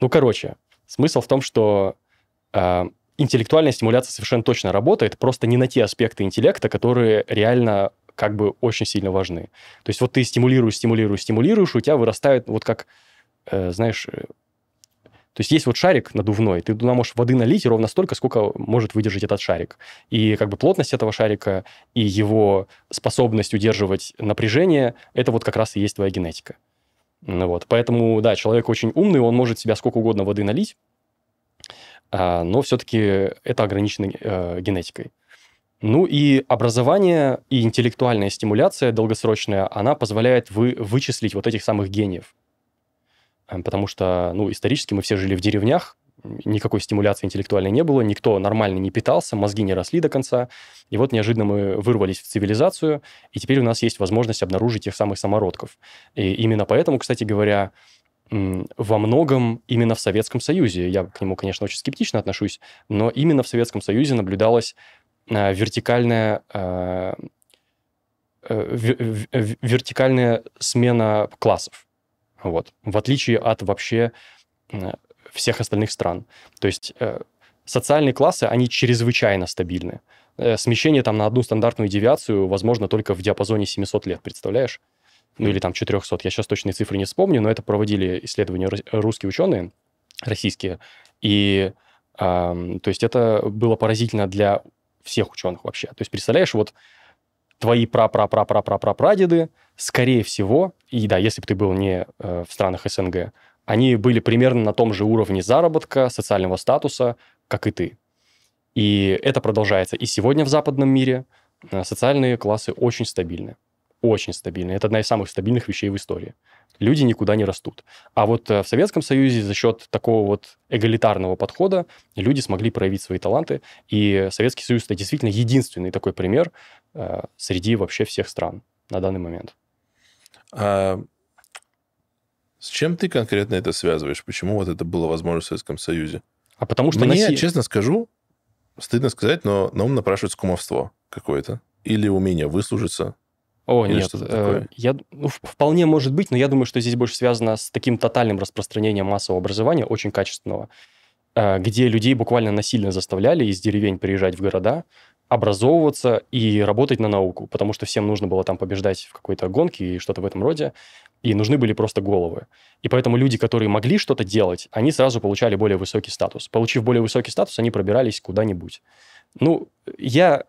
ну, короче, смысл в том, что а, интеллектуальная стимуляция совершенно точно работает, просто не на те аспекты интеллекта, которые реально как бы очень сильно важны. То есть вот ты стимулируешь, стимулируешь, стимулируешь, у тебя вырастает вот как, э, знаешь э, то есть есть вот шарик надувной, ты туда можешь воды налить ровно столько, сколько может выдержать этот шарик. И как бы плотность этого шарика и его способность удерживать напряжение, это вот как раз и есть твоя генетика. Ну вот. Поэтому, да, человек очень умный, он может себя сколько угодно воды налить, а, но все-таки это ограничено э, генетикой. Ну и образование и интеллектуальная стимуляция долгосрочная, она позволяет вы, вычислить вот этих самых гениев. Эм, потому что, ну, исторически мы все жили в деревнях, никакой стимуляции интеллектуальной не было, никто нормально не питался, мозги не росли до конца. И вот неожиданно мы вырвались в цивилизацию, и теперь у нас есть возможность обнаружить тех самых самородков. И именно поэтому, кстати говоря, во многом именно в Советском Союзе, я к нему, конечно, очень скептично отношусь, но именно в Советском Союзе наблюдалась э, вертикальная э, э, вертикальная смена классов вот. В отличие от вообще э, всех остальных стран. То есть э, социальные классы, они чрезвычайно стабильны. Э, смещение там на одну стандартную девиацию возможно только в диапазоне 700 лет, представляешь? Ну или там 400, я сейчас точные цифры не вспомню, но это проводили исследования русские ученые, российские. И э, то есть это было поразительно для всех ученых вообще. То есть представляешь, вот твои пра-пра-пра-пра-пра-прадеды, скорее всего, и да, если бы ты был не э, в странах СНГ, они были примерно на том же уровне заработка, социального статуса, как и ты. И это продолжается и сегодня в западном мире. Э, социальные классы очень стабильны очень стабильный. Это одна из самых стабильных вещей в истории. Люди никуда не растут. А вот э, в Советском Союзе за счет такого вот эгалитарного подхода люди смогли проявить свои таланты. И Советский Союз это действительно единственный такой пример э, среди вообще всех стран на данный момент. А с чем ты конкретно это связываешь? Почему вот это было возможно в Советском Союзе? А потому что... Мне, Россия... честно скажу, стыдно сказать, но на ум напрашивается кумовство какое-то. Или умение выслужиться, о, Или нет. Э, такое? Я, ну, вполне может быть, но я думаю, что здесь больше связано с таким тотальным распространением массового образования, очень качественного, э, где людей буквально насильно заставляли из деревень приезжать в города, образовываться и работать на науку, потому что всем нужно было там побеждать в какой-то гонке и что-то в этом роде, и нужны были просто головы. И поэтому люди, которые могли что-то делать, они сразу получали более высокий статус. Получив более высокий статус, они пробирались куда-нибудь. Ну, я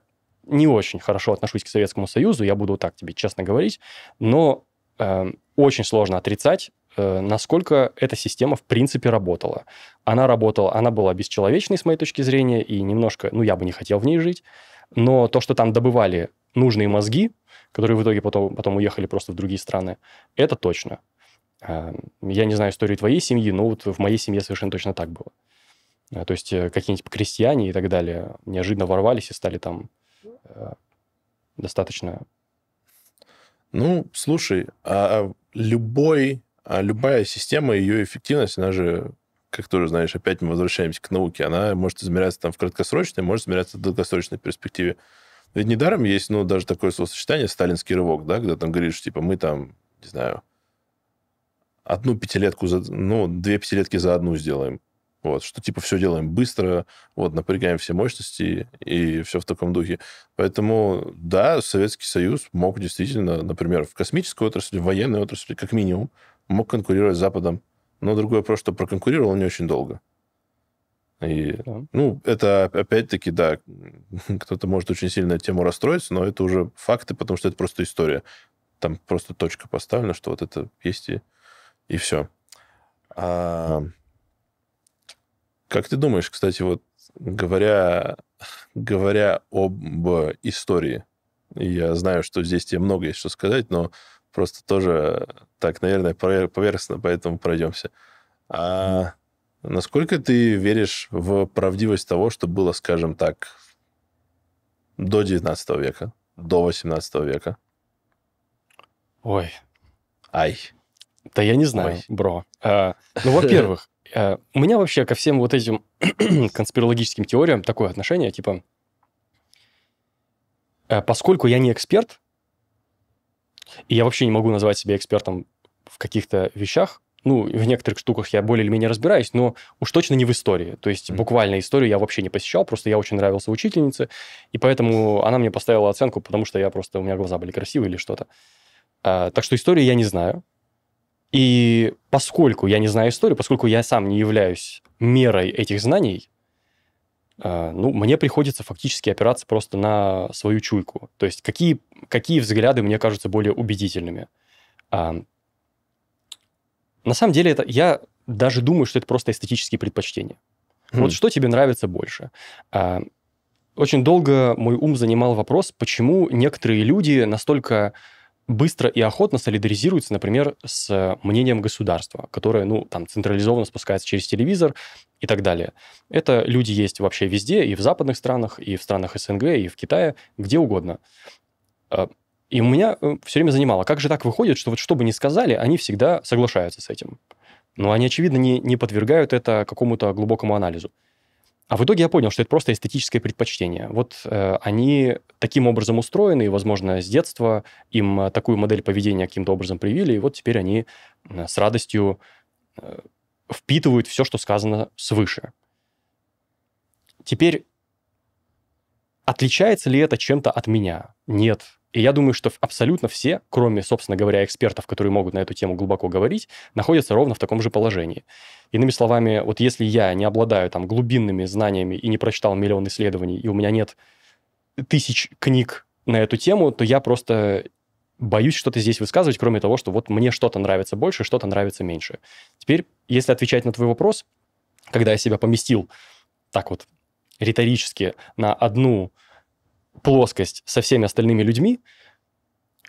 не очень хорошо отношусь к Советскому Союзу, я буду так тебе честно говорить, но э, очень сложно отрицать, э, насколько эта система в принципе работала. Она работала, она была бесчеловечной с моей точки зрения, и немножко, ну, я бы не хотел в ней жить, но то, что там добывали нужные мозги, которые в итоге потом, потом уехали просто в другие страны, это точно. Э, я не знаю историю твоей семьи, но вот в моей семье совершенно точно так было. Э, то есть э, какие-нибудь крестьяне и так далее неожиданно ворвались и стали там Э, достаточно. Ну, слушай, а, а любой, а любая система, ее эффективность, она же, как ты уже знаешь, опять мы возвращаемся к науке, она может измеряться там в краткосрочной, может измеряться в долгосрочной перспективе. Ведь недаром есть, ну, даже такое словосочетание «сталинский рывок», да, когда там говоришь, типа, мы там, не знаю, одну пятилетку за... Ну, две пятилетки за одну сделаем. Вот, что типа все делаем быстро, вот, напрягаем все мощности и все в таком духе. Поэтому, да, Советский Союз мог действительно, например, в космической отрасли, в военной отрасли, как минимум, мог конкурировать с Западом. Но другой вопрос, что проконкурировал не очень долго. И, да. ну, это опять-таки, да, [laughs] кто-то может очень сильно на тему расстроиться, но это уже факты, потому что это просто история. Там просто точка поставлена, что вот это есть и, и все. А... Да. Как ты думаешь, кстати, вот говоря, говоря об истории, я знаю, что здесь тебе много есть что сказать, но просто тоже так, наверное, поверхностно, поэтому пройдемся. А насколько ты веришь в правдивость того, что было, скажем так, до 19 века, до 18 века? Ой. Ай. Да я не знаю, Ой. бро. А, ну, во-первых, Э, у меня вообще ко всем вот этим [clears throat] конспирологическим теориям такое отношение, типа, э, поскольку я не эксперт, и я вообще не могу назвать себя экспертом в каких-то вещах, ну, в некоторых штуках я более или менее разбираюсь, но уж точно не в истории. То есть буквально историю я вообще не посещал, просто я очень нравился учительнице, и поэтому она мне поставила оценку, потому что я просто, у меня глаза были красивые или что-то. Э, так что истории я не знаю, и поскольку я не знаю историю, поскольку я сам не являюсь мерой этих знаний, э, ну, мне приходится фактически опираться просто на свою чуйку. То есть какие, какие взгляды мне кажутся более убедительными. А, на самом деле это, я даже думаю, что это просто эстетические предпочтения. Mm. Вот что тебе нравится больше? А, очень долго мой ум занимал вопрос, почему некоторые люди настолько быстро и охотно солидаризируется, например, с э, мнением государства, которое, ну, там, централизованно спускается через телевизор и так далее. Это люди есть вообще везде, и в западных странах, и в странах СНГ, и в Китае, где угодно. Э, и у меня э, все время занимало, как же так выходит, что вот что бы ни сказали, они всегда соглашаются с этим. Но они, очевидно, не, не подвергают это какому-то глубокому анализу. А в итоге я понял, что это просто эстетическое предпочтение. Вот э, они таким образом устроены, и, возможно, с детства им э, такую модель поведения каким-то образом привили, и вот теперь они э, с радостью э, впитывают все, что сказано свыше. Теперь отличается ли это чем-то от меня? Нет. И я думаю, что абсолютно все, кроме, собственно говоря, экспертов, которые могут на эту тему глубоко говорить, находятся ровно в таком же положении. Иными словами, вот если я не обладаю там глубинными знаниями и не прочитал миллион исследований, и у меня нет тысяч книг на эту тему, то я просто боюсь что-то здесь высказывать, кроме того, что вот мне что-то нравится больше, что-то нравится меньше. Теперь, если отвечать на твой вопрос, когда я себя поместил так вот риторически на одну плоскость со всеми остальными людьми,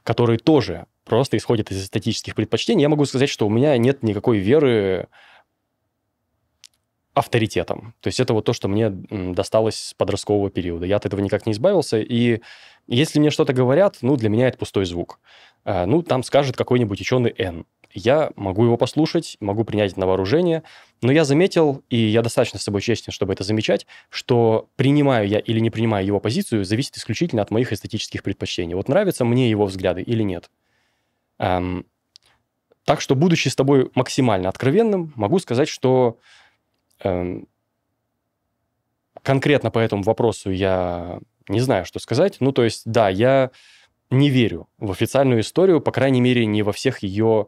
которые тоже просто исходят из эстетических предпочтений, я могу сказать, что у меня нет никакой веры авторитетом. То есть это вот то, что мне досталось с подросткового периода. Я от этого никак не избавился. И если мне что-то говорят, ну, для меня это пустой звук. А, ну, там скажет какой-нибудь ученый Н я могу его послушать, могу принять на вооружение, но я заметил, и я достаточно с собой честен, чтобы это замечать, что принимаю я или не принимаю его позицию, зависит исключительно от моих эстетических предпочтений. Вот нравятся мне его взгляды или нет. Эм, так что, будучи с тобой максимально откровенным, могу сказать, что эм, конкретно по этому вопросу я не знаю, что сказать. Ну, то есть, да, я не верю в официальную историю, по крайней мере, не во всех ее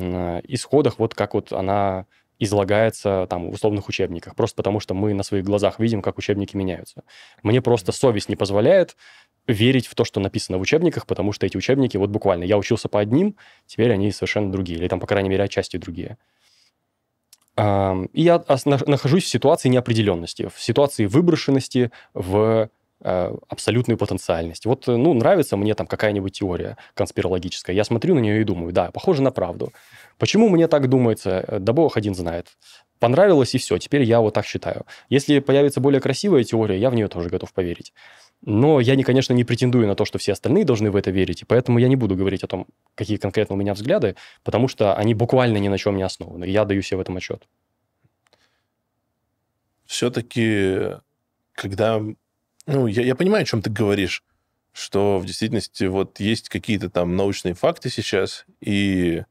Э, исходах, вот как вот она излагается там в условных учебниках, просто потому что мы на своих глазах видим, как учебники меняются. Мне просто совесть не позволяет верить в то, что написано в учебниках, потому что эти учебники, вот буквально, я учился по одним, теперь они совершенно другие, или там, по крайней мере, отчасти другие. И я нахожусь в ситуации неопределенности, в ситуации выброшенности, в Э, абсолютную потенциальность. Вот, э, ну, нравится мне там какая-нибудь теория конспирологическая. Я смотрю на нее и думаю, да, похоже на правду. Почему мне так думается? Э, да бог один знает. Понравилось и все, теперь я вот так считаю. Если появится более красивая теория, я в нее тоже готов поверить. Но я, конечно, не претендую на то, что все остальные должны в это верить, и поэтому я не буду говорить о том, какие конкретно у меня взгляды, потому что они буквально ни на чем не основаны. Я даю себе в этом отчет. Все-таки, когда ну, я, я понимаю, о чем ты говоришь, что в действительности вот есть какие-то там научные факты сейчас, и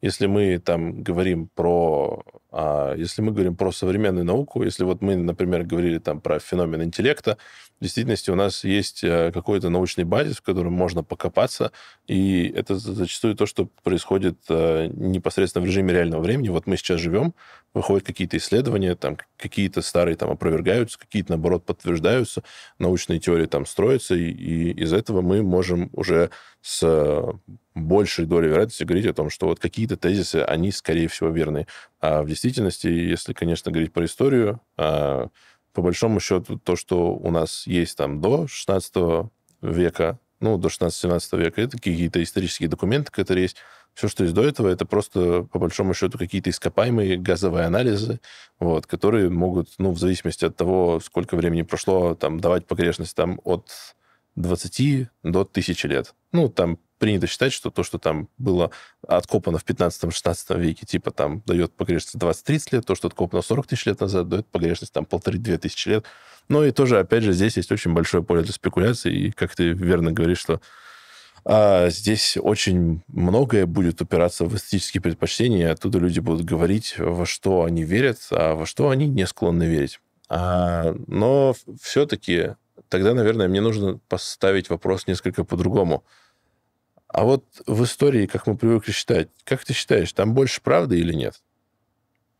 если мы там говорим про, а, если мы говорим про современную науку, если вот мы, например, говорили там про феномен интеллекта, в действительности у нас есть э, какой-то научный базис, в котором можно покопаться, и это зачастую то, что происходит э, непосредственно в режиме реального времени. Вот мы сейчас живем, выходят какие-то исследования, там какие-то старые там опровергаются, какие-то, наоборот, подтверждаются, научные теории там строятся, и, и из этого мы можем уже с э, большей долей вероятности говорить о том, что вот какие-то тезисы, они, скорее всего, верны. А в действительности, если, конечно, говорить про историю, э, по большому счету то, что у нас есть там до 16 века, ну, до 16-17 века, это какие-то исторические документы, которые есть, все, что есть до этого, это просто, по большому счету, какие-то ископаемые газовые анализы, вот, которые могут, ну, в зависимости от того, сколько времени прошло, там, давать погрешность там, от 20 до 1000 лет. Ну, там принято считать, что то, что там было откопано в 15-16 веке, типа там дает погрешность 20-30 лет, то, что откопано 40 тысяч лет назад, дает погрешность там полторы-две тысячи лет. Ну и тоже, опять же, здесь есть очень большое поле для спекуляций и как ты верно говоришь, что а здесь очень многое будет упираться в эстетические предпочтения, и оттуда люди будут говорить, во что они верят, а во что они не склонны верить. А, но все-таки тогда, наверное, мне нужно поставить вопрос несколько по-другому. А вот в истории, как мы привыкли считать, как ты считаешь, там больше правды или нет?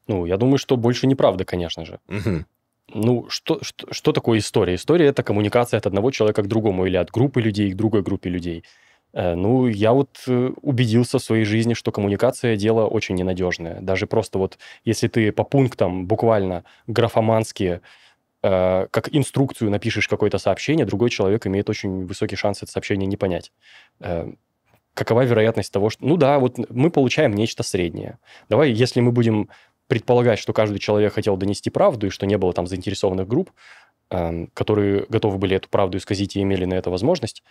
Ну, я думаю, что больше неправды, конечно же. Угу. Ну, что, что, что такое история? История – это коммуникация от одного человека к другому или от группы людей к другой группе людей – Э, ну, я вот э, убедился в своей жизни, что коммуникация – дело очень ненадежное. Даже просто вот, если ты по пунктам буквально графоманские э, как инструкцию напишешь какое-то сообщение, другой человек имеет очень высокий шанс это сообщение не понять. Какова вероятность того, что... Ну да, вот мы получаем нечто среднее. Давай, если мы будем предполагать, что каждый человек хотел донести правду и что не было там заинтересованных групп, эм, которые готовы были эту правду исказить и имели на это возможность,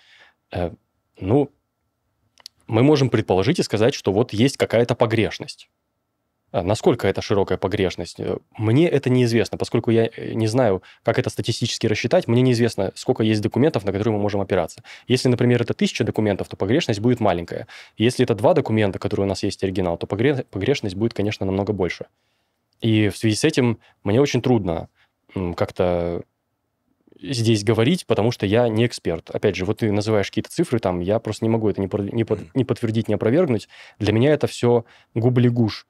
ну, мы можем предположить и сказать, что вот есть какая-то погрешность. А насколько это широкая погрешность? Э, мне это неизвестно, поскольку я э, не знаю, как это статистически рассчитать. Мне неизвестно, сколько есть документов, на которые мы можем опираться. Если, например, это тысяча документов, то погрешность будет маленькая. Если это два документа, которые у нас есть оригинал, то погрешность будет, конечно, намного больше. И в связи с этим мне очень трудно как-то здесь говорить, потому что я не эксперт. Опять же, вот ты называешь какие-то цифры, там, я просто не могу это не, не, не подтвердить, не опровергнуть. Для меня это все губли-гуш.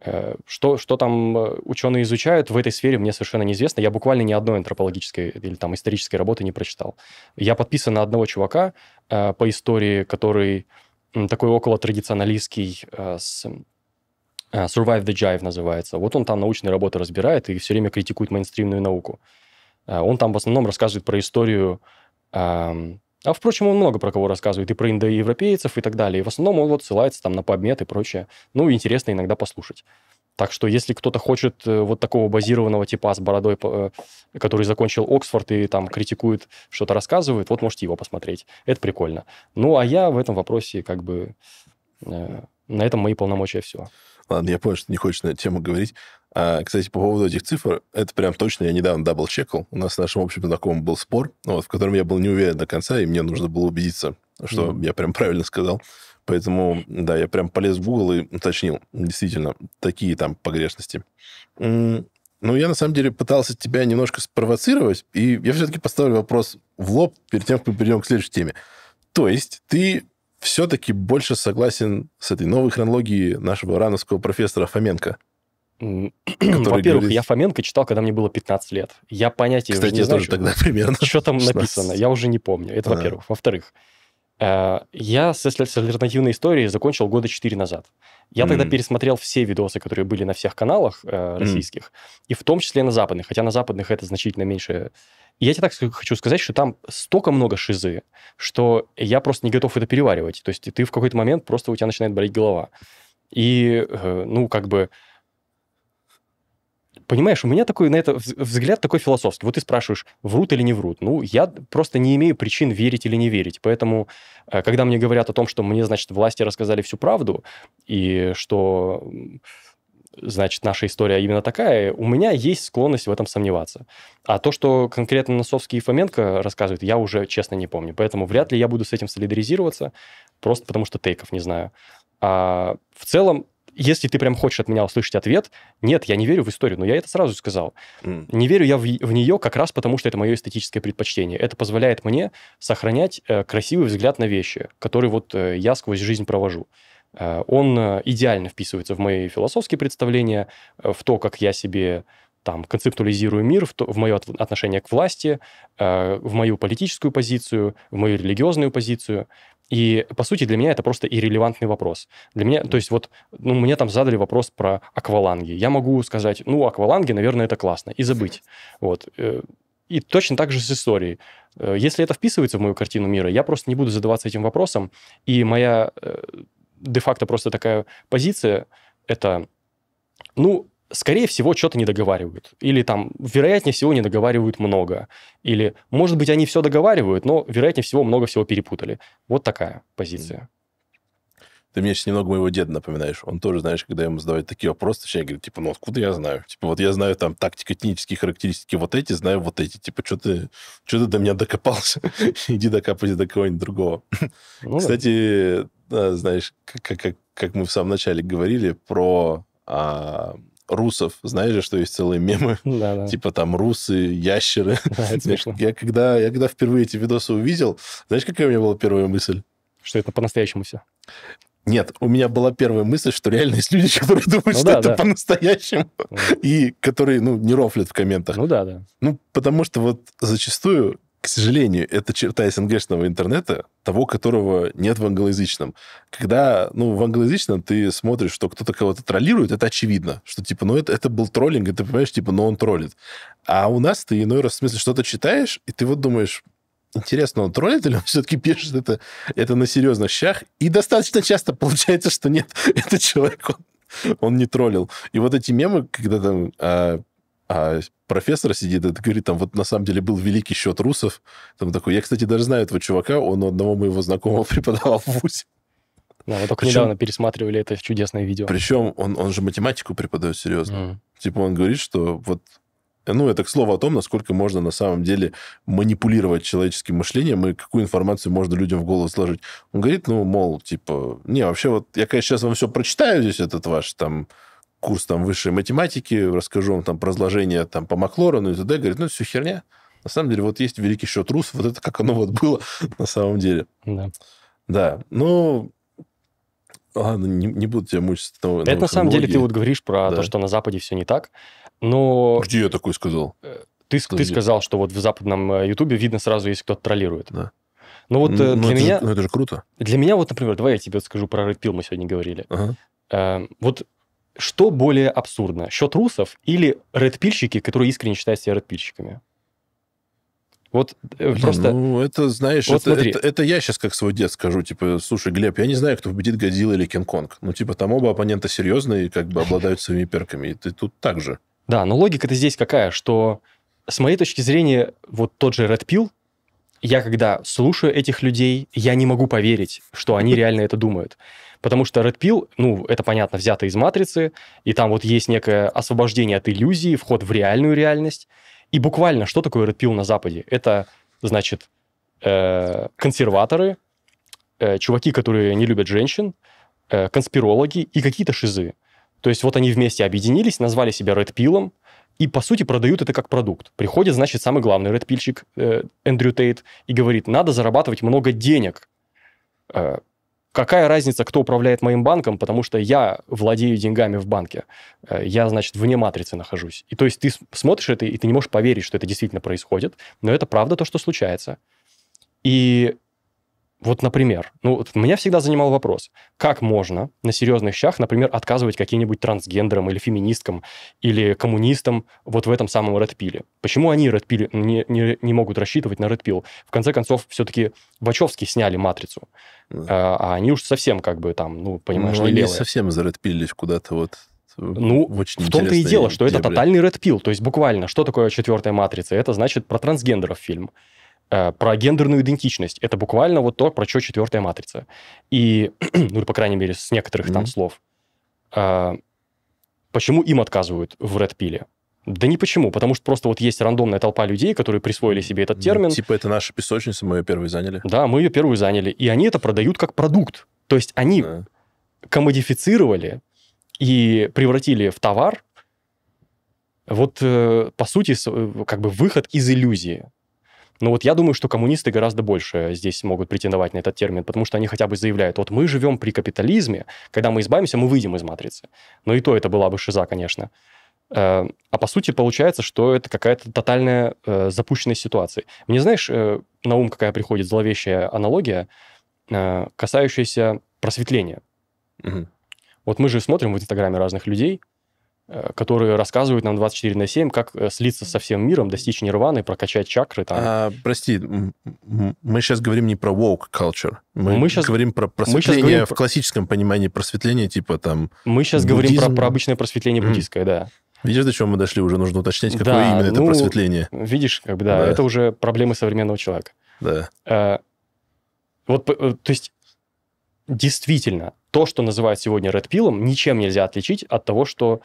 Э, что, что там э, ученые изучают, в этой сфере мне совершенно неизвестно. Я буквально ни одной антропологической или там исторической работы не прочитал. Я подписан на одного чувака э, по истории, который такой около традиционалистский, с Survive the Jive называется. Вот он там научные работы разбирает и все время критикует мейнстримную науку. Э, он там в основном рассказывает про историю... Эм, а, впрочем, он много про кого рассказывает, и про индоевропейцев и так далее. И в основном он вот ссылается там на PubMed и прочее. Ну, интересно иногда послушать. Так что если кто-то хочет э, вот такого базированного типа «А с бородой, э, который закончил Оксфорд и там критикует, что-то рассказывает, вот можете его посмотреть. Это прикольно. Ну, а я в этом вопросе как бы... на этом мои полномочия все. Ладно, я понял, что не хочешь на эту тему говорить. А, кстати, по поводу этих цифр, это прям точно я недавно дабл-чекал. У нас с нашим общим знакомым был спор, ну вот, в котором я был не уверен до конца, и мне нужно было убедиться, что mm я прям правильно сказал. Поэтому, да, я прям полез в Google и уточнил, действительно, такие там погрешности. Ну, я на самом деле пытался тебя немножко спровоцировать, и я все-таки поставлю вопрос в лоб перед тем, как мы перейдем к следующей теме. То есть ты все-таки больше согласен с этой новой хронологией нашего рановского профессора Фоменко. [clears throat] Во-первых, говорит... я Фоменко читал, когда мне было 15 лет. Я понятия Кстати, уже не я знаю, тоже что, тогда [laughs] примерно. что там написано, я уже не помню. Это а. во-первых. Во-вторых, Э, я с альтернативной историей закончил года 4 назад. Я mm. тогда пересмотрел все видосы, которые были на всех каналах э, российских, mm. и в том числе на западных, хотя на западных это значительно меньше. И я тебе так хочу сказать, что там столько много шизы, что я просто не готов это переваривать. То есть ты в какой-то момент просто у тебя начинает болеть голова. И, э, ну, как бы Понимаешь, у меня такой на это взгляд такой философский. Вот ты спрашиваешь, врут или не врут. Ну, я просто не имею причин верить или не верить. Поэтому, э, когда мне говорят о том, что мне, значит, власти рассказали всю правду, и что значит, наша история именно такая, у меня есть склонность в этом сомневаться. А то, что конкретно Носовский и Фоменко рассказывают, я уже, честно, не помню. Поэтому вряд ли я буду с этим солидаризироваться, просто потому что тейков не знаю. А в целом, если ты прям хочешь от меня услышать ответ, нет, я не верю в историю, но я это сразу сказал. Mm. Не верю я в, в нее как раз потому, что это мое эстетическое предпочтение. Это позволяет мне сохранять э, красивый взгляд на вещи, который вот э, я сквозь жизнь провожу. Э, он э, идеально вписывается в мои философские представления, э, в то, как я себе там, концептуализирую мир, в, то, в мое отношение к власти, э, в мою политическую позицию, в мою религиозную позицию. И, по сути, для меня это просто иррелевантный вопрос. Для меня, то есть вот, ну, мне там задали вопрос про акваланги. Я могу сказать, ну, акваланги, наверное, это классно, и забыть. [laughs] Вот. Э, и точно так же с историей. Э, если это вписывается в мою картину мира, я просто не буду задаваться этим вопросом, и моя э, де-факто просто такая позиция – это, ну, скорее всего, что-то не договаривают. Или там, вероятнее всего, не договаривают много. Или, может быть, они все договаривают, но, вероятнее всего, много всего перепутали. Вот такая позиция. Ты мне сейчас немного моего деда напоминаешь. Он тоже, знаешь, когда ему задавали такие вопросы, человек говорит, типа, ну откуда я знаю? Типа, вот я знаю там тактико-технические характеристики вот эти, знаю вот эти. Типа, что ты, что ты до меня докопался? [laughs] Иди докапайся до кого-нибудь другого. [laughs] Ну, Кстати, да. знаешь, как, как, как мы в самом начале говорили про а, русов. Знаешь что есть целые мемы? [laughs] Да, да. Типа там русы, ящеры. [laughs] Да, это Я когда, я когда впервые эти видосы увидел, знаешь, какая у меня была первая мысль? Что это по-настоящему все. Нет, у меня была первая мысль, что реально есть люди, [laughs] которые думают, ну, что да, это да. по-настоящему, ну да. и которые, ну, не рофлят в комментах. Ну да, да. Ну, потому что вот зачастую к сожалению, это черта СНГшного интернета, того, которого нет в англоязычном. Когда, ну, в англоязычном ты смотришь, что кто-то кого-то троллирует, это очевидно, что, типа, ну, это, это был троллинг, и ты понимаешь, типа, ну, он троллит. А у нас ты иной раз, в смысле, что-то читаешь, и ты вот думаешь, интересно, он троллит или он [laughs] все-таки пишет это, это на серьезных щах? И достаточно часто получается, что нет, [laughs] это человек, он он не троллил. И вот эти мемы, когда там а, а профессор сидит и говорит, там вот на самом деле был великий счет русов. Там такой, я, кстати, даже знаю этого чувака, он у одного моего знакомого [laughs] преподавал в ВУЗе. Да, мы только причем, недавно пересматривали это чудесное видео. Причем он, он же математику преподает серьезно. Mm. Типа он говорит, что вот... Ну, это к слову о том, насколько можно на самом деле манипулировать человеческим мышлением и какую информацию можно людям в голову сложить. Он говорит, ну, мол, типа, не, вообще вот я, конечно, сейчас вам все прочитаю здесь этот ваш там курс там высшей математики, расскажу вам там про разложение там по Маклорену и т.д. Говорит, ну, это все херня. На самом деле, вот есть великий счет Рус, вот это как оно вот было [laughs] на самом деле. Да. Да, ну, ладно, не, не буду тебя мучить. это на самом деле ты вот говоришь про да. то, что на Западе все не так, но... Где я такой сказал? Э, ты, что ты сказал, что вот в западном э, Ютубе видно сразу, если кто-то троллирует. Да. Ну вот э, но ну, для это меня... Же, ну, это же круто. Для меня вот, например, давай я тебе скажу про Red Pill мы сегодня говорили. Ага. Э, вот что более абсурдно, счет русов или редпильщики, которые искренне считают себя редпильщиками? Вот э, просто... Ну, это, знаешь, вот это, это, это я сейчас как свой дед скажу. Типа, слушай, Глеб, я не знаю, кто победит Годзилла или Кинг-Конг. Ну, типа, там оба оппонента серьезные и как бы обладают своими перками. И ты тут так же. Да, но логика-то здесь какая, что с моей точки зрения, вот тот же Red Pill, я когда слушаю этих людей, я не могу поверить, что они реально это думают. Потому что Red Pill, ну, это, понятно, взято из «Матрицы», и там вот есть некое освобождение от иллюзии, вход в реальную реальность. И буквально, что такое Red Pill на Западе? Это, значит, э, консерваторы, э, чуваки, которые не любят женщин, э, конспирологи и какие-то шизы. То есть вот они вместе объединились, назвали себя Red Pill'ом, и, по сути, продают это как продукт. Приходит, значит, самый главный редпильщик э, Эндрю Тейт и говорит, надо зарабатывать много денег. Э, какая разница, кто управляет моим банком, потому что я владею деньгами в банке. Э, я, значит, вне матрицы нахожусь. И то есть ты смотришь это, и ты не можешь поверить, что это действительно происходит, но это правда то, что случается. И вот, например, ну, вот меня всегда занимал вопрос, как можно на серьезных щах, например, отказывать каким-нибудь трансгендерам или феминисткам или коммунистам вот в этом самом редпиле? Почему они редпили не, не, не могут рассчитывать на редпил? В конце концов, все-таки Вачовски сняли матрицу, а, а они уж совсем как бы там, ну, понимаешь, ну, не они левые. совсем заредпилились куда-то вот ну, очень в том-то и дело, что дебри. это тотальный редпил. То есть буквально, что такое четвертая матрица? Это значит про трансгендеров фильм. Э, про гендерную идентичность. Это буквально вот то, про что четвертая матрица. И, [clears throat] ну, по крайней мере, с некоторых mm-hmm. там слов. А, почему им отказывают в Red Да не почему, потому что просто вот есть рандомная толпа людей, которые присвоили себе этот термин. Ну, типа это наша песочница, мы ее первые заняли. Да, мы ее первую заняли. И они это продают как продукт. То есть они да. комодифицировали и превратили в товар вот, э, по сути, как бы выход из иллюзии. Ну вот я думаю, что коммунисты гораздо больше здесь могут претендовать на этот термин, потому что они хотя бы заявляют, вот мы живем при капитализме, когда мы избавимся, мы выйдем из матрицы. Но и то это была бы шиза, конечно. Э, а по сути получается, что это какая-то тотальная э, запущенная ситуация. Мне знаешь, э, на ум какая приходит зловещая аналогия, касающаяся просветления. Угу. Вот мы же смотрим в Инстаграме разных людей, Э, которые рассказывают нам 24 на 7, как э, слиться со всем миром, достичь нирваны, прокачать чакры. Там. А, прости, мы сейчас говорим не про woke culture. Мы, мы сейчас говорим про просветление говорим... в классическом понимании просветления, типа там... Мы сейчас буддизм. говорим про, про обычное просветление буддийское, mm. да. Видишь, до чего мы дошли? Уже нужно уточнять, какое да, именно ну, это просветление. Видишь, как бы, да, да, это уже проблемы современного человека. Да. А, вот, то есть, действительно, то, что называют сегодня редпилом, ничем нельзя отличить от того, что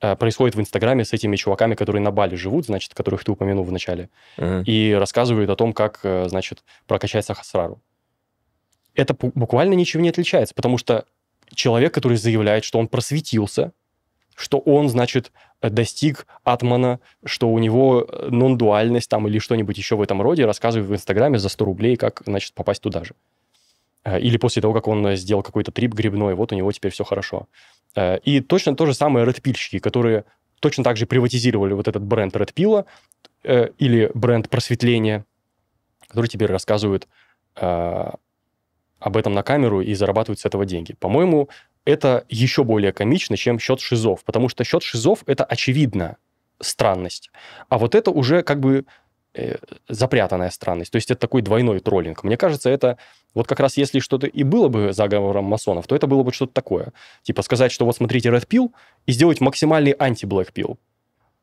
Э, происходит в Инстаграме с этими чуваками, которые на Бали живут, значит, которых ты упомянул в начале, uh-huh. и рассказывают о том, как, э, значит, прокачать Сахасрару. Это буквально ничего не отличается, потому что человек, который заявляет, что он просветился, что он, значит, достиг атмана, что у него э, нон-дуальность там или что-нибудь еще в этом роде, рассказывает в Инстаграме за 100 рублей, как, значит, попасть туда же. Э, или после того, как он э, сделал какой-то трип грибной, вот у него теперь все хорошо. Э, и точно то же самое редпильщики, которые точно так же приватизировали вот этот бренд редпила или бренд просветления, который теперь рассказывают об этом на камеру и зарабатывают с этого деньги. По-моему, это еще более комично, чем счет шизов, потому что счет шизов – это очевидная странность. А вот это уже как бы Э, запрятанная странность. То есть это такой двойной троллинг. Мне кажется, это вот как раз если что-то и было бы заговором масонов, то это было бы что-то такое. Типа сказать, что вот смотрите Red Pill и сделать максимальный анти-Black Pill.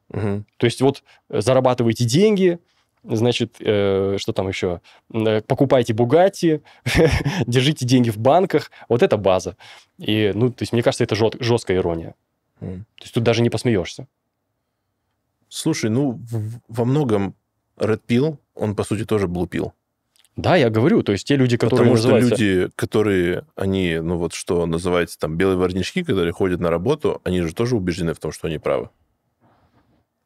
Угу. То есть вот э, зарабатывайте деньги, значит, э, что там еще, э, покупайте Бугати, [laughs] держите деньги в банках, вот это база. И, ну, то есть, мне кажется, это жест, жесткая ирония. Mm. То есть, тут даже не посмеешься. Слушай, ну, во многом Red Pill, он, по сути, тоже Blue Pill. Да, я говорю, то есть те люди, которые Потому называются... что люди, которые, они, ну вот что называется, там, белые ворнички, которые ходят на работу, они же тоже убеждены в том, что они правы.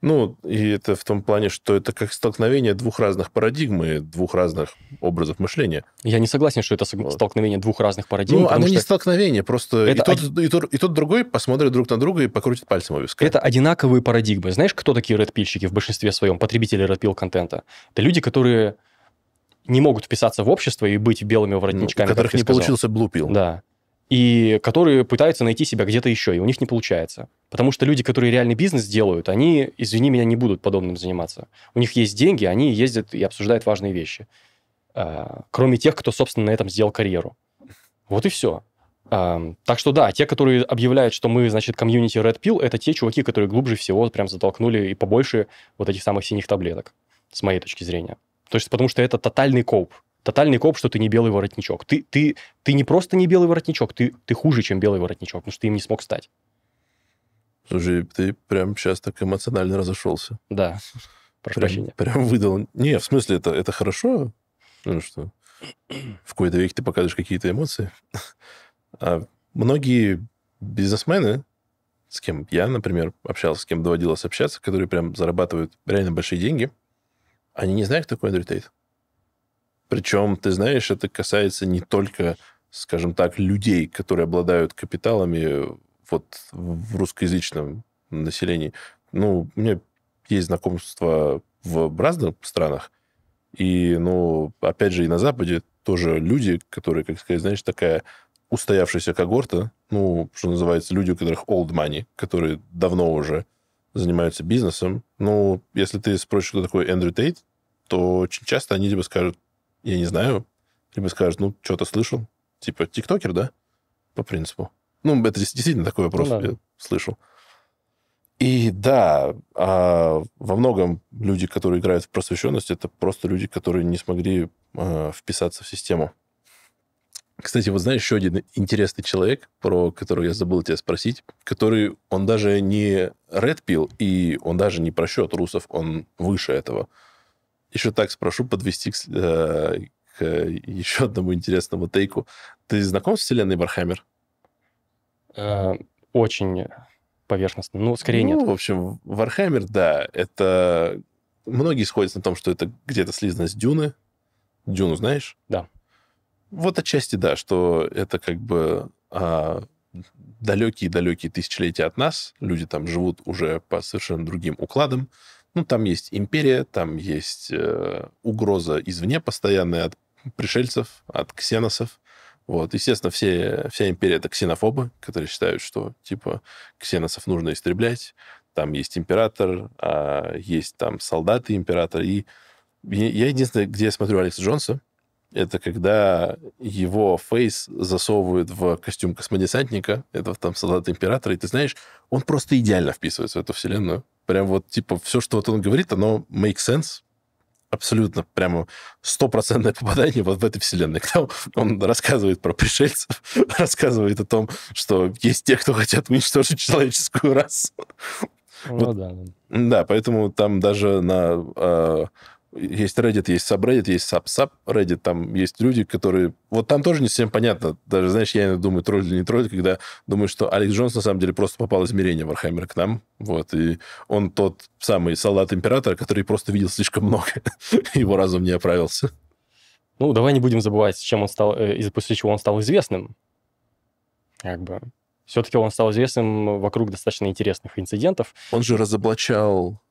Ну, и это в том плане, что это как столкновение двух разных парадигм и двух разных образов мышления. Я не согласен, что это столкновение двух разных парадигм. Ну, оно что... не столкновение, просто это... и, тот, од... и, тот, и тот другой посмотрит друг на друга и покрутит пальцем у виска. Это одинаковые парадигмы. Знаешь, кто такие редпильщики в большинстве своем, потребители редпил контента? Это люди, которые не могут вписаться в общество и быть белыми ну, воротничками. Ну, у которых не сказал. получился блупил. Да. И которые пытаются найти себя где-то еще, и у них не получается. Потому что люди, которые реальный бизнес делают, они, извини меня, не будут подобным заниматься. У них есть деньги, они ездят и обсуждают важные вещи. А, кроме тех, кто, собственно, на этом сделал карьеру. Вот и все. А, так что да, те, которые объявляют, что мы, значит, комьюнити Red Pill, это те чуваки, которые глубже всего прям затолкнули и побольше вот этих самых синих таблеток, с моей точки зрения. То есть потому что это тотальный коп. Тотальный коп, что ты не белый воротничок. Ты, ты, ты не просто не белый воротничок, ты, ты хуже, чем белый воротничок, потому что ты им не смог стать. Слушай, ты прям сейчас так эмоционально разошелся. Да, прошу прям, прощения. Прям выдал. Не, в смысле, это, это хорошо? Ну что, в какой-то веке ты показываешь какие-то эмоции. А многие бизнесмены, с кем я, например, общался, с кем доводилось общаться, которые прям зарабатывают реально большие деньги, они не знают, кто такой Эндрю Тейт. Причем, ты знаешь, это касается не только, скажем так, людей, которые обладают капиталами вот в русскоязычном населении. Ну, у меня есть знакомства в разных странах, и, ну, опять же, и на Западе тоже люди, которые, как сказать, знаешь, такая устоявшаяся когорта, ну, что называется, люди, у которых old money, которые давно уже занимаются бизнесом. Ну, если ты спросишь, кто такой Эндрю Тейт, то очень часто они тебе скажут, я не знаю, либо скажут, ну, что-то слышал. Типа, тиктокер, да? По принципу. Ну, это действительно такой вопрос ну, да. я слышал. И да, а во многом люди, которые играют в просвещенность, это просто люди, которые не смогли а, вписаться в систему. Кстати, вот знаешь, еще один интересный человек, про которого я забыл тебя спросить, который, он даже не Red Pill, и он даже не про счет русов, он выше этого. Еще так спрошу подвести к, э, к еще одному интересному тейку. Ты знаком с вселенной Вархаммер? Э, очень поверхностно. Ну, скорее ну, нет. В общем, Вархаммер, да, это... Многие сходятся на том, что это где-то слизано с Дюны. Дюну знаешь? Да. Вот отчасти, да, что это как бы а, далекие-далекие тысячелетия от нас. Люди там живут уже по совершенно другим укладам. Ну, там есть империя, там есть э, угроза извне постоянная от пришельцев, от ксеносов. Вот. Естественно, все, вся империя — это ксенофобы, которые считают, что, типа, ксеносов нужно истреблять. Там есть император, а есть там солдаты императора. И я единственное, где я смотрю Алекса Джонса, это когда его фейс засовывают в костюм космодесантника, этого там солдата императора, и ты знаешь, он просто идеально вписывается в эту вселенную. Прям вот, типа, все, что вот он говорит, оно makes sense, абсолютно прямо стопроцентное попадание вот в этой вселенной. когда [laughs] он рассказывает про пришельцев, [laughs] рассказывает о том, что есть те, кто хотят уничтожить человеческую расу. О, вот. да. да, поэтому там даже на э, есть Reddit, есть subreddit, есть sub Reddit, там есть люди, которые... Вот там тоже не совсем понятно. Даже, знаешь, я иногда думаю, тролль или не тролль, когда думаю, что Алекс Джонс на самом деле просто попал измерение Вархаммера к нам. Вот, и он тот самый солдат императора, который просто видел слишком много. [laughs] Его разум не оправился. Ну, давай не будем забывать, чем он стал, э, после чего он стал известным. Как бы. Все-таки он стал известным вокруг достаточно интересных инцидентов. Он же разоблачал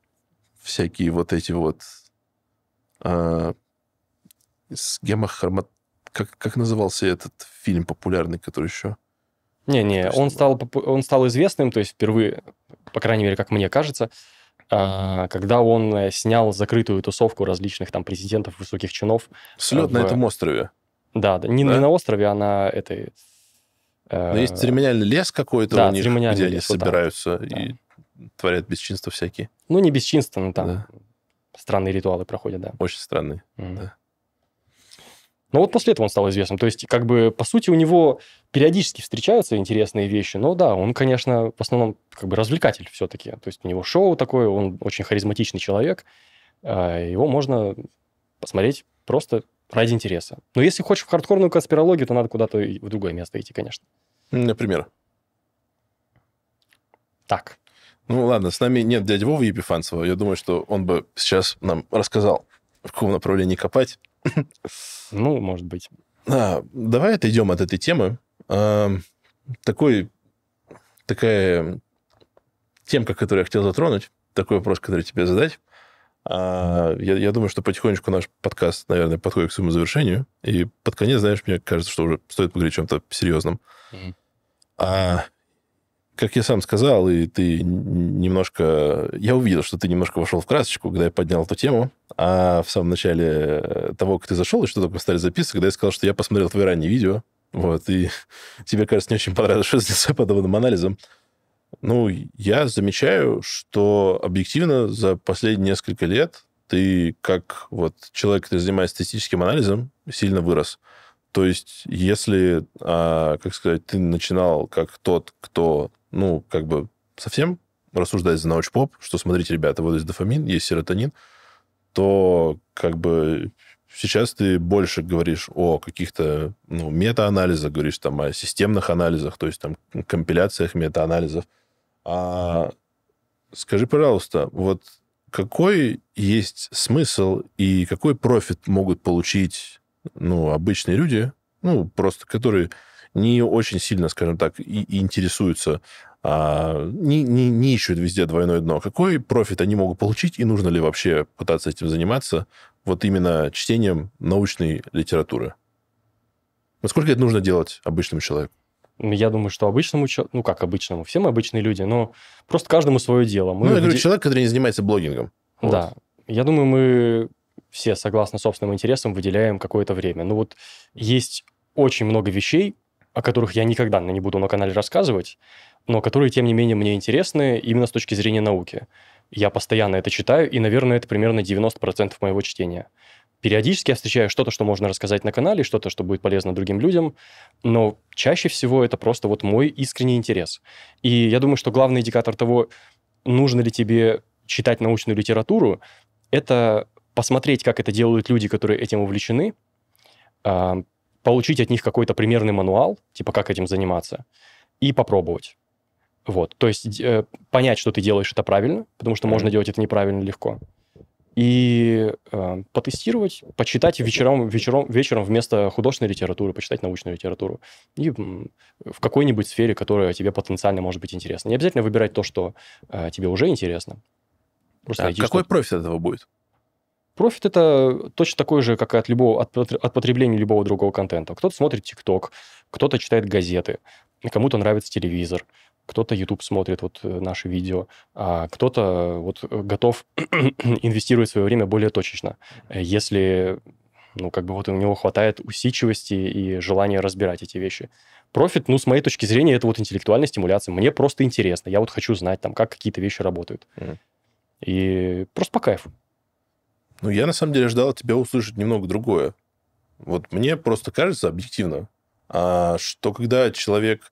всякие вот эти вот а, с гемохромат... Как, как назывался этот фильм популярный, который еще... Не-не, он стал, он стал известным, то есть впервые, по крайней мере, как мне кажется, а, когда он э, снял закрытую тусовку различных там президентов, высоких чинов. Э, Слет в... на этом острове. Да, да. Не, да? не на острове, а на этой... Э, но ну, есть церемониальный лес какой-то да, у них, где лес, они собираются да. и творят бесчинства всякие. Ну, не бесчинства, но там да. Странные ритуалы проходят, да. Очень странные, mm. да. Ну вот после этого он стал известным. То есть, как бы, по сути, у него периодически встречаются интересные вещи. Но да, он, конечно, в основном как бы развлекатель все-таки. То есть, у него шоу такое, он очень харизматичный человек. А, его можно посмотреть просто ради интереса. Но если хочешь в хардкорную конспирологию, то надо куда-то в другое место идти, конечно. Например? Так. Ну ладно, с нами нет дяди Вовы Епифанцева. Я думаю, что он бы сейчас нам рассказал, в каком направлении копать. [laughs] Ну, может быть. А, давай отойдем от этой темы. А, такой, такая темка, которую я хотел затронуть, такой вопрос, который тебе задать. А, я, я думаю, что потихонечку наш подкаст, наверное, подходит к своему завершению. И под конец, знаешь, мне кажется, что уже стоит поговорить о чем-то серьезном. Mm-hmm. А как я сам сказал, и ты немножко... Я увидел, что ты немножко вошел в красочку, когда я поднял эту тему. А в самом начале э, того, как ты зашел, и что только стали записывать, когда я сказал, что я посмотрел твои ранние видео, вот, и [laughs] тебе, кажется, не очень понравилось, что занялся подобным анализом. Ну, я замечаю, что объективно за последние несколько лет ты, как вот человек, который занимается статистическим анализом, сильно вырос. То есть, если, а, как сказать, ты начинал как тот, кто ну, как бы совсем рассуждать за научпоп, что смотрите, ребята, вот есть дофамин, есть серотонин, то как бы сейчас ты больше говоришь о каких-то ну, мета-анализах, говоришь там о системных анализах, то есть там компиляциях мета-анализов. А скажи, пожалуйста, вот какой есть смысл и какой профит могут получить ну, обычные люди, ну, просто которые не очень сильно, скажем так, и, и интересуются, а, не, не, не ищут везде двойное дно. Какой профит они могут получить и нужно ли вообще пытаться этим заниматься, вот именно чтением научной литературы? Насколько это нужно делать обычному человеку? Ну, я думаю, что обычному человеку, ну как обычному, все мы обычные люди, но просто каждому свое дело. Мы ну, я говорю, где... человек, который не занимается блогингом. Вот. Да. Я думаю, мы все согласно собственным интересам выделяем какое-то время. Ну вот есть очень много вещей, о которых я никогда не буду на канале рассказывать, но которые, тем не менее, мне интересны именно с точки зрения науки. Я постоянно это читаю, и, наверное, это примерно 90% моего чтения. Периодически я встречаю что-то, что можно рассказать на канале, что-то, что будет полезно другим людям, но чаще всего это просто вот мой искренний интерес. И я думаю, что главный индикатор того, нужно ли тебе читать научную литературу, это посмотреть, как это делают люди, которые этим увлечены, а, получить от них какой-то примерный мануал, типа как этим заниматься, и попробовать. Вот, то есть э, понять, что ты делаешь это правильно, потому что можно делать это неправильно легко. И э, потестировать, почитать вечером, вечером, вечером вместо художественной литературы, почитать научную литературу. И в какой-нибудь сфере, которая тебе потенциально может быть интересна. Не обязательно выбирать то, что э, тебе уже интересно. Просто а найти, какой что... профит этого будет? Профит – это точно такой же, как и от, любого, от, потребления любого другого контента. Кто-то смотрит ТикТок, кто-то читает газеты, кому-то нравится телевизор, кто-то YouTube смотрит вот э, наши видео, а кто-то вот готов [clears throat] инвестировать свое время более точечно, э, если ну, как бы вот у него хватает усидчивости и желания разбирать эти вещи. Профит, ну, с моей точки зрения, это вот интеллектуальная стимуляция. Мне просто интересно. Я вот хочу знать, там, как какие-то вещи работают. Mm-hmm. И просто по кайфу. Ну, я на самом деле ждал от тебя услышать немного другое. Вот мне просто кажется объективно, а, что когда человек,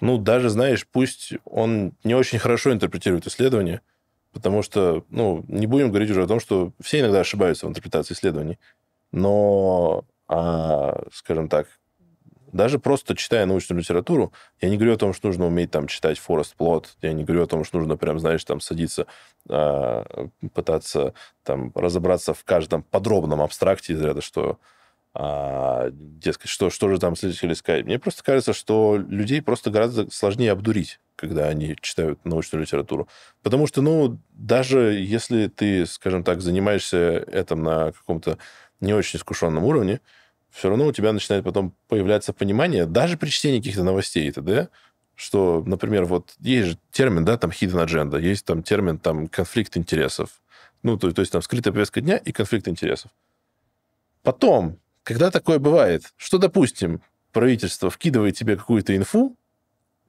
ну, даже, знаешь, пусть он не очень хорошо интерпретирует исследования, потому что, ну, не будем говорить уже о том, что все иногда ошибаются в интерпретации исследований, но, а, скажем так, даже просто читая научную литературу, я не говорю о том, что нужно уметь там читать форест плот, я не говорю о том, что нужно прям, знаешь, там садиться, э, пытаться там разобраться в каждом подробном абстракте из ряда, что э, дескать, что, что же там следователи сказать. Мне просто кажется, что людей просто гораздо сложнее обдурить, когда они читают научную литературу. Потому что, ну, даже если ты, скажем так, занимаешься этим на каком-то не очень искушенном уровне, все равно у тебя начинает потом появляться понимание, даже при чтении каких-то новостей это да что, например, вот есть же термин, да, там hidden agenda, есть там термин, там, конфликт интересов. Ну, то, то есть там скрытая повестка дня и конфликт интересов. Потом, когда такое бывает, что, допустим, правительство вкидывает тебе какую-то инфу,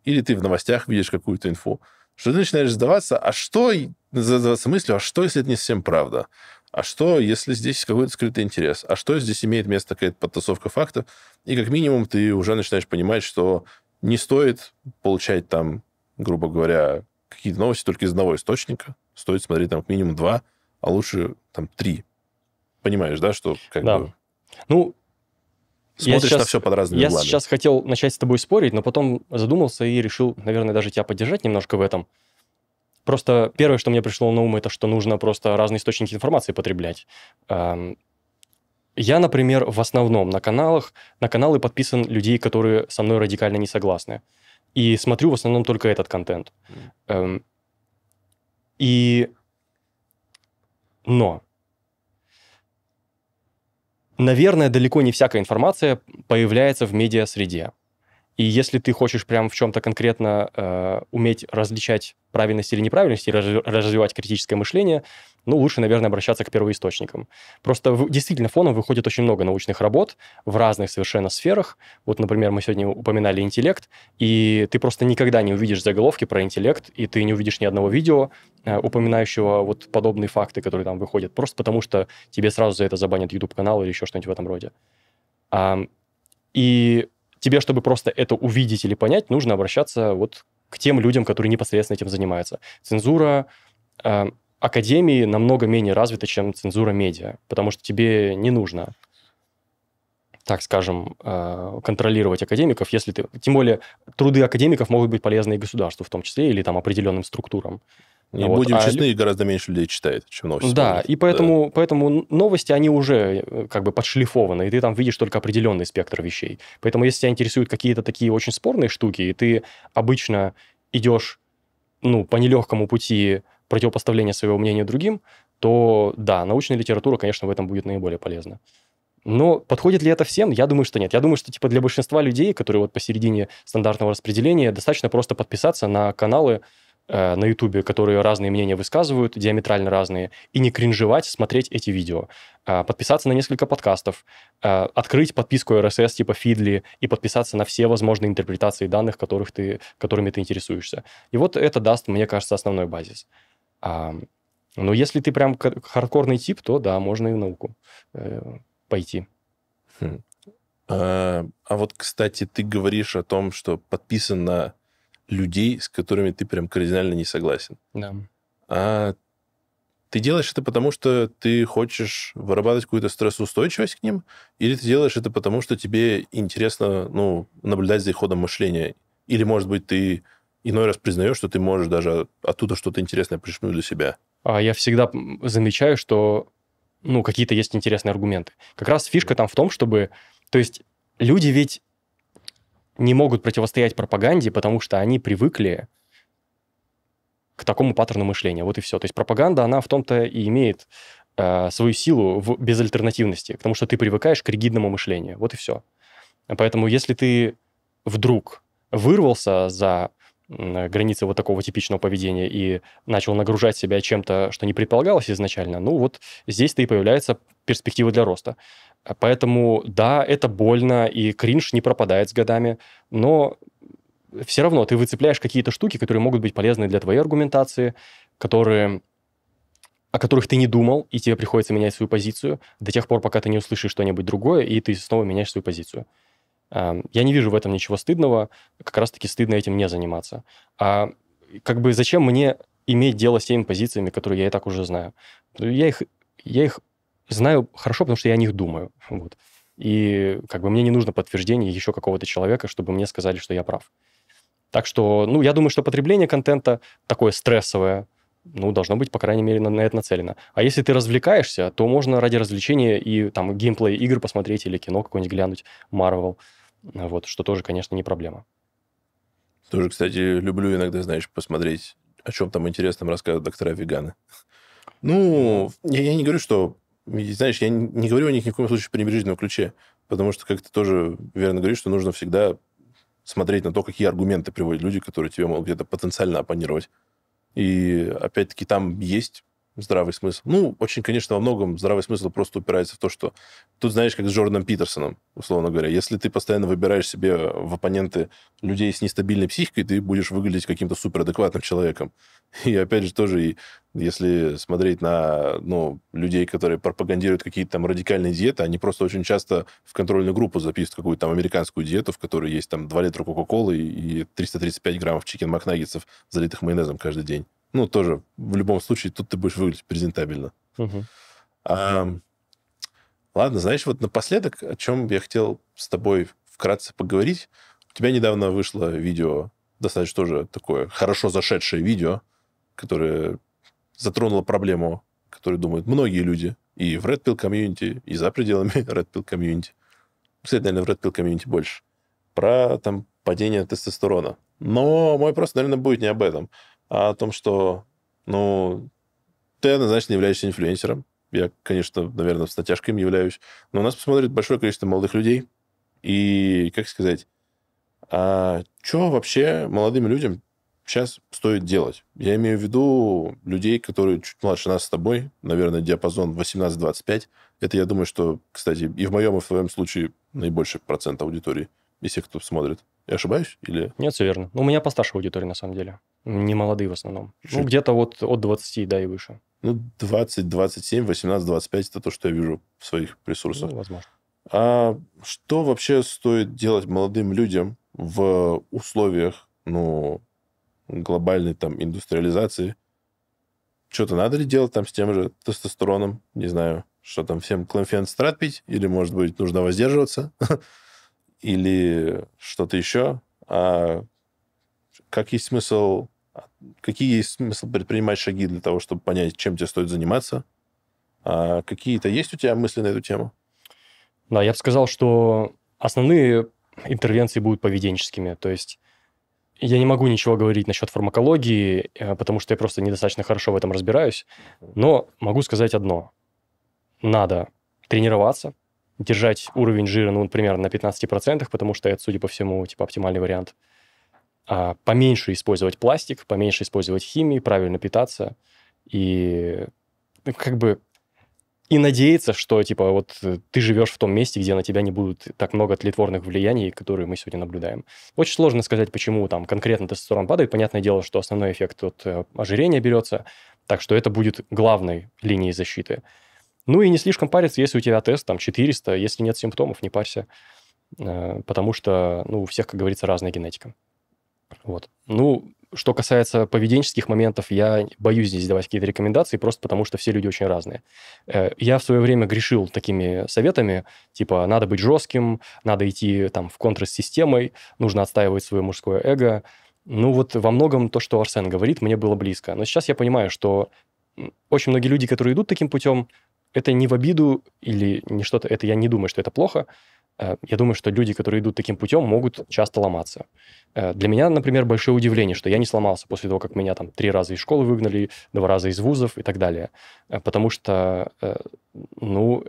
или ты в новостях видишь какую-то инфу, что ты начинаешь задаваться, а что, задаваться мыслью, а что, если это не совсем правда? А что, если здесь какой-то скрытый интерес? А что здесь имеет место какая-то подтасовка фактов? И как минимум ты уже начинаешь понимать, что не стоит получать там, грубо говоря, какие-то новости только из одного источника. Стоит смотреть там как минимум два, а лучше там три. Понимаешь, да, что как да. бы... Ну, Смотришь я сейчас, на все под разными Я углами. сейчас хотел начать с тобой спорить, но потом задумался и решил, наверное, даже тебя поддержать немножко в этом. Просто первое, что мне пришло на ум, это что нужно просто разные источники информации потреблять. Я, например, в основном на каналах, на каналы подписан людей, которые со мной радикально не согласны. И смотрю в основном только этот контент. Mm. И... Но... Наверное, далеко не всякая информация появляется в медиа-среде. И если ты хочешь прям в чем-то конкретно э, уметь различать правильность или неправильность, или разв- развивать критическое мышление, ну, лучше, наверное, обращаться к первоисточникам. Просто в, действительно фоном выходит очень много научных работ в разных совершенно сферах. Вот, например, мы сегодня упоминали интеллект, и ты просто никогда не увидишь заголовки про интеллект, и ты не увидишь ни одного видео, э, упоминающего вот подобные факты, которые там выходят, просто потому что тебе сразу за это забанят YouTube-канал или еще что-нибудь в этом роде. А, и тебе, чтобы просто это увидеть или понять, нужно обращаться вот к тем людям, которые непосредственно этим занимаются. Цензура э, академии намного менее развита, чем цензура медиа, потому что тебе не нужно так скажем, э, контролировать академиков, если ты... Тем более, труды академиков могут быть полезны и государству в том числе, или там определенным структурам. И вот. будем а... честны, гораздо меньше людей читает, чем новости. Да, и поэтому, да. поэтому новости, они уже э, как бы подшлифованы, и ты там видишь только определенный спектр вещей. Поэтому если тебя интересуют какие-то такие очень спорные штуки, и ты обычно идешь ну, по нелегкому пути противопоставления своего мнения другим, то да, научная литература, конечно, в этом будет наиболее полезна. Но подходит ли это всем? Я думаю, что нет. Я думаю, что типа для большинства людей, которые вот посередине стандартного распределения, достаточно просто подписаться на каналы э, на Ютубе, которые разные мнения высказывают, диаметрально разные, и не кринжевать смотреть эти видео. Э, подписаться на несколько подкастов, э, открыть подписку RSS типа Фидли и подписаться на все возможные интерпретации данных, которых ты, которыми ты интересуешься. И вот это даст, мне кажется, основной базис. но если ты прям хардкорный тип, то да, можно и науку э, пойти. Хм. А, а вот, кстати, ты говоришь о том, что подписан на людей, с которыми ты прям кардинально не согласен. Да. А ты делаешь это потому, что ты хочешь вырабатывать какую-то стрессоустойчивость к ним, или ты делаешь это потому, что тебе интересно ну, наблюдать за их ходом мышления? Или, может быть, ты иной раз признаешь, что ты можешь даже оттуда что-то интересное пришмуть для себя? А Я всегда замечаю, что ну, какие-то есть интересные аргументы. Как раз фишка там в том, чтобы... То есть люди ведь не могут противостоять пропаганде, потому что они привыкли к такому паттерну мышления. Вот и все. То есть пропаганда, она в том-то и имеет э, свою силу в безальтернативности, потому что ты привыкаешь к ригидному мышлению. Вот и все. Поэтому если ты вдруг вырвался за Э, границы вот такого типичного поведения и начал нагружать себя чем-то, что не предполагалось изначально, ну вот здесь-то и появляется перспектива для роста. Э, поэтому, да, это больно, и кринж не пропадает с годами, но все равно ты выцепляешь какие-то штуки, которые могут быть полезны для твоей аргументации, которые о которых ты не думал, и тебе приходится менять свою позицию до тех пор, пока ты не услышишь что-нибудь другое, и ты снова меняешь свою позицию. Эм, я не вижу в этом ничего стыдного, как раз-таки стыдно этим не заниматься. А как бы зачем мне иметь дело с теми позициями, которые я и так уже знаю? Я их, я их знаю хорошо, потому что я о них думаю. Вот. И как бы мне не нужно подтверждение еще какого-то человека, чтобы мне сказали, что я прав. Так что, ну, я думаю, что потребление контента такое стрессовое, ну, должно быть, по крайней мере, на, на это нацелено. А если ты развлекаешься, то можно ради развлечения и там геймплей игр посмотреть или кино какое-нибудь глянуть, Marvel, вот, что тоже, конечно, не проблема. Тоже, кстати, люблю иногда, знаешь, посмотреть, о чем там интересном рассказывают доктора-веганы. Ну, я, я не говорю, что... Знаешь, я не, говорю о них ни в коем случае в пренебрежительном ключе, потому что, как ты тоже верно говоришь, что нужно всегда смотреть на то, какие аргументы приводят люди, которые тебе могут где-то потенциально оппонировать. И опять-таки там есть здравый смысл. Ну, очень, конечно, во многом здравый смысл просто упирается в то, что тут, знаешь, как с Джорданом Питерсоном, условно говоря. Если ты постоянно выбираешь себе в оппоненты людей с нестабильной психикой, ты будешь выглядеть каким-то суперадекватным человеком. [laughs] И опять же тоже, и если смотреть на ну, людей, которые пропагандируют какие-то там радикальные диеты, они просто очень часто в контрольную группу записывают какую-то там американскую диету, в которой есть там 2 литра Кока-Колы и 335 граммов чикен макнаггетсов, залитых майонезом каждый день. Ну, тоже, в любом случае, тут ты будешь выглядеть презентабельно. Угу. А, ладно, знаешь, вот напоследок, о чем я хотел с тобой вкратце поговорить. У тебя недавно вышло видео, достаточно тоже такое хорошо зашедшее видео, которое затронуло проблему, которую думают многие люди и в Red Pill комьюнити, и за пределами [laughs] Red Pill комьюнити. Кстати, наверное, в Red Pill комьюнити больше. Про там падение тестостерона. Но мой вопрос, наверное, будет не об этом а о том, что, ну, ты однозначно являешься инфлюенсером. Я, конечно, наверное, с натяжкой являюсь. Но у нас посмотрит большое количество молодых людей. И, как сказать, а что вообще молодым людям сейчас стоит делать? Я имею в виду людей, которые чуть младше нас с тобой, наверное, диапазон 18-25. Это, я думаю, что, кстати, и в моем, и в твоем случае наибольший процент аудитории, из тех, кто смотрит. Я ошибаюсь? Или... Нет, все верно. Ну, у меня постарше аудитория, на самом деле. Не молодые в основном. Ну, Чуть. Ну, где-то вот от 20, да, и выше. Ну, 20, 27, 18, 25 это то, что я вижу в своих ресурсах. Ну, возможно. А что вообще стоит делать молодым людям в условиях, ну, глобальной там индустриализации? Что-то надо ли делать там с тем же тестостероном? Не знаю, что там всем страт пить? Или, может быть, нужно воздерживаться? [laughs] Или что-то еще? А как есть смысл а какие есть смысл предпринимать шаги для того, чтобы понять, чем тебе стоит заниматься? А какие-то есть у тебя мысли на эту тему? Да, я бы сказал, что основные интервенции будут поведенческими. То есть я не могу ничего говорить насчет фармакологии, э, потому что я просто недостаточно хорошо в этом разбираюсь. Но могу сказать одно. Надо тренироваться, держать уровень жира, ну, например, на 15%, потому что это, судя по всему, типа оптимальный вариант – а, поменьше использовать пластик, поменьше использовать химию, правильно питаться и ну, как бы и надеяться, что, типа, вот э, ты живешь в том месте, где на тебя не будут так много тлетворных влияний, которые мы сегодня наблюдаем. Очень сложно сказать, почему там конкретно тестостерон падает. Понятное дело, что основной эффект от э, ожирения берется, так что это будет главной линией защиты. Ну и не слишком париться, если у тебя тест там 400, если нет симптомов, не парься, э, потому что ну, у всех, как говорится, разная генетика. Вот. Ну, что касается поведенческих моментов, я боюсь здесь давать какие-то рекомендации, просто потому что все люди очень разные. Э, я в свое время грешил такими советами, типа, надо быть жестким, надо идти там в контраст с системой, нужно отстаивать свое мужское эго. Ну вот во многом то, что Арсен говорит, мне было близко. Но сейчас я понимаю, что очень многие люди, которые идут таким путем, это не в обиду или не что-то, это я не думаю, что это плохо, Э, я думаю, что люди, которые идут таким путем, могут часто ломаться. Э, для меня, например, большое удивление, что я не сломался после того, как меня там три раза из школы выгнали, два раза из вузов и так далее. Э, потому что, ну,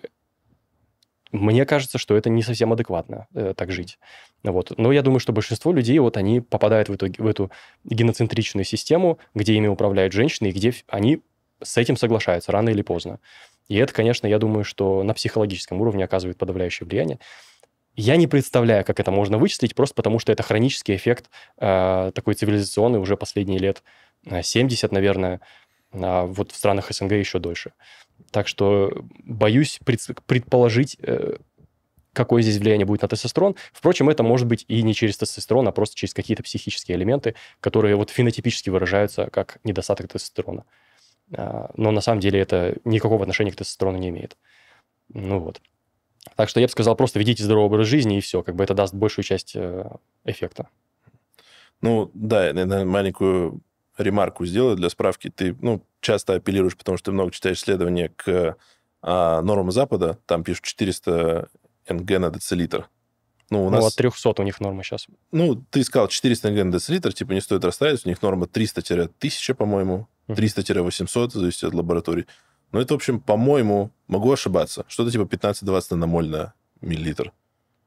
мне кажется, что это не совсем адекватно э, так жить. Вот. Но я думаю, что большинство людей, вот они попадают в эту, в эту геноцентричную систему, где ими управляют женщины, и где они с этим соглашаются рано или поздно. И это, конечно, я думаю, что на психологическом уровне оказывает подавляющее влияние. Я не представляю, как это можно вычислить, просто потому что это хронический эффект э, такой цивилизационный уже последние лет 70, э, наверное, а вот в странах СНГ еще дольше. Так что боюсь предположить, э, какое здесь влияние будет на тестостерон. Впрочем, это может быть и не через тестостерон, а просто через какие-то психические элементы, которые вот фенотипически выражаются как недостаток тестостерона. А, но на самом деле это никакого отношения к тестостерону не имеет. Ну вот. Так что я бы сказал, просто ведите здоровый образ жизни, и все, как бы это даст большую часть э, эффекта. Ну, да, я, наверное, маленькую ремарку сделаю для справки. Ты, ну, часто апеллируешь, потому что ты много читаешь исследования к а, нормам Запада, там пишут 400 нг на децилитр. Ну, у ну, нас... ну, от 300 у них норма сейчас. Ну, ты сказал 400 нг на децилитр, типа не стоит расстраиваться, у них норма 300-1000, по-моему, 300-800, зависит от лаборатории. Ну, это, в общем, по-моему, могу ошибаться, что-то типа 15-20 моль на миллилитр.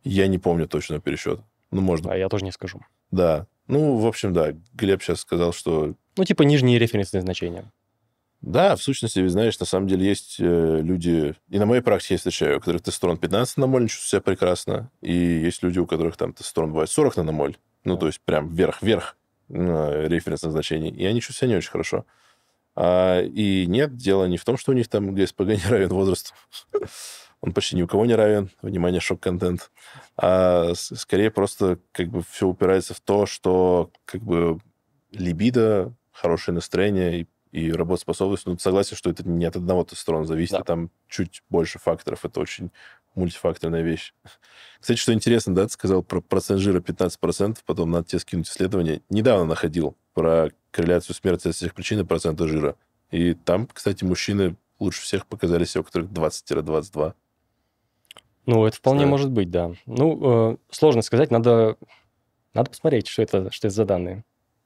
Я не помню точно пересчет. Ну, можно. А я тоже не скажу. Да. Ну, в общем, да, Глеб сейчас сказал, что... Ну, типа нижние референсные значения. Да, в сущности, ведь, знаешь, на самом деле есть э, люди, и на моей практике я встречаю, у которых тестостерон 15 наномоль, чувствую себя прекрасно, и есть люди, у которых там тестостерон бывает 40 моль. ну, то есть прям вверх-вверх э, референсных значений, и они чувствуют себя не очень хорошо. А, и нет, дело не в том, что у них там [laughs] ГСПГ не равен возрасту. [laughs] Он почти ни у кого не равен. Внимание, шок-контент. А скорее просто как бы все упирается в то, что как бы либидо, хорошее настроение и, и работоспособность. Ну, согласен, что это не от одного -то сторон зависит, да. а там чуть больше факторов. Это очень мультифакторная вещь. Кстати, что интересно, да, ты сказал про процент жира 15%, потом надо тебе скинуть исследование. Недавно находил про корреляцию смерти от всех причин и процента жира. И там, кстати, мужчины лучше всех показались, у которых 20-22. Ну, это вполне Знаю. может быть, да. Ну, э, сложно сказать, надо, надо посмотреть, что это, что это за данные.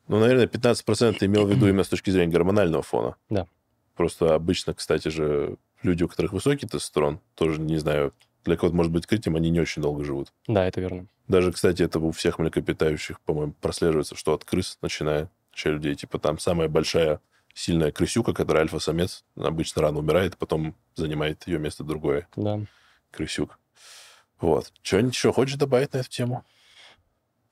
Ну, наверное, 15% ты имел в виду именно с точки зрения гормонального фона. Да. Просто обычно, кстати же, люди, у которых высокий тестостерон, тоже, не знаю, для кого-то может быть открытием, они не очень долго живут. Да, это верно. Даже, кстати, это у всех млекопитающих, по-моему, прослеживается, что от крыс, начиная от людей, типа там самая большая сильная крысюка, которая альфа-самец, обычно рано умирает, потом занимает ее место другое. Да. Крысюк. Вот. Что-нибудь еще хочешь добавить на эту тему?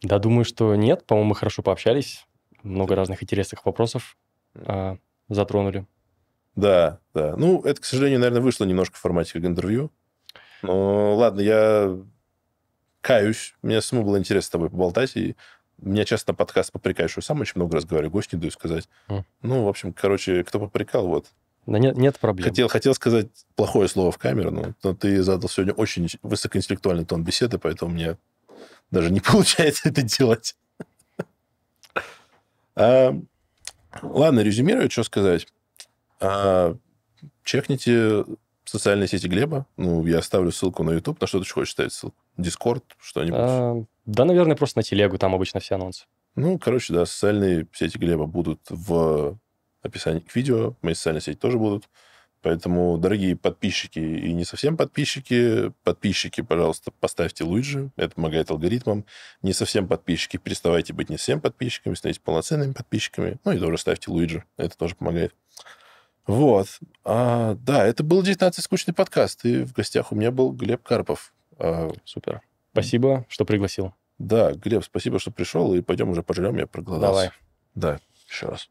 Да, думаю, что нет. По-моему, мы хорошо пообщались. Много разных интересных вопросов э, затронули. Да, да. Ну, это, к сожалению, наверное, вышло немножко в формате как интервью. Ну, ладно, я каюсь. Мне самому было интересно с тобой поболтать, и меня часто подкаст попрекаешь, что сам очень много раз говорю, гость не даю сказать. Mm. Ну, в общем, короче, кто попрекал, вот. Да нет, нет проблем. Хотел, хотел сказать плохое слово в камеру, но, но ты задал сегодня очень высокоинтеллектуальный тон беседы, поэтому мне даже не [laughs] получается это делать. А, ладно, резюмирую, что сказать. А, чекните социальные сети Глеба. Ну, я оставлю ссылку на YouTube. На что ты хочешь ставить ссылку? Дискорд, что-нибудь? А, да, наверное, просто на телегу, там обычно все анонсы. Ну, короче, да, социальные сети Глеба будут в описании к видео, мои социальные сети тоже будут. Поэтому, дорогие подписчики и не совсем подписчики, подписчики, пожалуйста, поставьте Луиджи, это помогает алгоритмам. Не совсем подписчики, переставайте быть не совсем подписчиками, становитесь полноценными подписчиками. Ну и тоже ставьте Луиджи, это тоже помогает. Вот. А, да, это был 19 скучный подкаст. И в гостях у меня был Глеб Карпов. А... Супер. Спасибо, что пригласил. Да, Глеб, спасибо, что пришел. И пойдем уже пожрем, я проголодался. Давай. Да, еще раз.